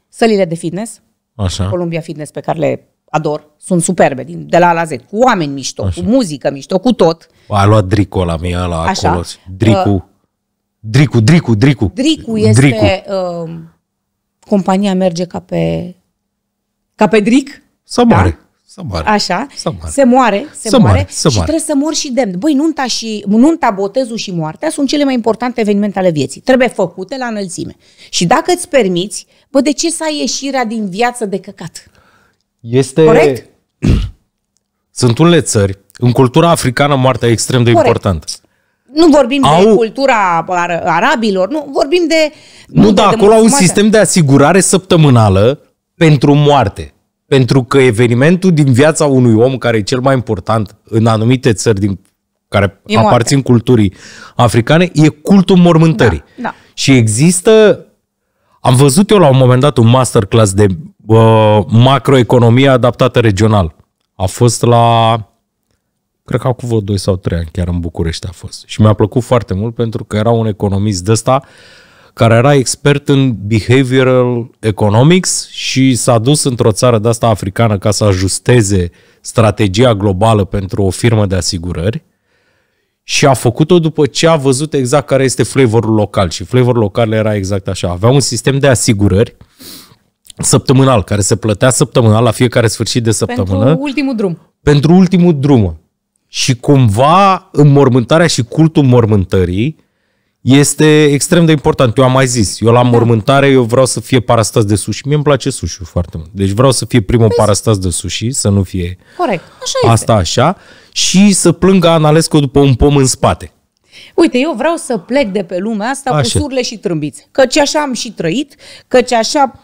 Sălile de fitness. Așa. Columbia Fitness pe care le ador. Sunt superbe, din, de la la Z. Cu oameni mișto, Așa. cu muzică mișto, cu tot. A luat Dricu la mie, la Așa. acolo. Dricu. Uh, Dricu, Dricu, Dricu. Dricu este... Dricu. Uh, compania merge ca pe... ca pe Dric. Să da? mare să moară. Așa, să moară. se moare, se să moare, moare să și moare. trebuie să mor și demn. Băi, nunta, și, nunta, botezul și moartea sunt cele mai importante evenimente ale vieții. Trebuie făcute la înălțime. Și dacă îți permiți, bă, de ce să ai ieșirea din viață de căcat? Este... Corect? <clears throat> sunt unele țări, în cultura africană moartea e extrem de Corect. importantă. Nu vorbim au... de cultura arabilor, nu, vorbim de... Nu, nu da, acolo au un sistem de asigurare săptămânală pentru moarte. Pentru că evenimentul din viața unui om care e cel mai important în anumite țări din care e aparțin moarte. culturii africane e cultul mormântării. Da, da. Și există am văzut eu la un moment dat un masterclass de uh, macroeconomie adaptată regional. A fost la cred că acum vreo 2 sau 3 ani chiar în București a fost. Și mi-a plăcut foarte mult pentru că era un economist de ăsta uh, care era expert în behavioral economics și s-a dus într-o țară de asta africană ca să ajusteze strategia globală pentru o firmă de asigurări și a făcut-o după ce a văzut exact care este flavorul local și flavorul local era exact așa. Avea un sistem de asigurări săptămânal, care se plătea săptămânal la fiecare sfârșit de săptămână. Pentru ultimul drum. Pentru ultimul drum. Și cumva în mormântarea și cultul mormântării este extrem de important. Eu am mai zis, eu la da. mormântare, eu vreau să fie parastas de sushi. Mie îmi place sushi foarte mult. Deci vreau să fie primul păi... parastas de sushi, să nu fie Corect. Așa asta este. așa, și să plângă Analescu după un pom în spate. Uite, eu vreau să plec de pe lumea asta așa. cu surle și trâmbițe. Căci așa am și trăit, căci așa,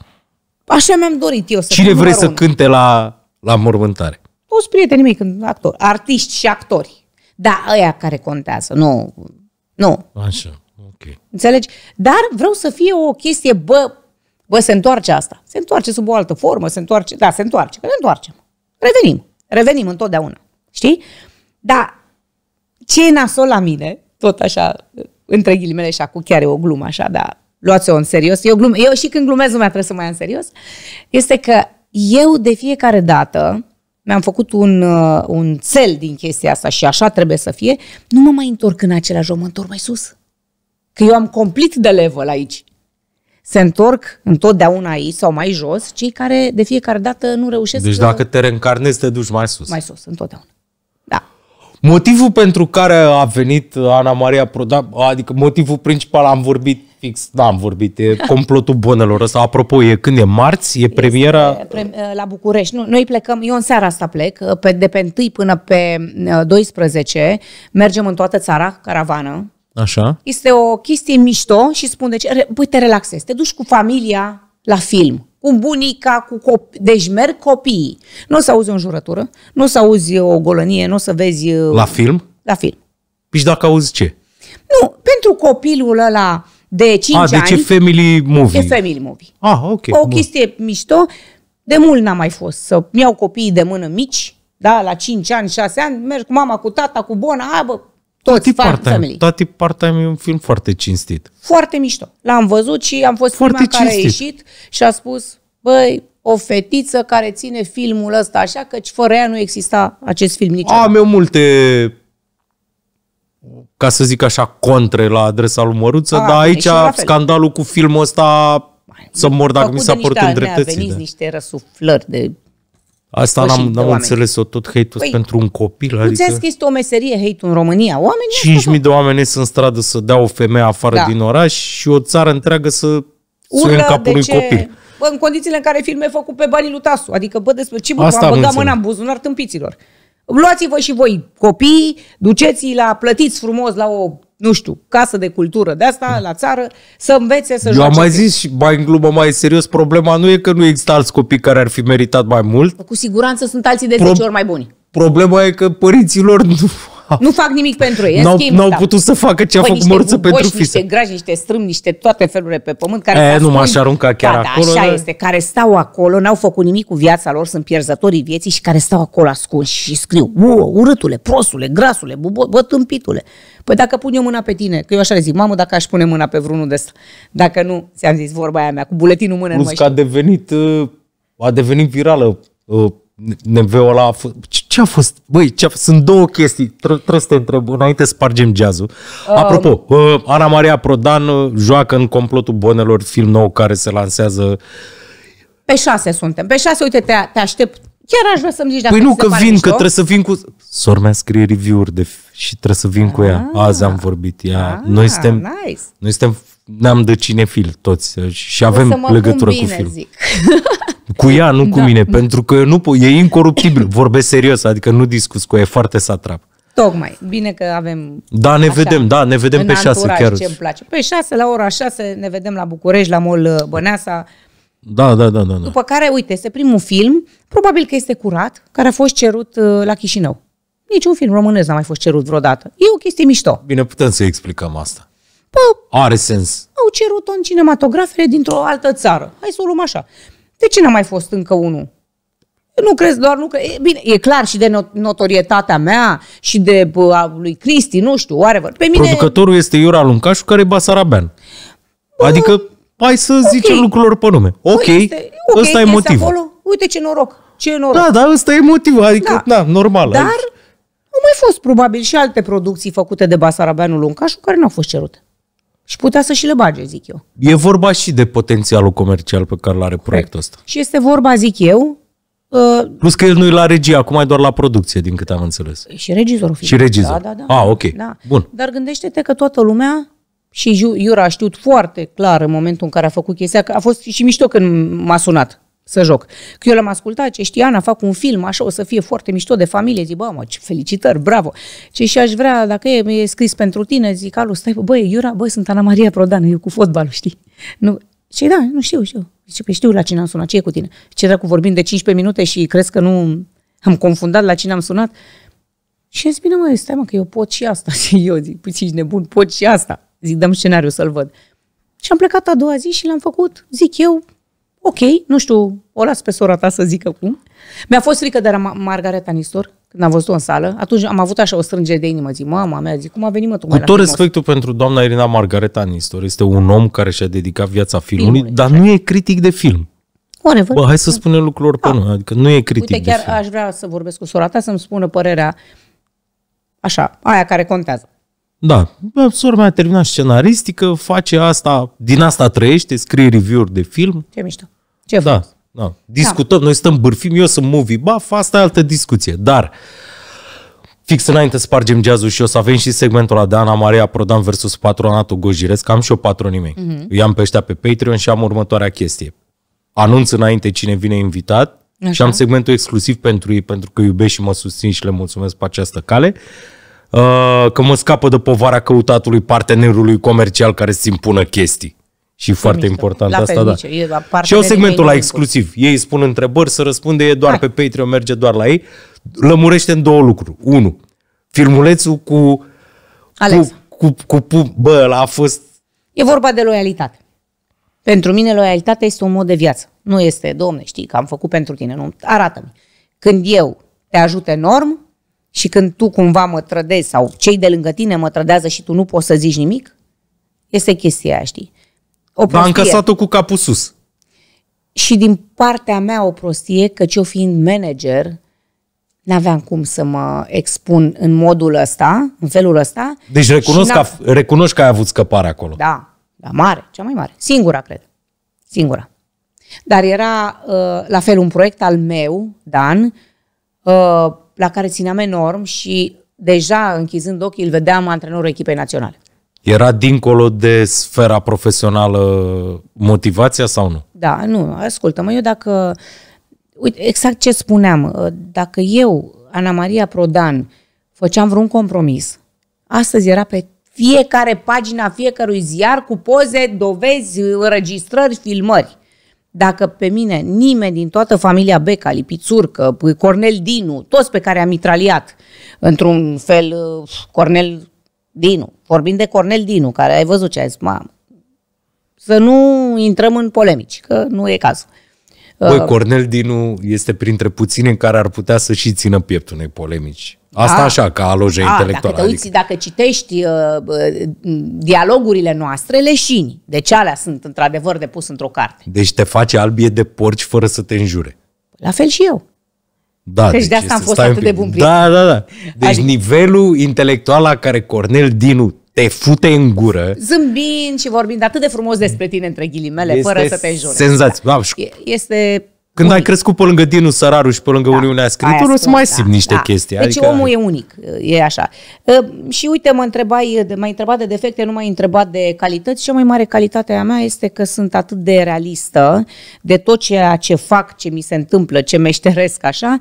așa mi-am dorit eu să Cine vrei să cânte la, la mormântare? Toți prietenii mei, când actori, artiști și actori. Da, ăia care contează, nu... Nu. Așa. Okay. Înțelegi? Dar vreau să fie o chestie, bă, bă, se întoarce asta. Se întoarce sub o altă formă, se întoarce, da, se întoarce, că ne întoarcem. Revenim, revenim întotdeauna. Știi? Dar ce e nasol la mine, tot așa, între ghilimele și acum chiar e o glumă așa, dar luați-o în serios. Eu, glum, eu și când glumez lumea trebuie să mai am serios. Este că eu de fiecare dată mi-am făcut un, uh, un cel din chestia asta și așa trebuie să fie, nu mă mai întorc în același om, mă întorc mai sus. Că eu am complet de level aici. Se întorc întotdeauna aici sau mai jos cei care de fiecare dată nu reușesc. Deci dacă te reîncarnezi, te duci mai sus. Mai sus, întotdeauna. Da. Motivul pentru care a venit Ana Maria Prodan, adică motivul principal am vorbit fix, da, am vorbit, e <laughs> complotul bunelor ăsta. Apropo, e când e marți, e premiera... Pre- la București. Nu, noi plecăm, eu în seara asta plec, pe, de pe 1 până pe 12, uh, mergem în toată țara, caravană, Așa. Este o chestie mișto și spune, deci, păi te relaxezi, te duci cu familia la film cu bunica, cu copii. Deci merg copiii. Nu o să auzi o înjurătură, nu o să auzi o golănie, nu o să vezi... Uh, la film? La film. Și deci dacă auzi ce? Nu, pentru copilul ăla de 5 A, ani... A, deci e family movie. E family movie. Ah, ok. O bun. chestie mișto. De mult n-am mai fost să iau copiii de mână mici, da, la 5 ani, 6 ani, merg cu mama, cu tata, cu bona, a, bă, toți, part family. Tati Part-Time e un film foarte cinstit. Foarte mișto. L-am văzut și am fost foarte prima cinstit. care a ieșit și a spus, băi, o fetiță care ține filmul ăsta așa, căci fără ea nu exista acest film niciodată. Am eu multe ca să zic așa, contre la adresa lui Măruță, A, dar aici scandalul cu filmul ăsta să mor dacă mi s-a părut îndreptățit. Au venit da. niște răsuflări de Asta n-am, n-am înțeles-o, tot hate păi, pentru un copil. Nu adică... că este o meserie hate în România. Oamenii 5.000 de oameni sunt în stradă să dea o femeie afară da. din oraș și o țară întreagă să urlă în capul unui copil. Bă, în condițiile în care filme făcut pe banii lui Tasu. Adică, bă, despre ce bă, am băgat mâna în buzunar tâmpiților. Luați-vă și voi copii, duceți-i la, plătiți frumos la o nu știu, casă de cultură de asta, la țară, să învețe să joace. Eu am mai zis și mai în glumă, mai serios, problema nu e că nu există alți copii care ar fi meritat mai mult. Cu siguranță sunt alții de Pro- ori mai buni. Problema e că părinților nu <laughs> nu fac nimic pentru ei. N-au, schimb, n-au da. putut să facă ce a păi făcut morță pentru fise. Niște grași, niște strâm, niște toate felurile pe pământ. Care e, nu m-aș arunca da, chiar da, acolo. Da, așa este. Care stau acolo, n-au făcut nimic cu viața lor, sunt pierzătorii vieții și care stau acolo ascunși și scriu. urâtule, prosule, grasule, bubo, bă, tâmpitule. Păi dacă pun eu mâna pe tine, că eu așa le zic, mamă, dacă aș pune mâna pe vreunul de ăsta. Dacă nu, ți-am zis vorba aia mea, cu buletinul mână Plus că a devenit, uh, a devenit virală uh, neveul ăla a fost... Ce a fost? Băi, ce a fost? sunt două chestii. Trebuie să te întreb înainte să spargem jazzul. Um. Apropo, Ana Maria Prodan joacă în complotul bonelor film nou care se lansează... Pe șase suntem. Pe șase, uite, te, te aștept. Chiar aș vrea să-mi zici dacă Păi nu, că vin, mișto. că trebuie să vin cu... Sor mea scrie review-uri de... și trebuie să vin ah, cu ea. Azi am vorbit. Ea. Ah, noi suntem, nice. noi suntem n-am de cinefil toți uh, și avem legătură bine, cu filmul. Zic. Cu ea, nu cu da. mine, pentru că nu po- e incoruptibil. Vorbesc serios, adică nu discuți cu ea, e foarte satrap. Tocmai. Bine că avem... Da, ne așa, vedem, da, ne vedem pe șase chiar. ce place. Pe păi șase, la ora șase, ne vedem la București, la Mol uh, Băneasa. Da, da, da, da, da. După care, uite, este primul film, probabil că este curat, care a fost cerut uh, la Chișinău. Niciun film românesc n-a mai fost cerut vreodată. E o chestie mișto. Bine, putem să explicăm asta. Pă, Are sens. Au cerut-o în cinematografele dintr-o altă țară. Hai să o luăm așa. De ce n-a mai fost încă unul? Nu crezi doar, nu crezi. Bine, e clar și de notorietatea mea și de bă, a lui Cristi, nu știu, oare Pe mine... Producătorul este Iura Luncașu, care e basarabean. Bă, adică, hai să okay. zicem lucrurilor pe nume. Păi ok, ăsta este, okay e motivul. Acolo. Uite ce noroc, ce noroc. Da, da, ăsta e motivul, adică, da, da normal. Dar aici. au mai fost probabil și alte producții făcute de basarabeanul Luncașu care nu au fost cerute și putea să și le bage, zic eu. E vorba și de potențialul comercial pe care l are proiectul ăsta. Și este vorba, zic eu, Uh, Plus că el nu e la regie, acum e doar la producție, din câte am înțeles. Și regizorul filmului. Și regizor. Da, da, da. Ah, da. ok. Da. Bun. Dar gândește-te că toată lumea și Iura a știut foarte clar în momentul în care a făcut chestia, că a fost și mișto când m-a sunat să joc. Că eu l-am ascultat ce știa, Ana, fac un film, așa, o să fie foarte mișto de familie, zic, bă, mă, ce felicitări, bravo. Ce și aș vrea, dacă e, e scris pentru tine, zic, alu, stai, bă, Iura, bă, sunt Ana Maria Prodan, eu cu fotbalul, știi? Nu, și da, nu știu, știu. Zice, păi știu la cine am sunat, ce e cu tine? Ce dracu, vorbim de 15 minute și crezi că nu am confundat la cine am sunat? Și îmi bine, mă, stai mă, că eu pot și asta. <laughs> Și eu zic, păi ești nebun, pot și asta. Zic, dăm scenariu să-l văd. Și am plecat a doua zi și l-am făcut, zic eu, ok, nu știu, o las pe sora ta să zică cum. Mi-a fost frică de la Margareta Nistor, când am văzut-o în sală. Atunci am avut așa o strângere de inimă. Zic, mama mea, zic, cum a venit mă tu Cu tot filmos? respectul pentru doamna Irina Margareta Nistor, este un om care și-a dedicat viața filmului, Filmul, dar nu e critic de film. Whatever. Bă, hai să spunem lucrurilor pe ah. nume, adică nu e critic Uite, chiar de film. aș vrea să vorbesc cu sora ta să-mi spună părerea așa, aia care contează. Da, Bă, sora mea a terminat scenaristică, face asta, din asta trăiește, scrie review-uri de film. Ce mișto. Ce da, faci? da. Discutăm, da. noi stăm bârfim, eu sunt movie buff, asta e altă discuție. Dar fix înainte să spargem jazzul și o să avem și segmentul ăla de Ana Maria Prodan versus patronatul Gojiresc. Am și o patronii mei. mm Îi am pe ăștia pe Patreon și am următoarea chestie. Anunț înainte cine vine invitat Așa. și am segmentul exclusiv pentru ei, pentru că iubesc și mă susțin și le mulțumesc pe această cale. Uh, că mă scapă de povara căutatului partenerului comercial care se impună chestii. Și se foarte mișcă. important la asta, fel, da. și eu segmentul la exclusiv. Ei spun întrebări, să răspunde, e doar Hai. pe Patreon, merge doar la ei. Lămurește în două lucruri. Unu, filmulețul cu... Ales. Cu, cu, cu, bă, ăla a fost... E vorba de loialitate. Pentru mine loialitatea este un mod de viață. Nu este, domne, știi că am făcut pentru tine. Nu, arată-mi. Când eu te ajut enorm și când tu cumva mă trădezi sau cei de lângă tine mă trădează și tu nu poți să zici nimic, este chestia aia, știi? o prostie. Dar am încăsat o cu capul sus. Și din partea mea o prostie, căci eu fiind manager, n-aveam cum să mă expun în modul ăsta, în felul ăsta. Deci recunosc, că, recunoști că ai avut scăpare acolo. Da, da, mare, cea mai mare. Singura, cred. Singura. Dar era uh, la fel un proiect al meu, Dan, uh, la care țineam enorm și deja închizând ochii îl vedeam antrenorul echipei naționale. Era dincolo de sfera profesională motivația sau nu? Da, nu. Ascultă-mă, eu dacă... Uite, exact ce spuneam. Uh, dacă eu, Ana Maria Prodan, făceam vreun compromis, astăzi era pe fiecare pagina fiecărui ziar cu poze, dovezi, înregistrări, filmări. Dacă pe mine nimeni din toată familia Beca, Lipițurcă, Cornel Dinu, toți pe care am mitraliat, într-un fel, uh, Cornel Dinu, vorbim de Cornel Dinu, care ai văzut ce ai zis, mamă, să nu intrăm în polemici, că nu e cazul. Băi, uh, Cornel Dinu este printre puține care ar putea să și țină pieptul unei polemici. Asta a, așa, ca aloja intelectuală. Dacă adică... dacă citești uh, uh, dialogurile noastre, leșini. Deci alea sunt într-adevăr depus într-o carte. Deci te face albie de porci fără să te înjure. La fel și eu. Da, deci, deci de asta am fost atât de bun da, prieten. Da, da, da. Deci adică... nivelul intelectual la care Cornel Dinu te fute în gură. Zâmbind și vorbind atât de frumos despre tine, între ghilimele, este fără să te înjure. Senzați. Da. Este când unic. ai crescut pe lângă Dinu Săraru și pe lângă da, Uniunea Scriturilor, o să mai da, simți da, niște da. chestii. Deci adică... omul e unic, e așa. Ă, și uite, mă întrebai, m-ai întrebat de defecte, nu m-ai întrebat de calități. Cea mai mare calitate a mea este că sunt atât de realistă de tot ceea ce fac, ce mi se întâmplă, ce meșteresc așa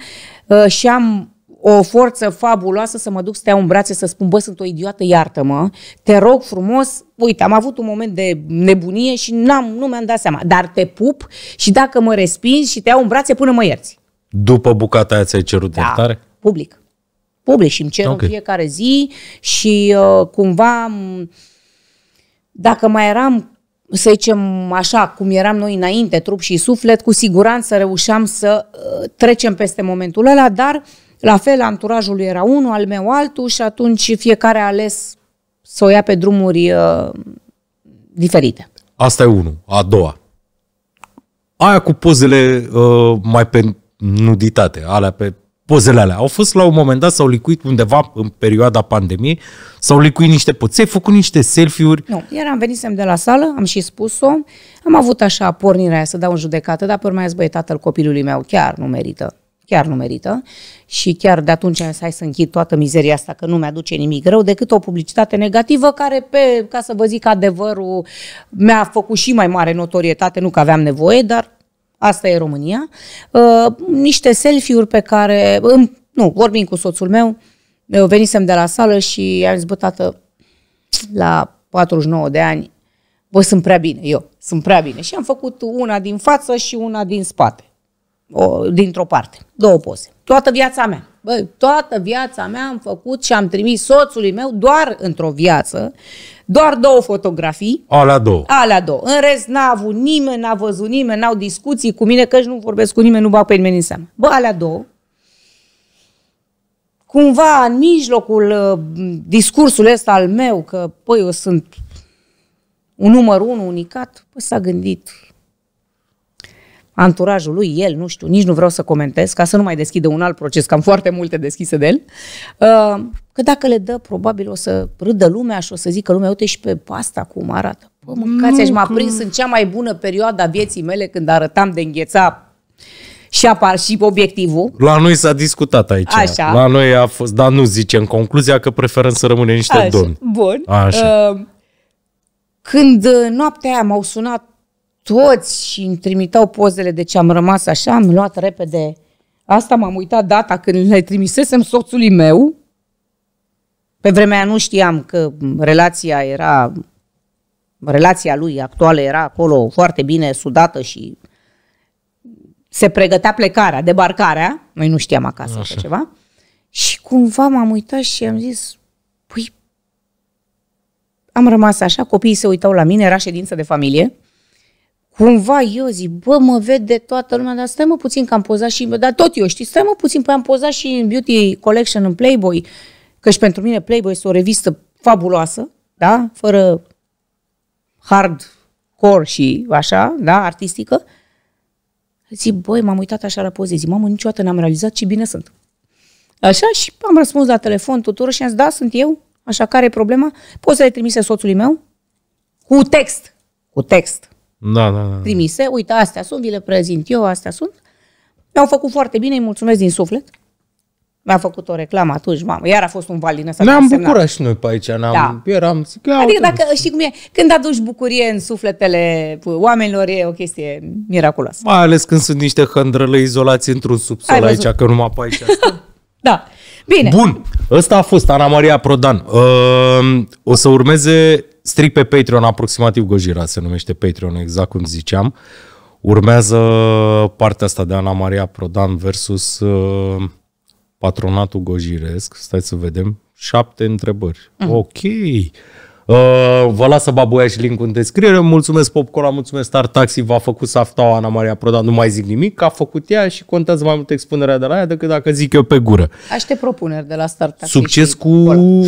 ă, și am o forță fabuloasă să mă duc să te iau în brațe să spun, bă, sunt o idiotă, iartă-mă, te rog frumos, uite, am avut un moment de nebunie și n-am, nu mi-am dat seama, dar te pup și dacă mă respingi și te iau în brațe până mă ierți. După bucata aia ți-ai cerut da, iertare? public. Public și îmi cer okay. în fiecare zi și uh, cumva, dacă mai eram să zicem așa, cum eram noi înainte, trup și suflet, cu siguranță reușeam să uh, trecem peste momentul ăla, dar uh, la fel, anturajul lui era unul, al meu altul și atunci fiecare a ales să o ia pe drumuri uh, diferite. Asta e unul. A doua. Aia cu pozele uh, mai pe nuditate, alea pe pozele alea. Au fost la un moment dat, s-au licuit undeva în perioada pandemiei, s-au licuit niște poți, ai făcut niște selfie-uri. Nu, iar am venit de la sală, am și spus-o, am avut așa pornirea aia să dau în judecată, dar pe urmă zbăi, tatăl copilului meu chiar nu merită chiar nu merită și chiar de atunci am zis, să închid toată mizeria asta că nu mi-aduce nimic rău decât o publicitate negativă care, pe, ca să vă zic adevărul, mi-a făcut și mai mare notorietate, nu că aveam nevoie, dar asta e România. Uh, niște selfie-uri pe care, um, nu, vorbim cu soțul meu, eu uh, venisem de la sală și am zis, bă, tată, la 49 de ani, bă, sunt prea bine, eu, sunt prea bine. Și am făcut una din față și una din spate o, dintr-o parte, două poze. Toată viața mea. Bă, toată viața mea am făcut și am trimis soțului meu doar într-o viață, doar două fotografii. Alea două. Alea două. În rest n-a avut nimeni, n-a văzut nimeni, n-au discuții cu mine, căci nu vorbesc cu nimeni, nu bag pe nimeni în seamă. Bă, alea două. Cumva în mijlocul uh, discursului ăsta al meu, că păi eu sunt un număr unu unicat, păi s-a gândit, anturajul lui, el, nu știu, nici nu vreau să comentez, ca să nu mai deschidă un alt proces, că am foarte multe deschise de el, uh, că dacă le dă, probabil o să râdă lumea și o să zică lumea, uite și pe asta cum arată. Bă, mâncați și m-a prins în cea mai bună perioadă a vieții mele când arătam de îngheța și apar și obiectivul. La noi s-a discutat aici. Așa. La noi a fost, dar nu zicem concluzia că preferăm să rămânem niște Așa. domni. Bun. Așa. Uh, când uh, noaptea aia m-au sunat toți și îmi trimiteau pozele, de ce am rămas așa, am luat repede. Asta m-am uitat data când le trimisesem soțului meu. Pe vremea nu știam că relația era, relația lui actuală era acolo foarte bine sudată și se pregătea plecarea, debarcarea. Noi nu știam acasă așa. ceva. Și cumva m-am uitat și am zis, păi, am rămas așa, copiii se uitau la mine, era ședință de familie cumva eu zic, bă, mă vede toată lumea, dar stai mă puțin că am pozat și, dar tot eu, știi, stai mă puțin, păi am pozat și în Beauty Collection în Playboy, că și pentru mine Playboy este o revistă fabuloasă, da, fără hard core și așa, da, artistică. Zic, băi, m-am uitat așa la poze, zic, mamă, niciodată n-am realizat ce bine sunt. Așa și am răspuns la telefon tuturor și am zis, da, sunt eu, așa, care e problema? Poți să le trimise soțului meu? Cu text, cu text da, da, da. trimise. Uite, astea sunt, vi le prezint eu, astea sunt. Mi-au făcut foarte bine, îi mulțumesc din suflet. Mi-a făcut o reclamă atunci, mamă. Iar a fost un val din ăsta. Ne-am bucurat și noi pe aici. N-am, da. Eram, zic, adică dacă, știi cum e, când aduci bucurie în sufletele oamenilor, e o chestie miraculoasă. Mai ales când sunt niște hândrăle izolați într-un subsol aici, că numai pe aici <laughs> Da. Bine. Bun. Ăsta a fost Ana Maria Prodan. Uh, o să urmeze strict pe Patreon, aproximativ Gojira se numește Patreon, exact cum ziceam. Urmează partea asta de Ana Maria Prodan versus uh, patronatul gojiresc. Stai să vedem. Șapte întrebări. Mm. Ok. Uh, vă lasă babuia și link în descriere. Mulțumesc Popcorn, mulțumesc Star Taxi, v-a făcut saftaua Ana Maria Prodan, nu mai zic nimic, a făcut ea și contează mai mult expunerea de la ea decât dacă zic eu pe gură. Aștept propuneri de la Star Taxi. Succes cu... <laughs>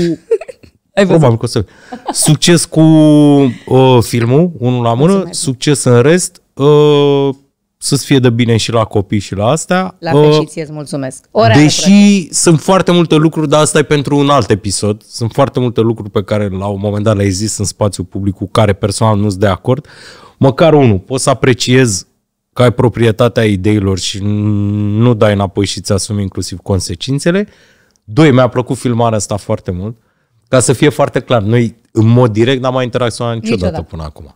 Ai Probabil că o să... Succes cu uh, filmul, unul la mână, Mulțumesc. succes în rest. Uh, să-ți fie de bine și la copii și la astea. La fel și ție îți mulțumesc. Ora deși sunt foarte multe lucruri, dar asta e pentru un alt episod. Sunt foarte multe lucruri pe care la un moment dat le-ai zis în spațiu public cu care personal nu sunt de acord. Măcar unul, poți să apreciez că ai proprietatea ideilor și nu dai înapoi și ți asumi inclusiv consecințele. Doi, mi-a plăcut filmarea asta foarte mult. Uh, ca să fie foarte clar, noi în mod direct n-am mai interacționat niciodată, niciodată. până acum.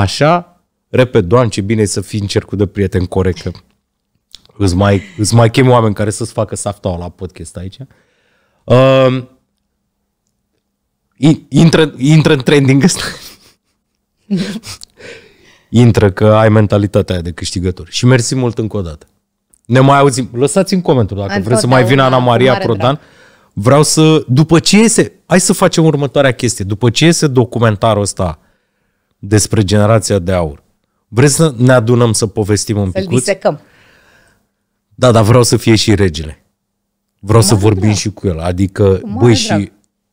Așa, repede, doamne, ce bine să fii în cercul de prieteni corect, că îți mai, îți mai chem oameni care să-ți facă safta la podcast aici. Uh, intră, intră în trending ăsta. <laughs> intră că ai mentalitatea aia de câștigător. Și mersi mult încă o dată. Ne mai auzim. Lăsați în comentariu dacă vreți să mai vină Ana Maria Prodan. Drag. Vreau să, după ce iese, hai să facem următoarea chestie, după ce iese documentarul ăsta despre generația de aur, vreți să ne adunăm să povestim un pic? să Da, dar vreau să fie și regele. Vreau să vorbim drag. și cu el. Adică, Mare băi, drag. și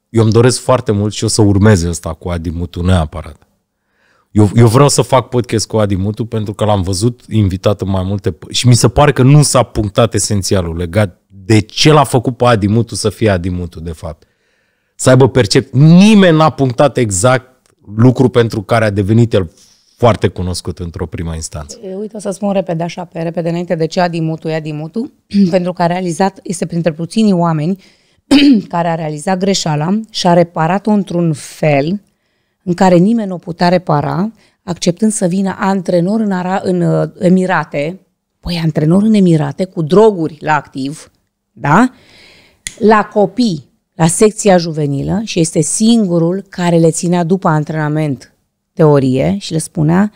eu îmi doresc foarte mult și o să urmeze asta cu Adi Mutu neapărat. Eu, eu vreau să fac podcast cu Adi Mutu pentru că l-am văzut invitat în mai multe... Și mi se pare că nu s-a punctat esențialul legat de ce l-a făcut pe Adimutu să fie Adimutu, de fapt. Să aibă percep. Nimeni n-a punctat exact lucru pentru care a devenit el foarte cunoscut într-o prima instanță. Uite, o să spun repede așa, pe repede înainte de ce Adimutu e Adimutu, <clears throat> pentru că a realizat, este printre puținii oameni <clears throat> care a realizat greșeala și a reparat-o într-un fel în care nimeni nu o putea repara, acceptând să vină antrenor în, Ara- în uh, Emirate, păi antrenor în Emirate cu droguri la activ, da? La copii, la secția juvenilă și este singurul care le ținea după antrenament teorie și le spunea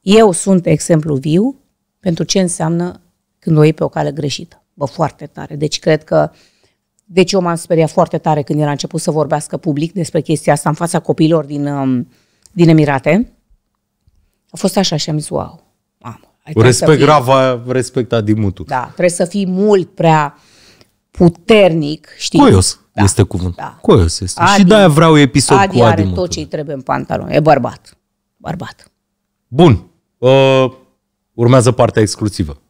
eu sunt exemplu viu pentru ce înseamnă când o iei pe o cale greșită. Bă, foarte tare. Deci cred că deci eu m-am speriat foarte tare când a început să vorbească public despre chestia asta în fața copiilor din, um, din Emirate. A fost așa și am zis, wow, Respect fii, grava respecta dimutul. Da, trebuie să fii mult prea puternic, știi? Coios da, este cuvântul. Da. Coios este. Adi, și de-aia vreau episod Adi cu Adi are tot ce trebuie în pantalon. E bărbat. Bărbat. Bun. Uh, urmează partea exclusivă.